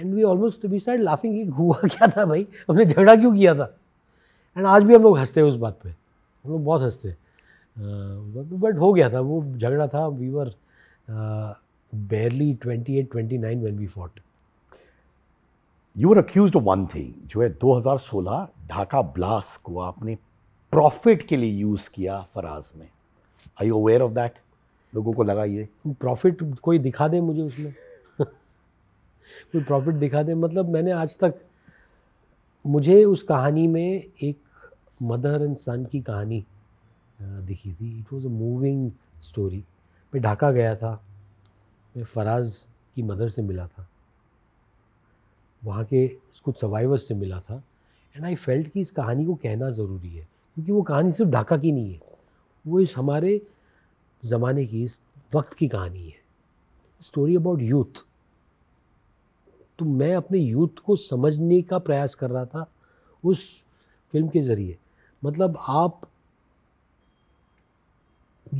and we almost we side laughing कि हुआ क्या था भाई हमने झगड़ा क्यों किया था एंड आज भी हम लोग हंसते हैं उस बात पे हम लोग बहुत हंसते हैं बट हो गया था वो झगड़ा था we were twenty 28 29 when we fought you were accused accuse one thing जो है 2016 ढाका ब्लास्ट को आपने प्रॉफिट के लिए यूज़ किया फराज में I you aware of that लोगों को लगा ये प्रॉफिट कोई दिखा दे मुझे उसमें कोई प्रॉफिट दिखा दे मतलब मैंने आज तक मुझे उस कहानी में एक मदर एंड सन की कहानी दिखी थी it was a moving story मैं ढाका गया था मैं फराज की मदर से मिला था वहाँ के कुछ सर्वाइवर्स से मिला था एंड आई फेल्ट कि इस कहानी को कहना ज़रूरी है क्योंकि वो कहानी सिर्फ ढाका की नहीं है वो इस हमारे ज़माने की इस वक्त की कहानी है स्टोरी अबाउट यूथ तो मैं अपने यूथ को समझने का प्रयास कर रहा था उस फिल्म के ज़रिए मतलब आप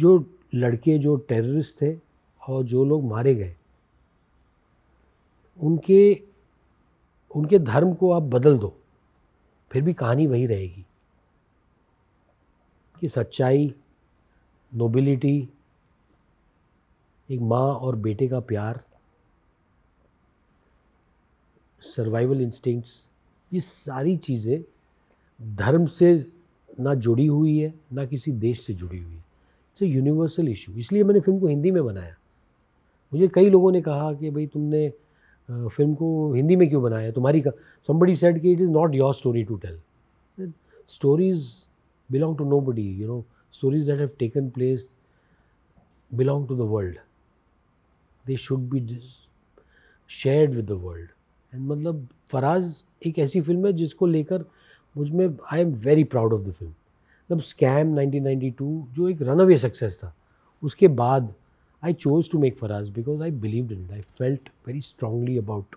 जो लड़के जो टेररिस्ट थे और जो लोग मारे गए उनके उनके धर्म को आप बदल दो फिर भी कहानी वही रहेगी कि सच्चाई नोबिलिटी एक माँ और बेटे का प्यार सर्वाइवल इंस्टिंक्ट्स ये सारी चीज़ें धर्म से ना जुड़ी हुई है ना किसी देश से जुड़ी हुई है इट्स ए यूनिवर्सल इशू इसलिए मैंने फिल्म को हिंदी में बनाया मुझे कई लोगों ने कहा कि भाई तुमने फिल्म को हिंदी में क्यों बनाया तुम्हारी का समबडी सेड कि it is not your story to tell stories belong to nobody you know stories that have taken place belong to the world they should be shared with the world and मतलब फराज एक ऐसी film है जिसको लेकर मुझ में I am very proud of the film मतलब Scam 1992 जो एक रन अवे सक्सेस था उसके बाद I chose to make Faraaz because I believe in I felt very strongly about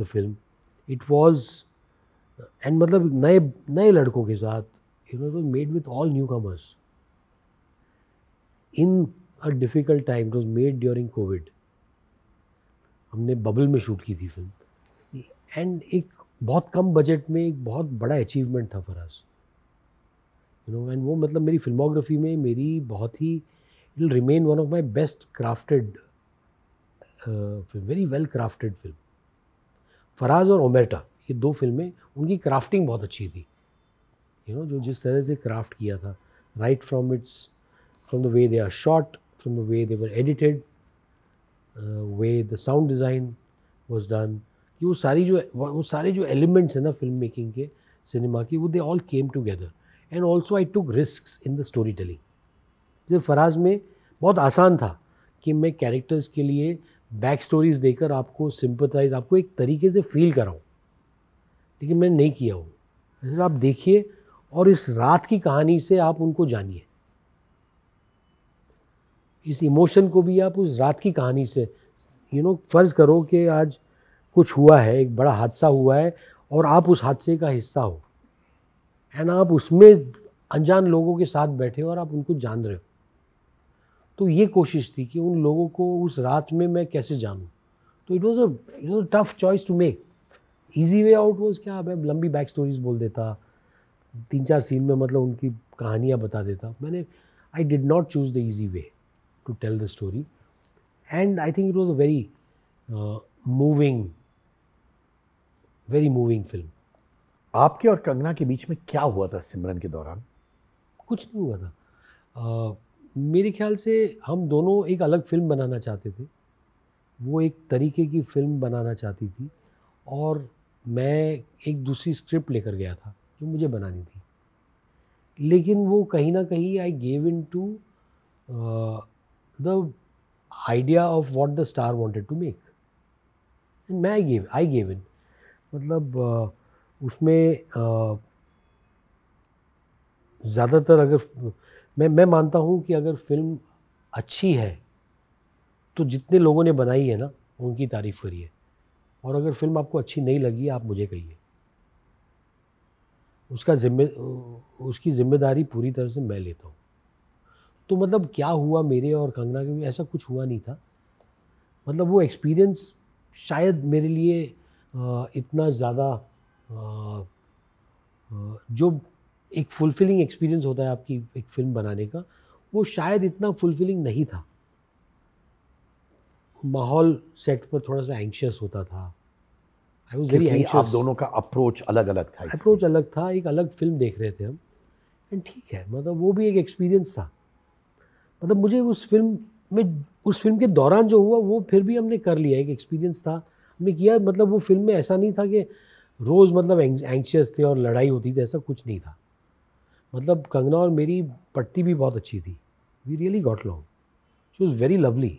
the film it was and मतलब नए नए लड़कों के साथ you know made with all newcomers in a difficult time it was made during Covid हमने bubble में shoot की थी फिल्म एंड एक बहुत कम बजट में एक बहुत बड़ा अचीवमेंट था फराज यू नो एंड वो मतलब मेरी फिल्मोग्राफी में मेरी बहुत ही it remain one of my best crafted film very well crafted film Faraaz और ओमेटा ये दो फिल्में उनकी क्राफ्टिंग बहुत अच्छी थी यू नो जो जिस तरह से क्राफ्ट किया था right from it's from the way they are shot from the way they were edited way the sound design was done कि वो सारी जो वो सारे जो एलिमेंट्स हैं ना फिल्म मेकिंग के सिनेमा के वो they all came together and also I took risk in the storytelling जो फराज में बहुत आसान था कि मैं कैरेक्टर्स के लिए बैक स्टोरीज देकर आपको सिंपथाइज आपको एक तरीके से फील कराऊँ लेकिन मैंने नहीं किया वो आप देखिए और इस रात की कहानी से आप उनको जानिए इस इमोशन को भी आप उस रात की कहानी से यू नो फ़र्ज़ करो कि आज कुछ हुआ है एक बड़ा हादसा हुआ है और आप उस हादसे का हिस्सा हो एंड आप उसमें अनजान लोगों के साथ बैठे हो और आप उनको जान रहे हो तो ये कोशिश थी कि उन लोगों को उस रात में मैं कैसे जानूँ तो it was at was a tough choice to make easy way out was क्या मैं लंबी बैक स्टोरीज बोल देता तीन चार सीन में मतलब उनकी कहानियाँ बता देता मैंने I did not choose the easy way to tell the story. And I think it was a very uh, moving, very moving film. आपके और कंगना के बीच में क्या हुआ था सिमरन के दौरान कुछ नहीं हुआ था uh, मेरे ख्याल से हम दोनों एक अलग फिल्म बनाना चाहते थे वो एक तरीके की फिल्म बनाना चाहती थी और मैं एक दूसरी स्क्रिप्ट लेकर गया था जो मुझे बनानी थी लेकिन वो कहीं ना कहीं I gave in to the idea of what the star wanted to make. And मैं गेव आई गेव इन मतलब उसमें ज़्यादातर अगर मैं मैं मानता हूँ कि अगर फिल्म अच्छी है तो जितने लोगों ने बनाई है ना उनकी तारीफ़ करिए और अगर फिल्म आपको अच्छी नहीं लगी आप मुझे कहिए उसका जिम्मे उसकी जिम्मेदारी पूरी तरह से मैं लेता हूँ तो मतलब क्या हुआ मेरे और कंगना के भी ऐसा कुछ हुआ नहीं था मतलब वो एक्सपीरियंस शायद मेरे लिए इतना ज़्यादा जो एक फुलफिलिंग एक्सपीरियंस होता है आपकी एक फ़िल्म बनाने का वो शायद इतना फुलफिलिंग नहीं था माहौल सेट पर थोड़ा सा एंक्शियस होता था आई वॉज वेरी आप दोनों का अप्रोच अलग अलग था अप्रोच अलग था एक अलग फिल्म देख रहे थे हम एंड ठीक है मतलब वो भी एक एक्सपीरियंस था मतलब मुझे उस फिल्म में उस फिल्म के दौरान जो हुआ वो फिर भी हमने कर लिया एक एक्सपीरियंस था हमने किया मतलब वो फिल्म में ऐसा नहीं था कि रोज़ मतलब एंक्शियस थे और लड़ाई होती थी ऐसा कुछ नहीं था मतलब कंगना और मेरी पट्टी भी बहुत अच्छी थी we really got long she was very lovely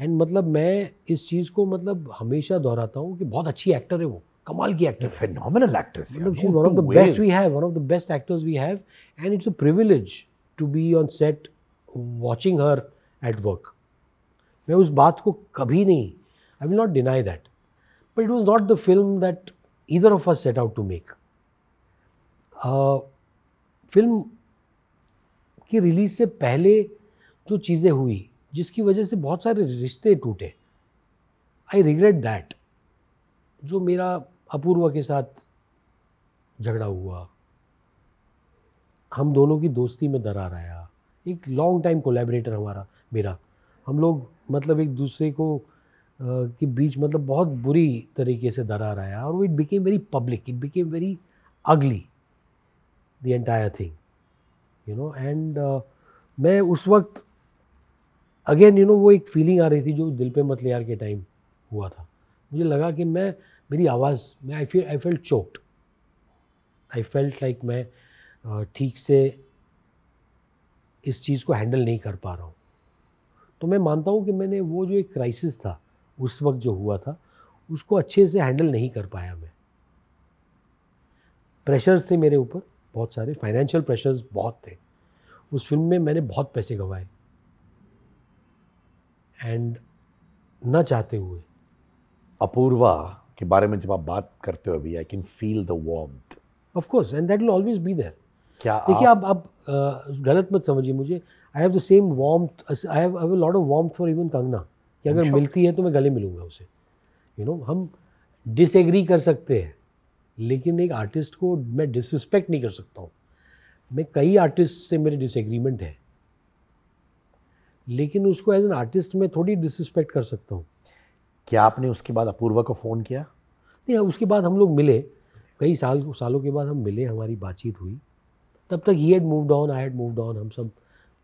and मतलब मैं इस चीज़ को मतलब हमेशा दोहराता हूँ कि बहुत अच्छी एक्टर है वो कमाल की एक्टर फिनोमिनल एक्टर्स मतलब she one of the best we have one of the best actors we have and it's a privilege to be on set watching her at work मैं उस बात को कभी नहीं I will not deny that but it was not the film that either of us set out to make film की release से पहले जो चीज़ें हुई जिसकी वजह से बहुत सारे रिश्ते टूटे आई रिग्रेट दैट जो मेरा अपूर्वा के साथ झगड़ा हुआ हम दोनों की दोस्ती में दरार आया एक लॉन्ग टाइम कोलेबरेटर हमारा मेरा हम लोग मतलब एक दूसरे को के बीच मतलब बहुत बुरी तरीके से दरार आया और वो it became very public it became very ugly the entire thing you know and मैं उस वक्त अगेन यू नो वो एक फीलिंग आ रही थी जो दिल पे मतले के टाइम हुआ था मुझे लगा कि मैं मेरी आवाज़ मैं I feel I felt choked I felt like मैं ठीक से इस चीज़ को हैंडल नहीं कर पा रहा हूँ तो मैं मानता हूँ कि मैंने वो जो एक क्राइसिस था उस वक्त जो हुआ था उसको अच्छे से हैंडल नहीं कर पाया मैं प्रेशर्स थे मेरे ऊपर बहुत सारे फाइनेंशियल प्रेशर्स बहुत थे उस फिल्म में मैंने बहुत पैसे गंवाए एंड ना चाहते हुए अपूर्वा के बारे में जब आप बात करते हो अभी I can feel the warm of course and that will always be there क्या देखिए आप आप गलत मत समझिए मुझे I have the same warmth I have lot of warm for even Kangana कि अगर मिलती है तो मैं गले मिलूंगा उसे यू नो हम डिसएग्री कर सकते हैं लेकिन एक आर्टिस्ट को मैं डिसरिस्पेक्ट नहीं कर सकता हूँ मैं कई आर्टिस्ट से मेरे डिसएग्रीमेंट है लेकिन उसको एज एन आर्टिस्ट मैं थोड़ी डिसरिस्पेक्ट कर सकता हूँ क्या आपने उसके बाद अपूर्वा को फ़ोन किया नहीं उसके बाद हम लोग मिले कई साल सालों के बाद हम मिले हमारी बातचीत हुई तब तक ही had move on I had move on हम सब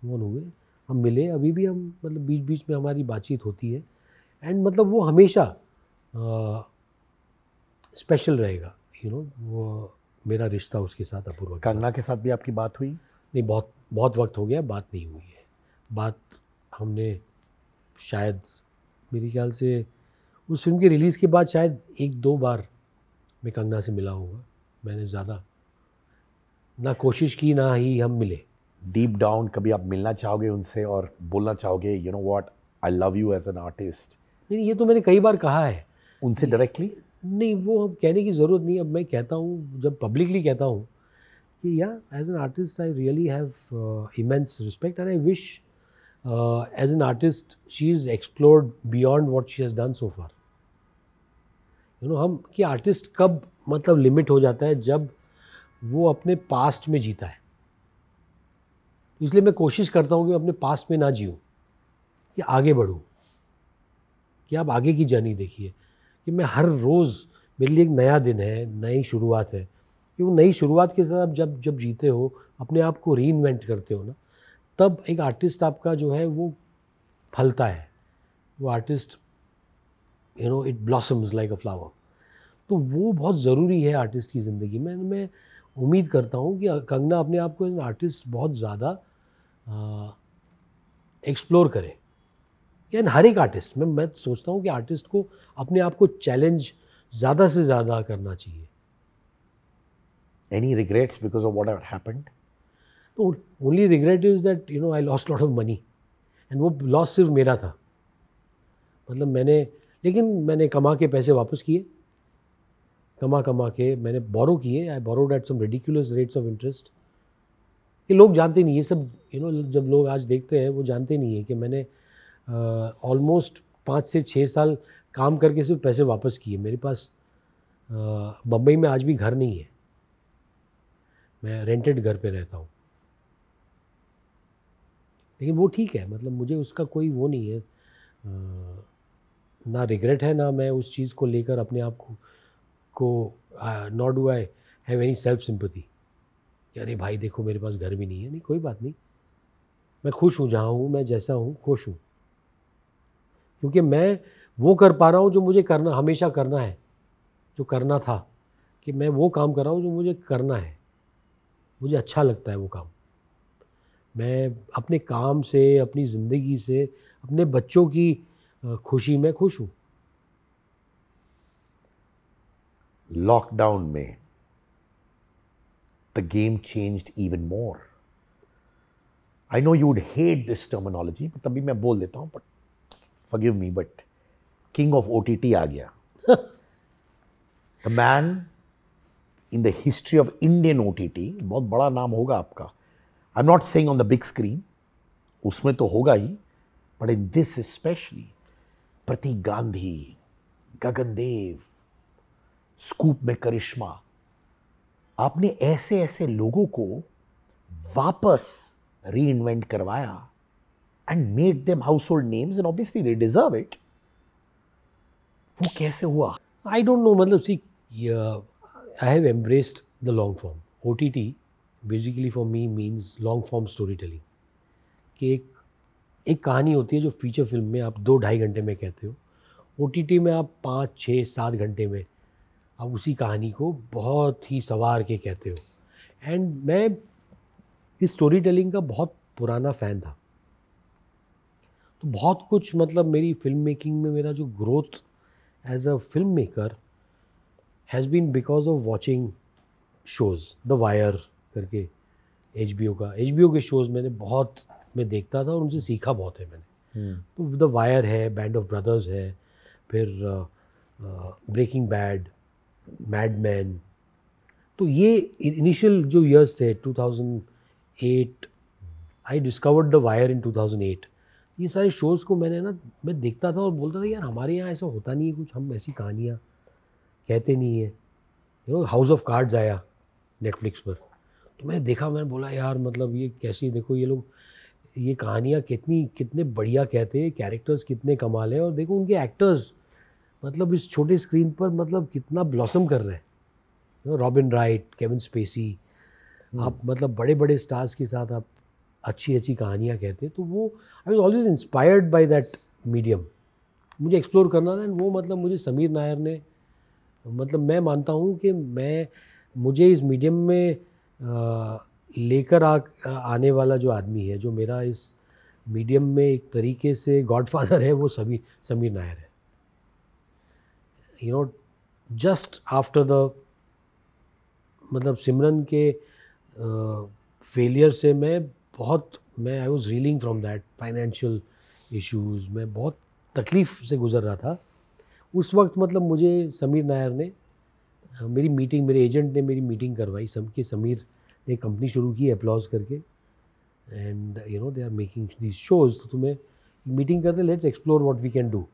मूव हुए हम मिले अभी भी हम मतलब बीच बीच में हमारी बातचीत होती है एंड मतलब वो हमेशा स्पेशल रहेगा यू नो वो मेरा रिश्ता उसके साथ अपूर्व कंगना के साथ भी आपकी बात हुई नहीं बहुत बहुत वक्त हो गया बात नहीं हुई है बात हमने शायद मेरे ख्याल से उस फिल्म के रिलीज़ के बाद शायद एक दो बार मैं कंगना से मिला होगा मैंने ज़्यादा ना कोशिश की ना ही हम मिले डीप डाउन कभी आप मिलना चाहोगे उनसे और बोलना चाहोगे you know what I love you as an artist नहीं ये तो मैंने कई बार कहा है उनसे डायरेक्टली नहीं वो अब कहने की ज़रूरत नहीं अब मैं कहता हूँ जब पब्लिकली कहता हूँ कि या as an artist I really have immense respect and I wish as an artist she is explored beyond what she has done so far you know हम कि आर्टिस्ट कब मतलब लिमिट हो जाता है जब वो अपने पास्ट में जीता है तो इसलिए मैं कोशिश करता हूँ कि मैं अपने पास्ट में ना जीऊँ कि आगे बढ़ूँ कि आप आगे की जर्नी देखिए कि मैं हर रोज़ मेरे लिए एक नया दिन है नई शुरुआत है कि वो नई शुरुआत के साथ आप जब जब जीते हो अपने आप को री इन्वेंट करते हो ना तब एक आर्टिस्ट आपका जो है वो फलता है वो artist you know it blossoms like a flower तो वो बहुत ज़रूरी है आर्टिस्ट की ज़िंदगी में मैं उम्मीद करता हूँ कि कंगना अपने आप को एज आर्टिस्ट बहुत ज़्यादा एक्सप्लोर करे या हर एक आर्टिस्ट में मैं सोचता हूँ कि आर्टिस्ट को अपने आप को चैलेंज ज़्यादा से ज़्यादा करना चाहिए any regrets because of what happened तो only regret is that you know I loss lot of money and वो लॉस सिर्फ मेरा था मतलब मैंने लेकिन मैंने कमा के पैसे वापस किए कमा कमा के मैंने बोरो किए I borrowed at some ridiculous rates of interest ये लोग जानते नहीं ये सब यू नो जब लोग आज देखते हैं वो जानते नहीं है कि मैंने ऑलमोस्ट पाँच से छः साल काम करके सिर्फ पैसे वापस किए मेरे पास बम्बई में आज भी घर नहीं है मैं रेंटेड घर पे रहता हूँ लेकिन वो ठीक है मतलब मुझे उसका कोई वो नहीं है ना रिग्रेट है ना मैं उस चीज़ को लेकर अपने आप को को not do I have any self sympathy यानी अरे भाई देखो मेरे पास घर भी नहीं है नहीं कोई बात नहीं मैं खुश हूँ जहाँ हूँ मैं जैसा हूँ खुश हूँ क्योंकि मैं वो कर पा रहा हूँ जो मुझे करना हमेशा करना है जो करना था कि मैं वो काम कर रहा हूँ जो मुझे करना है मुझे अच्छा लगता है वो काम मैं अपने काम से अपनी ज़िंदगी से अपने बच्चों की खुशी में खुश हूँ लॉकडाउन में the game changed even more I know you'd hate this terminology मतलब तभी मैं बोल देता हूँ but forgive me but king of ओ आ गया the man in the history of Indian ओ बहुत बड़ा नाम होगा आपका I am not saying on the big screen उसमें तो होगा ही but in this specially Pratik Gandhi Gagandev Scoop में करिश्मा आपने ऐसे ऐसे लोगों को वापस री इन्वेंट करवाया and made them household names and obviously they deserve it वो कैसे हुआ आई डोंट नो मतलब see I have embraced the long form O T T basically for me means long form storytelling कि एक एक कहानी होती है जो फीचर फिल्म में आप दो ढाई घंटे में कहते हो ओ टी टी में आप पाँच छः सात घंटे में आप उसी कहानी को बहुत ही सवार के कहते हो एंड मैं इस स्टोरी टेलिंग का बहुत पुराना फ़ैन था तो बहुत कुछ मतलब मेरी फिल्म मेकिंग में मेरा जो growth as a filmmaker has been because of watching shows the Wire करके एच का एच के शोज़ मैंने बहुत मैं देखता था और उनसे सीखा बहुत है मैंने हम्म। तो द वायर है बैंड ऑफ ब्रदर्स है फिर Breaking uh, Bad uh, Mad Men तो ये इनिशियल जो ईयर्स थे 2008 I discovered the Wire in 2008 ये सारे शोज़ को मैंने ना मैं देखता था और बोलता था यार हमारे यहाँ ऐसा होता नहीं है कुछ हम ऐसी कहानियाँ कहते नहीं है you know House of Cards आया नेटफ्लिक्स पर तो मैंने देखा मैंने बोला यार मतलब ये कैसी देखो ये लोग ये कहानियाँ कितनी कितने बढ़िया कहते हैं कैरेक्टर्स कितने कमाल है और देखो उनके एक्टर्स मतलब इस छोटे स्क्रीन पर मतलब कितना ब्लॉसम कर रहे हैं तो रॉबिन राइट केविन स्पेसी हम्म। आप मतलब बड़े बड़े स्टार्स के साथ आप अच्छी अच्छी कहानियाँ कहते हैं तो वो I was always inspired by that medium मुझे एक्सप्लोर करना था वो मतलब मुझे समीर नायर ने मतलब मैं मानता हूँ कि मैं मुझे इस मीडियम में लेकर आ आने वाला जो आदमी है जो मेरा इस मीडियम में एक तरीके से गॉडफादर है वो समीर समीर नायर है you know just after the मतलब सिमरन के फेलियर से मैं बहुत मैं I was reeling from that financial issues मैं बहुत तकलीफ़ से गुज़र रहा था उस वक्त मतलब मुझे समीर नायर ने मेरी मीटिंग मेरे एजेंट ने मेरी मीटिंग करवाई सब के समीर ने कंपनी शुरू की अप्लॉज करके and you know they are making these shows तो तुम्हें मीटिंग करते let's explore what we can do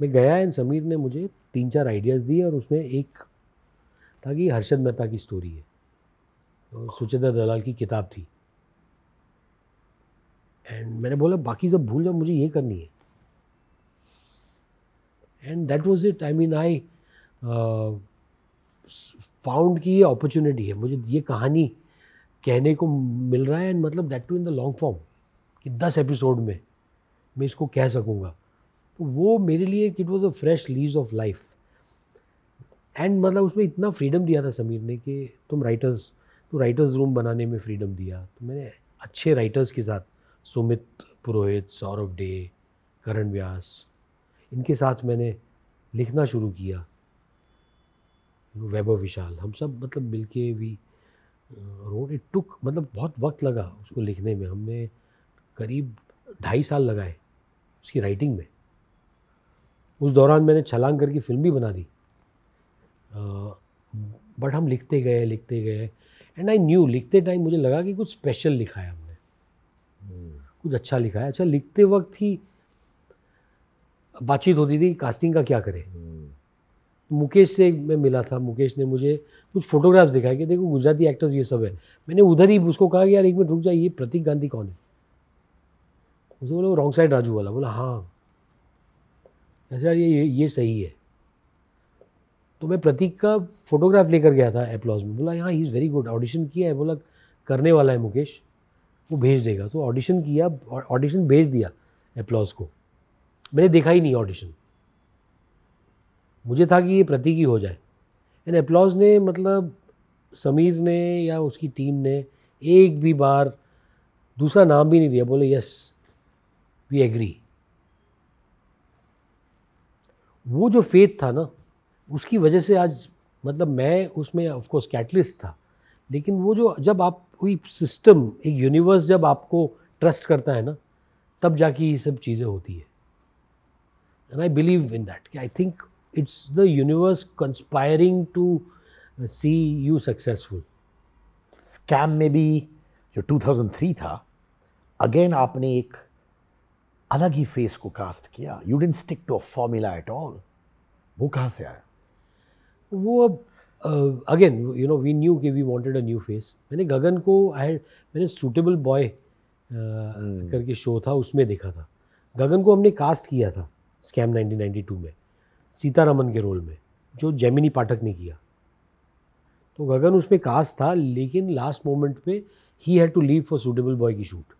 मैं गया एंड समीर ने मुझे तीन चार आइडियाज़ दिए और उसमें एक था कि हर्षद मेहता की स्टोरी है और तो सुचेता दलाल की किताब थी एंड मैंने बोला बाकी सब भूल जाओ मुझे ये करनी है and that was it I mean I found की ये अपॉर्चुनिटी है मुझे ये कहानी कहने को मिल रहा है एंड मतलब that too in the long form कि दस एपिसोड में मैं इसको कह सकूँगा वो मेरे लिए it was a fresh lease of life and मतलब उसमें इतना फ्रीडम दिया था समीर ने कि तुम राइटर्स तो राइटर्स रूम बनाने में फ्रीडम दिया तो मैंने अच्छे राइटर्स के साथ सुमित पुरोहित सौरभ डे करण व्यास इनके साथ मैंने लिखना शुरू किया वैभव विशाल हम सब मतलब मिल के भी रोड इट टुक मतलब बहुत वक्त लगा उसको लिखने में हमने करीब ढाई साल लगाए उसकी राइटिंग में उस दौरान मैंने छलांग करके फिल्म भी बना दी बट हम लिखते गए लिखते गए एंड आई न्यू लिखते टाइम मुझे लगा कि कुछ स्पेशल लिखा है हमने कुछ अच्छा लिखा है अच्छा लिखते वक्त ही बातचीत होती थी कास्टिंग का क्या करें hmm. मुकेश से मैं मिला था मुकेश ने मुझे कुछ फोटोग्राफ्स दिखाए कि देखो गुजराती एक्टर्स ये सब है मैंने उधर ही उसको कहा कि यार एक मिनट रुक जाए ये प्रतीक गांधी कौन है उसने बोला वो रॉन्ग साइड राजू वाला बोला हाँ सर अच्छा, ये ये सही है तो मैं प्रतीक का फोटोग्राफ लेकर गया था एप्लॉज में बोला यहाँ he is very good audition किया है बोला करने वाला है मुकेश वो भेज देगा तो ऑडिशन किया ऑडिशन भेज दिया एप्लॉज को मैंने देखा ही नहीं ऑडिशन मुझे था कि ये प्रतीक ही हो जाए एंड एप्लॉज ने मतलब समीर ने या उसकी टीम ने एक भी बार दूसरा नाम भी नहीं दिया बोले यस वी एग्री वो जो फेथ था ना उसकी वजह से आज मतलब मैं उसमें ऑफकोर्स कैटलिस्ट था लेकिन वो जो जब आप कोई सिस्टम एक यूनिवर्स जब आपको ट्रस्ट करता है ना तब जाके ये सब चीज़ें होती है and I believe in that कि I think it's the universe conspiring to see you successful Scam में भी जो 2003 था अगेन आपने एक अलग ही फेस को कास्ट किया you didn't stick to a formula at all वो कहाँ से आया वो अब again you know we knew कि we wanted a new face मैंने गगन को आई मैंने सूटेबल बॉय hmm. करके शो था उसमें देखा था गगन को हमने कास्ट किया था स्कैम 1992 में सीतारामन के रोल में जो जेमिनी पाठक ने किया तो गगन उसमें कास्ट था लेकिन लास्ट मोमेंट पे ही had to leave for Suitable Boy की शूट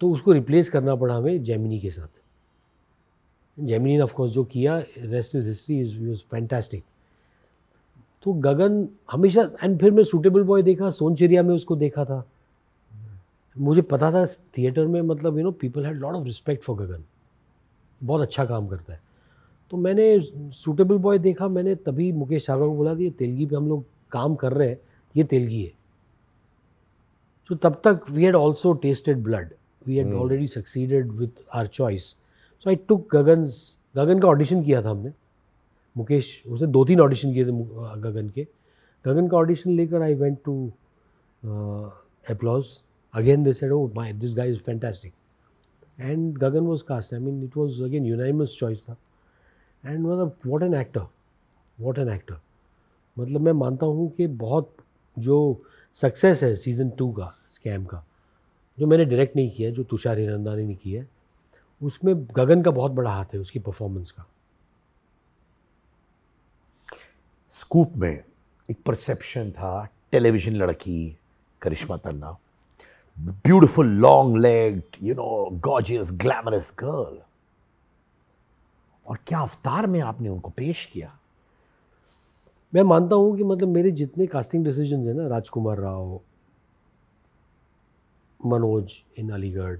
तो उसको रिप्लेस करना पड़ा हमें जैमिनी के साथ जैमिनी ने ऑफकोर्स जो किया rest is history is was fantastic तो गगन हमेशा एंड फिर मैं सूटेबल बॉय देखा सोनचेरिया में उसको देखा था मुझे पता था थिएटर में मतलब you know people had lot of respect for Gagan बहुत अच्छा काम करता है तो मैंने सूटेबल बॉय देखा मैंने तभी मुकेश शर्मा को बोला ये तेलगी पे हम लोग काम कर रहे हैं ये तेलगी है सो तो तब तक we had also tested blood we had already succeeded with our choice so I took took Gagan का ऑडिशन किया था हमने मुकेश उसने दो तीन ऑडिशन किए थे गगन के गगन का ऑडिशन लेकर I went to Applause again this said oh this guy is fantastic and Gagan was cast I mean it was again unanimous choice था एंड मतलब what an actor what an actor मतलब मैं मानता हूँ कि बहुत जो सक्सेस है सीज़न टू का स्कैम का जो मैंने डायरेक्ट नहीं किया जो तुषार हिरंदानी ने किया उसमें गगन का बहुत बड़ा हाथ है उसकी परफॉर्मेंस का स्कूप में एक परसेप्शन था टेलीविज़न लड़की Karishma Tanna beautiful long legged you know gorgeous glamorous girl और क्या अवतार में आपने उनको पेश किया मैं मानता हूँ कि मतलब मेरे जितने कास्टिंग डिसीजन है ना राजकुमार राव मनोज इन अलीगढ़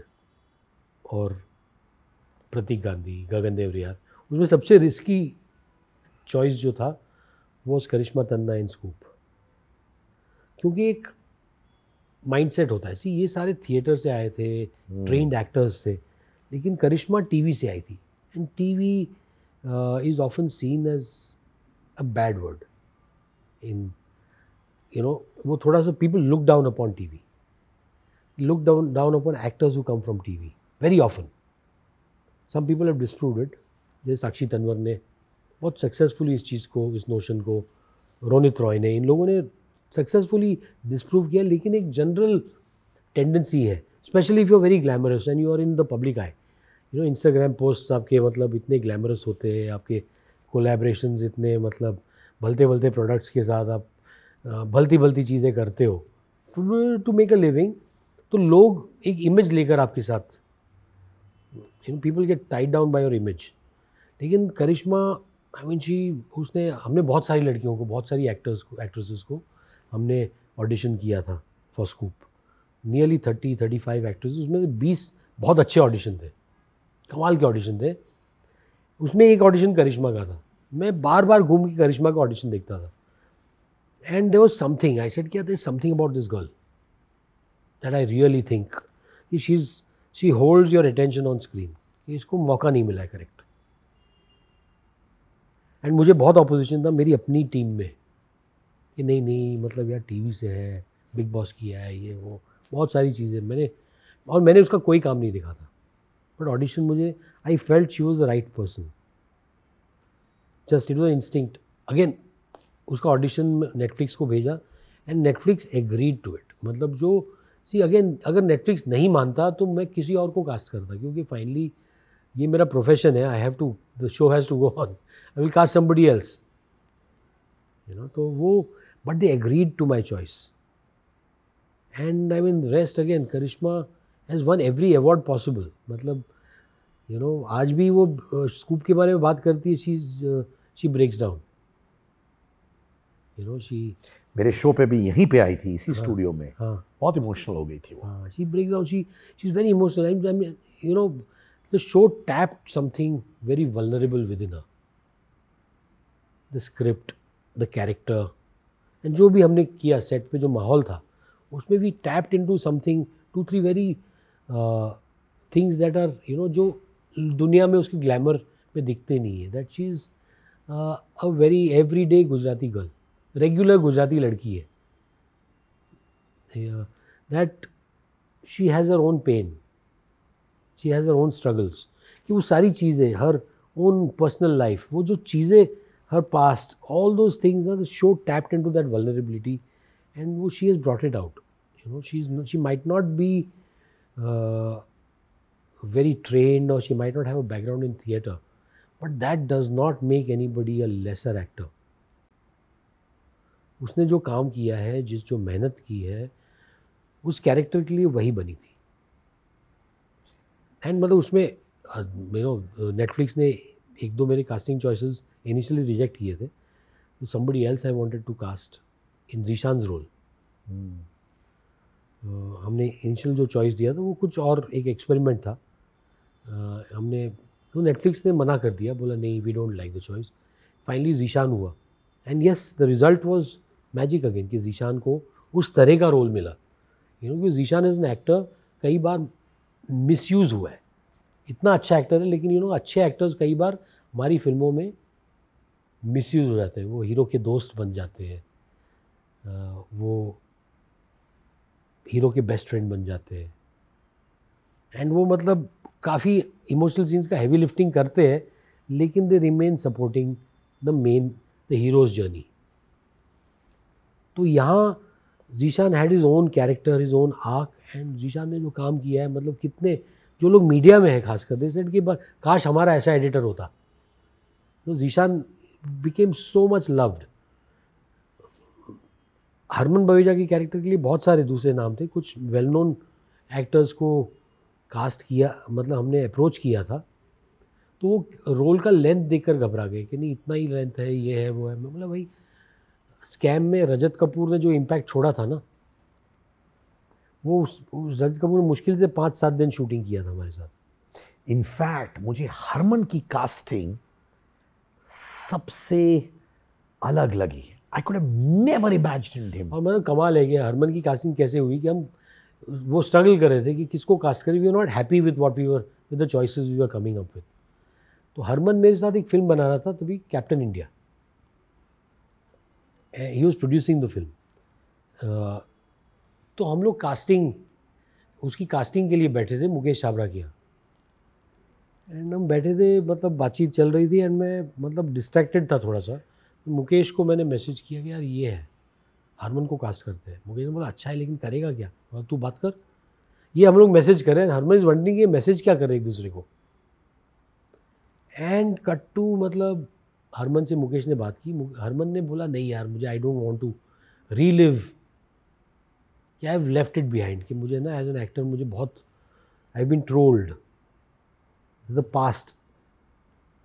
और प्रतीक गांधी गगन देवरियार उसमें सबसे रिस्की चॉइस जो था वो करिश्मा तन्ना इन स्कूप क्योंकि एक माइंडसेट होता है सी ये सारे थिएटर से आए थे ट्रेंड एक्टर्स थे लेकिन करिश्मा टीवी से आई थी and TV is often seen as a bad word in you know वो थोड़ा सा people look down upon TV look down, down upon actors who come from TV very often. Some people have disproved it. जैसे साक्षी तनवर ने बहुत successfully इस चीज़ को इस notion को रोनित रॉय ने इन लोगों ने सक्सेसफुली डिस्प्रूव किया लेकिन एक जनरल टेंडेंसी है specially if you very glamorous and you are in the public I you know Instagram post आपके मतलब इतने ग्लैमरस होते हैं आपके कोलेब्रेशन इतने मतलब भलते भलते प्रोडक्ट्स के साथ आप भलती भलती चीज़ें करते हो टू मेक अ लिविंग तो लोग एक इमेज लेकर आपके साथ in people get tied down by your image लेकिन करिश्मा आई मीन जी उसने हमने बहुत सारी लड़कियों को बहुत सारी एक्टर्स को एक्ट्रेसेस को हमने ऑडिशन किया था for Scoop nearly thirty thirty five actors उसमें से बीस बहुत अच्छे ऑडिशन थे कमाल के ऑडिशन थे उसमें एक ऑडिशन करिश्मा का था मैं बार बार घूम के करिश्मा का ऑडिशन देखता था and there was something I said किया they something about this girl that I really think कि she is she holds your attention on screen कि इसको मौका नहीं मिला है करेक्ट एंड मुझे बहुत अपोजिशन था मेरी अपनी टीम में कि नहीं नहीं मतलब यार टीवी से है बिग बॉस की है ये वो बहुत सारी चीज़ें मैंने और मैंने उसका कोई काम नहीं देखा था बट ऑडिशन मुझे I felt she was the right person just it was instinct again उसका ऑडिशन नेटफ्लिक्स को भेजा and Netflix agreed to it मतलब जो सी अगेन अगर नेटफ्लिक्स नहीं मानता तो मैं किसी और को कास्ट करता क्योंकि फाइनली ये मेरा प्रोफेशन है I have to the show has to go on I will cast somebody else you know तो वो but they agreed to my choice and I mean rest again Karishma has won every award possible मतलब you you know know, आज भी वो scoop uh, के बारे में बात करती है she she breaks down you know she मेरे शो पे भी यहीं पे आई थी इसी स्टूडियो हाँ, में हाँ, बहुत इमोशनल हो गई थी वो she break down she she is very emotional you know the show tap something very vulnerable within the script the character and जो भी हमने किया सेट पे जो माहौल था उसमें भी tapped in to something two three very things that are you know जो दुनिया में उसकी ग्लैमर में दिखते नहीं है that she is a very everyday Gujarati girl regular Gujarati लड़की है that she has her own pain she has her own struggles कि वो सारी चीज़ें हर ओन पर्सनल लाइफ वो जो चीज़ें हर पास्ट ऑल दोज थिंग्स ना show tapped in to that vulnerability and वो she is brought it out you know she is she might not be very और she might not have a background in theatre but that does not make anybody a lesser actor उसने जो काम किया है जिस जो मेहनत की है उस कैरेक्टर के लिए वही बनी थी एंड मतलब उसमें यू नो नेटफ्लिक्स ने एक दो मेरे कास्टिंग चॉइसेस इनिशियली रिजेक्ट किए थे तो somebody else I wanted to cast in Zeeshan role हमने इनिशियल जो चॉइस दिया था वो कुछ और एक एक्सपेरिमेंट था uh, हमने तो नेटफ्लिक्स ने मना कर दिया बोला नहीं we don't like the choice finally Zeeshan हुआ and yes the result was magic again कि जीशान को उस तरह का रोल मिला यू नो क्योंकि जीशान एज एन एक्टर कई बार यूज़ हुआ है इतना अच्छा एक्टर है लेकिन यू नो अच्छे एक्टर्स कई बार हमारी फिल्मों में मिसयूज़ हो जाते हैं वो हीरो के दोस्त बन जाते हैं वो हीरो के बेस्ट फ्रेंड बन जाते हैं एंड वो मतलब काफ़ी इमोशनल सीन्स का हैवी लिफ्टिंग करते हैं लेकिन they remain supporting the main the hero's journey तो यहाँ Zeeshan had his own character his own arc and Zeeshan ने जो काम किया है मतलब कितने जो लोग मीडिया में हैं खास कर दे सेट कि काश हमारा ऐसा एडिटर होता तो Zeeshan became so much loved Harman Baweja के कैरेक्टर के लिए बहुत सारे दूसरे नाम थे कुछ वेल नोन एक्टर्स को कास्ट किया मतलब हमने अप्रोच किया था तो वो रोल का लेंथ देखकर घबरा गए कि नहीं इतना ही लेंथ है ये है वो है मतलब भाई स्कैम में रजत कपूर ने जो इम्पैक्ट छोड़ा था ना वो उस, उस रजत कपूर ने मुश्किल से पाँच सात दिन शूटिंग किया था हमारे साथ इनफैक्ट मुझे हरमन की कास्टिंग सबसे अलग लगी I could never imagine him और मतलब कमाल है कि हरमन की कास्टिंग कैसे हुई कि हम वो स्ट्रगल कर रहे थे कि किसको कास्ट करें we are not happy with what we were with the choice we are coming up with तो हरमन मेरे साथ एक फिल्म बना रहा था तभी Captain India he was producing the film तो हम लोग कास्टिंग उसकी कास्टिंग के लिए बैठे थे मुकेश छाबरा किया एंड हम बैठे थे मतलब बातचीत चल रही थी एंड मैं मतलब डिस्ट्रैक्टेड था थोड़ा सा तो मुकेश को मैंने मैसेज किया कि यार ये है हरमन को कास्ट करते हैं मुकेश ने बोला अच्छा है लेकिन करेगा क्या और तू बात कर ये हम लोग मैसेज करें हरमन इज वंडरिंग ये मैसेज क्या करें एक दूसरे को एंड कट टू मतलब हरमन से मुकेश ने बात की हरमन ने बोला नहीं यार मुझे I don't want to relive I have left it behind कि मुझे ना एज एन एक्टर मुझे बहुत I been trolled the past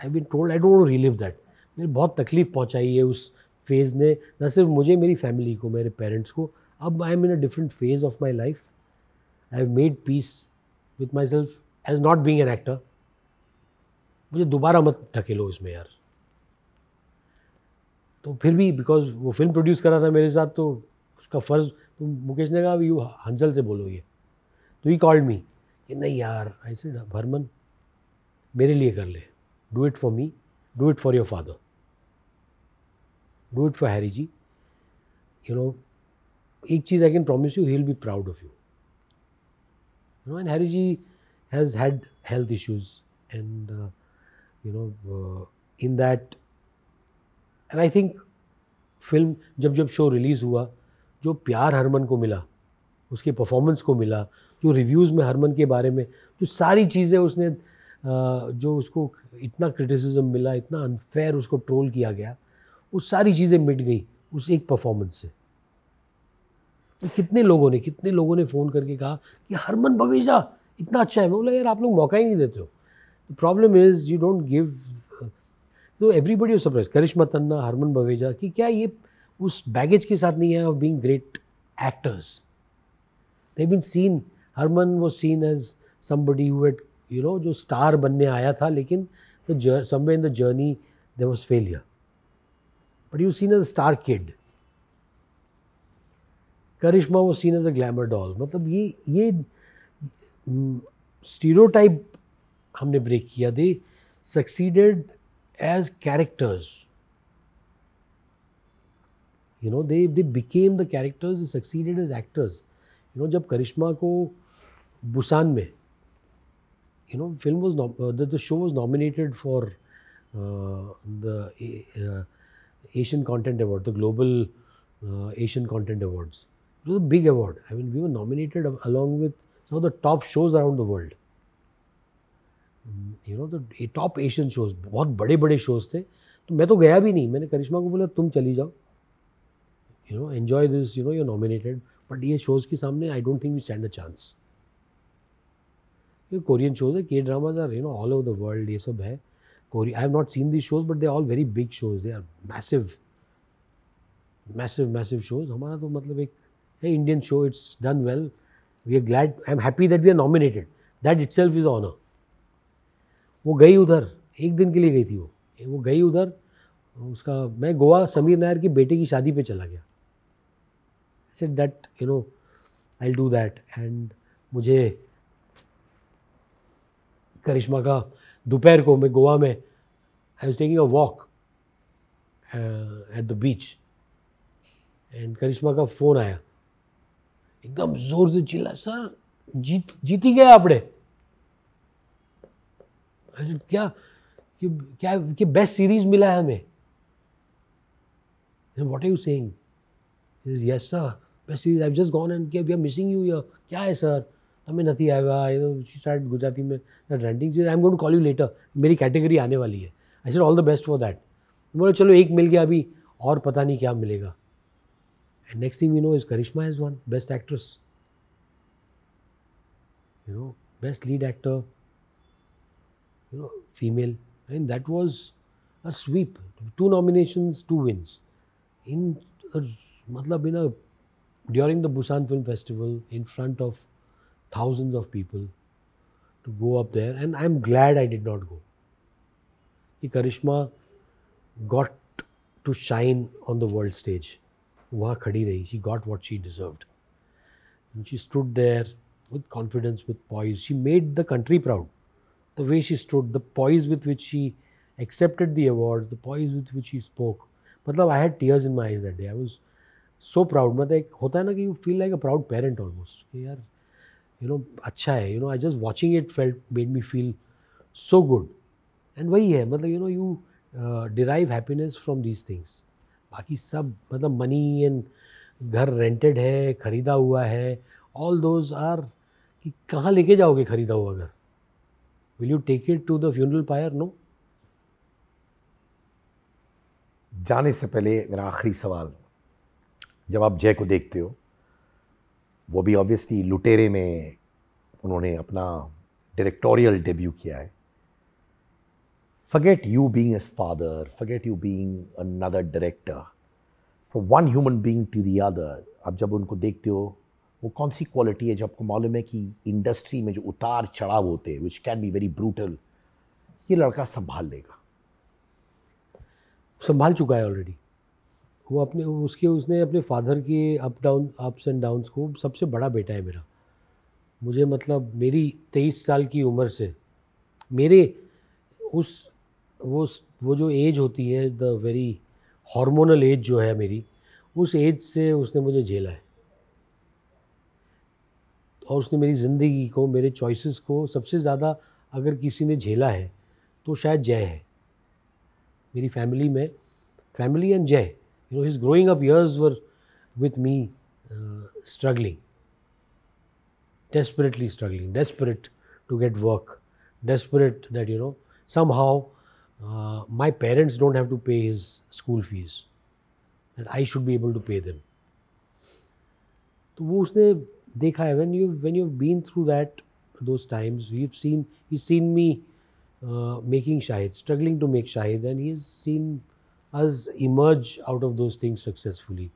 I been trolled I don't relive that मेरे बहुत तकलीफ पहुंचाई है उस फेज़ ने न सिर्फ मुझे मेरी फैमिली को मेरे पेरेंट्स को अब I am in a different phase of my life I have made peace with myself as not being an actor मुझे दोबारा मत ढकेलो इसमें यार तो फिर भी बिकॉज वो फिल्म प्रोड्यूस करा था मेरे साथ तो उसका फ़र्ज़ तो मुकेश ने कहा यू हंसल से बोलो ये तो ही कॉल्ड मी कि नहीं यार आई सेड भरमन मेरे लिए कर ले do it for me do it for your father do it for Harry ji you know एक चीज़ I can promise you he will be proud of you you know and Harry ji has had health issues and you know in that and I think film जब जब show release हुआ जो प्यार हरमन को मिला उसके परफॉर्मेंस को मिला जो रिव्यूज़ में हरमन के बारे में जो सारी चीज़ें उसने जो उसको इतना क्रिटिसिज्म मिला इतना अनफेयर उसको ट्रोल किया गया वो सारी चीज़ें मिट गई उस एक परफॉर्मेंस से तो कितने लोगों ने कितने लोगों ने फ़ोन करके कहा कि हरमन बवेजा इतना अच्छा है मैं बोला यार आप लोग मौका ही नहीं देते हो problem is you don't give तो everybody was surprise Karishma Tanna Harman Baweja कि क्या ये उस बैगेज के साथ नहीं है of being great actors they been seen Harman वो seen as somebody who at you know जो स्टार बनने आया था लेकिन the someway in the journey there was failure but you seen as star kid Karishma वो seen as a glamour doll मतलब ये ये स्टीरियोटाइप mm, हमने ब्रेक किया they succeeded as characters. You know, they, they became the characters, they succeeded as actors. You know, when Karishma को Busan में you know, film was nom- uh, the, the show was nominated for uh, the uh, Asian Content Award, the Global uh, Asian Content Awards. It was a big award. I mean, we were nominated along with some of the top shows around the world. You know तो top Asian shows बहुत बड़े बड़े shows थे तो मैं तो गया भी नहीं मैंने करिश्मा को बोला तुम चली जाओ you know enjoy this you know you nominated but ये शोज़ के सामने I don't think you stand a chance ये कोरियन शोज़ है के dramas are you know all over the world ये सब है I have not seen this shows but they all very big shows they are massive massive massive shows हमारा तो मतलब एक है Indian show it's done well we are glad I am happy that we are nominated that itself is honour वो गई उधर एक दिन के लिए गई थी वो वो गई उधर उसका मैं गोवा समीर नायर की बेटे की शादी पे चला गया ऐसे डट you know I do that and मुझे करिश्मा का दोपहर को मैं गोवा में I was taking a walk at the beach and Karishma का फ़ोन आया एकदम ज़ोर से चिल्ला सर जीत जीती गए आपने क्या कि क्या कि बेस्ट सीरीज मिला है हमें what are you saying yes sir best series I just gone and we are missing you यर क्या है सर हमें नहीं आएगा शी स्टार्ट गुजराती में ranting I am going to call you later मेरी कैटेगरी आने वाली है आई sir all the best for that बोले चलो एक मिल गया अभी और पता नहीं क्या मिलेगा and next thing you know is Karishma is won best actress you know best lead actor you know, female, and that was a sweep. Two nominations, two wins. In, uh, in a, during the Busan Film Festival, in front of thousands of people, to go up there, and I'm glad I did not go. He Karishma got to shine on the world stage. वहाँ खड़ी रही she got what she deserved. And she stood there with confidence, with poise. She made the country proud. the way she stood, the poise with which she accepted the awards, the poise with which she spoke. मतलब I had tears in my eyes that day I was so proud मतलब एक होता है ना कि you feel like a proud parent almost कि यार you know अच्छा है you know I just watching it felt made me feel so good and वही है मतलब you know you derive happiness from these things बाकी सब मतलब मनी एंड घर रेंटेड है ख़रीदा हुआ है ऑल दोज आर कि कहाँ लेके जाओगे ख़रीदा हुआ घर Will you take it to the funeral pyre? No. जाने से पहले मेरा आखिरी सवाल जब आप जय को देखते हो वो भी ऑब्वियसली लुटेरे में उन्होंने अपना डायरेक्टोरियल डेब्यू किया है forget you being as father forget you being another director from one human being to the other आप जब उनको देखते हो वो कौन सी क्वालिटी है जो आपको मालूम है कि इंडस्ट्री में जो उतार चढ़ाव होते हैं which can be very brutal ये लड़का संभाल लेगा संभाल चुका है ऑलरेडी वो अपने उसके उसने अपने फादर के up down ups and downs को सबसे बड़ा बेटा है मेरा मुझे मतलब मेरी तेईस साल की उम्र से मेरे उस वो वो जो एज होती है द वेरी हार्मोनल एज जो है मेरी उस एज से उसने मुझे झेला है और उसने मेरी ज़िंदगी को मेरे चॉइसेस को सबसे ज़्यादा अगर किसी ने झेला है तो शायद जय है मेरी फैमिली में family and Jai you know his growing up years were with me struggling desperately struggling desperate to get work desperate that you know somehow my parents don't have to pay his school fees and I should be able to pay them तो वो उसने देखा है when you when you've been through that those times we've seen he's seen me uh, making shahid struggling to make shahid and he's seen us emerge out of those things successfully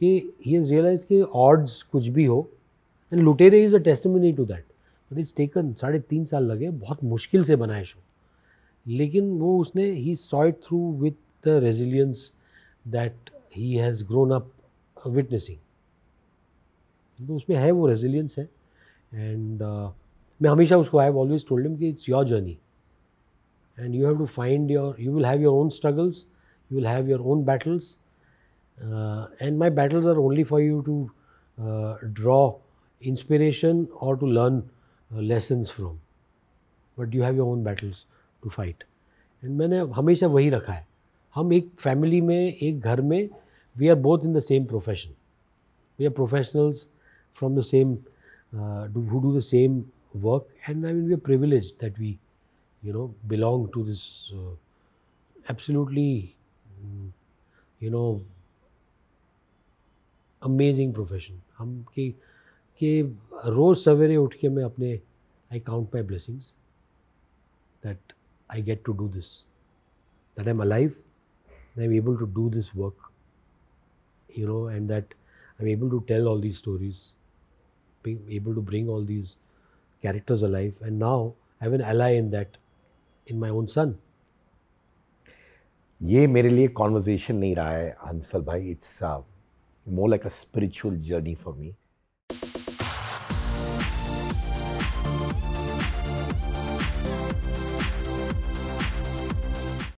कि he has realized कि odds कुछ भी हो and लुटेरे is a testimony to that it's taken साढ़े तीन साल लगे बहुत मुश्किल से बनाए शो लेकिन वो उसने he saw it through with the resilience that he has grown up witnessing तो उसमें है वो रेजिलियंस है एंड uh, मैं हमेशा उसको I have always told him कि it's your journey and you have to find your you will have your own struggles you will have your own battles and my battles are only for you to draw inspiration और to learn lesson from but you have your own battles to fight and मैंने हमेशा वही रखा है हम एक family में एक घर में we are both in the same profession we are professionals from the same uh, who do the same work and i mean we are privileged that we you know belong to this uh, absolutely mm, you know amazing profession hum ki ke i count my blessings that i get to do this that i'm alive i'm able to do this work you know and that i'm able to tell all these stories able to bring all these characters alive. And now I have an ally in that, in my own son. ये मेरे लिए conversation नहीं रहा है हंसल भाई it's more like a spiritual journey for me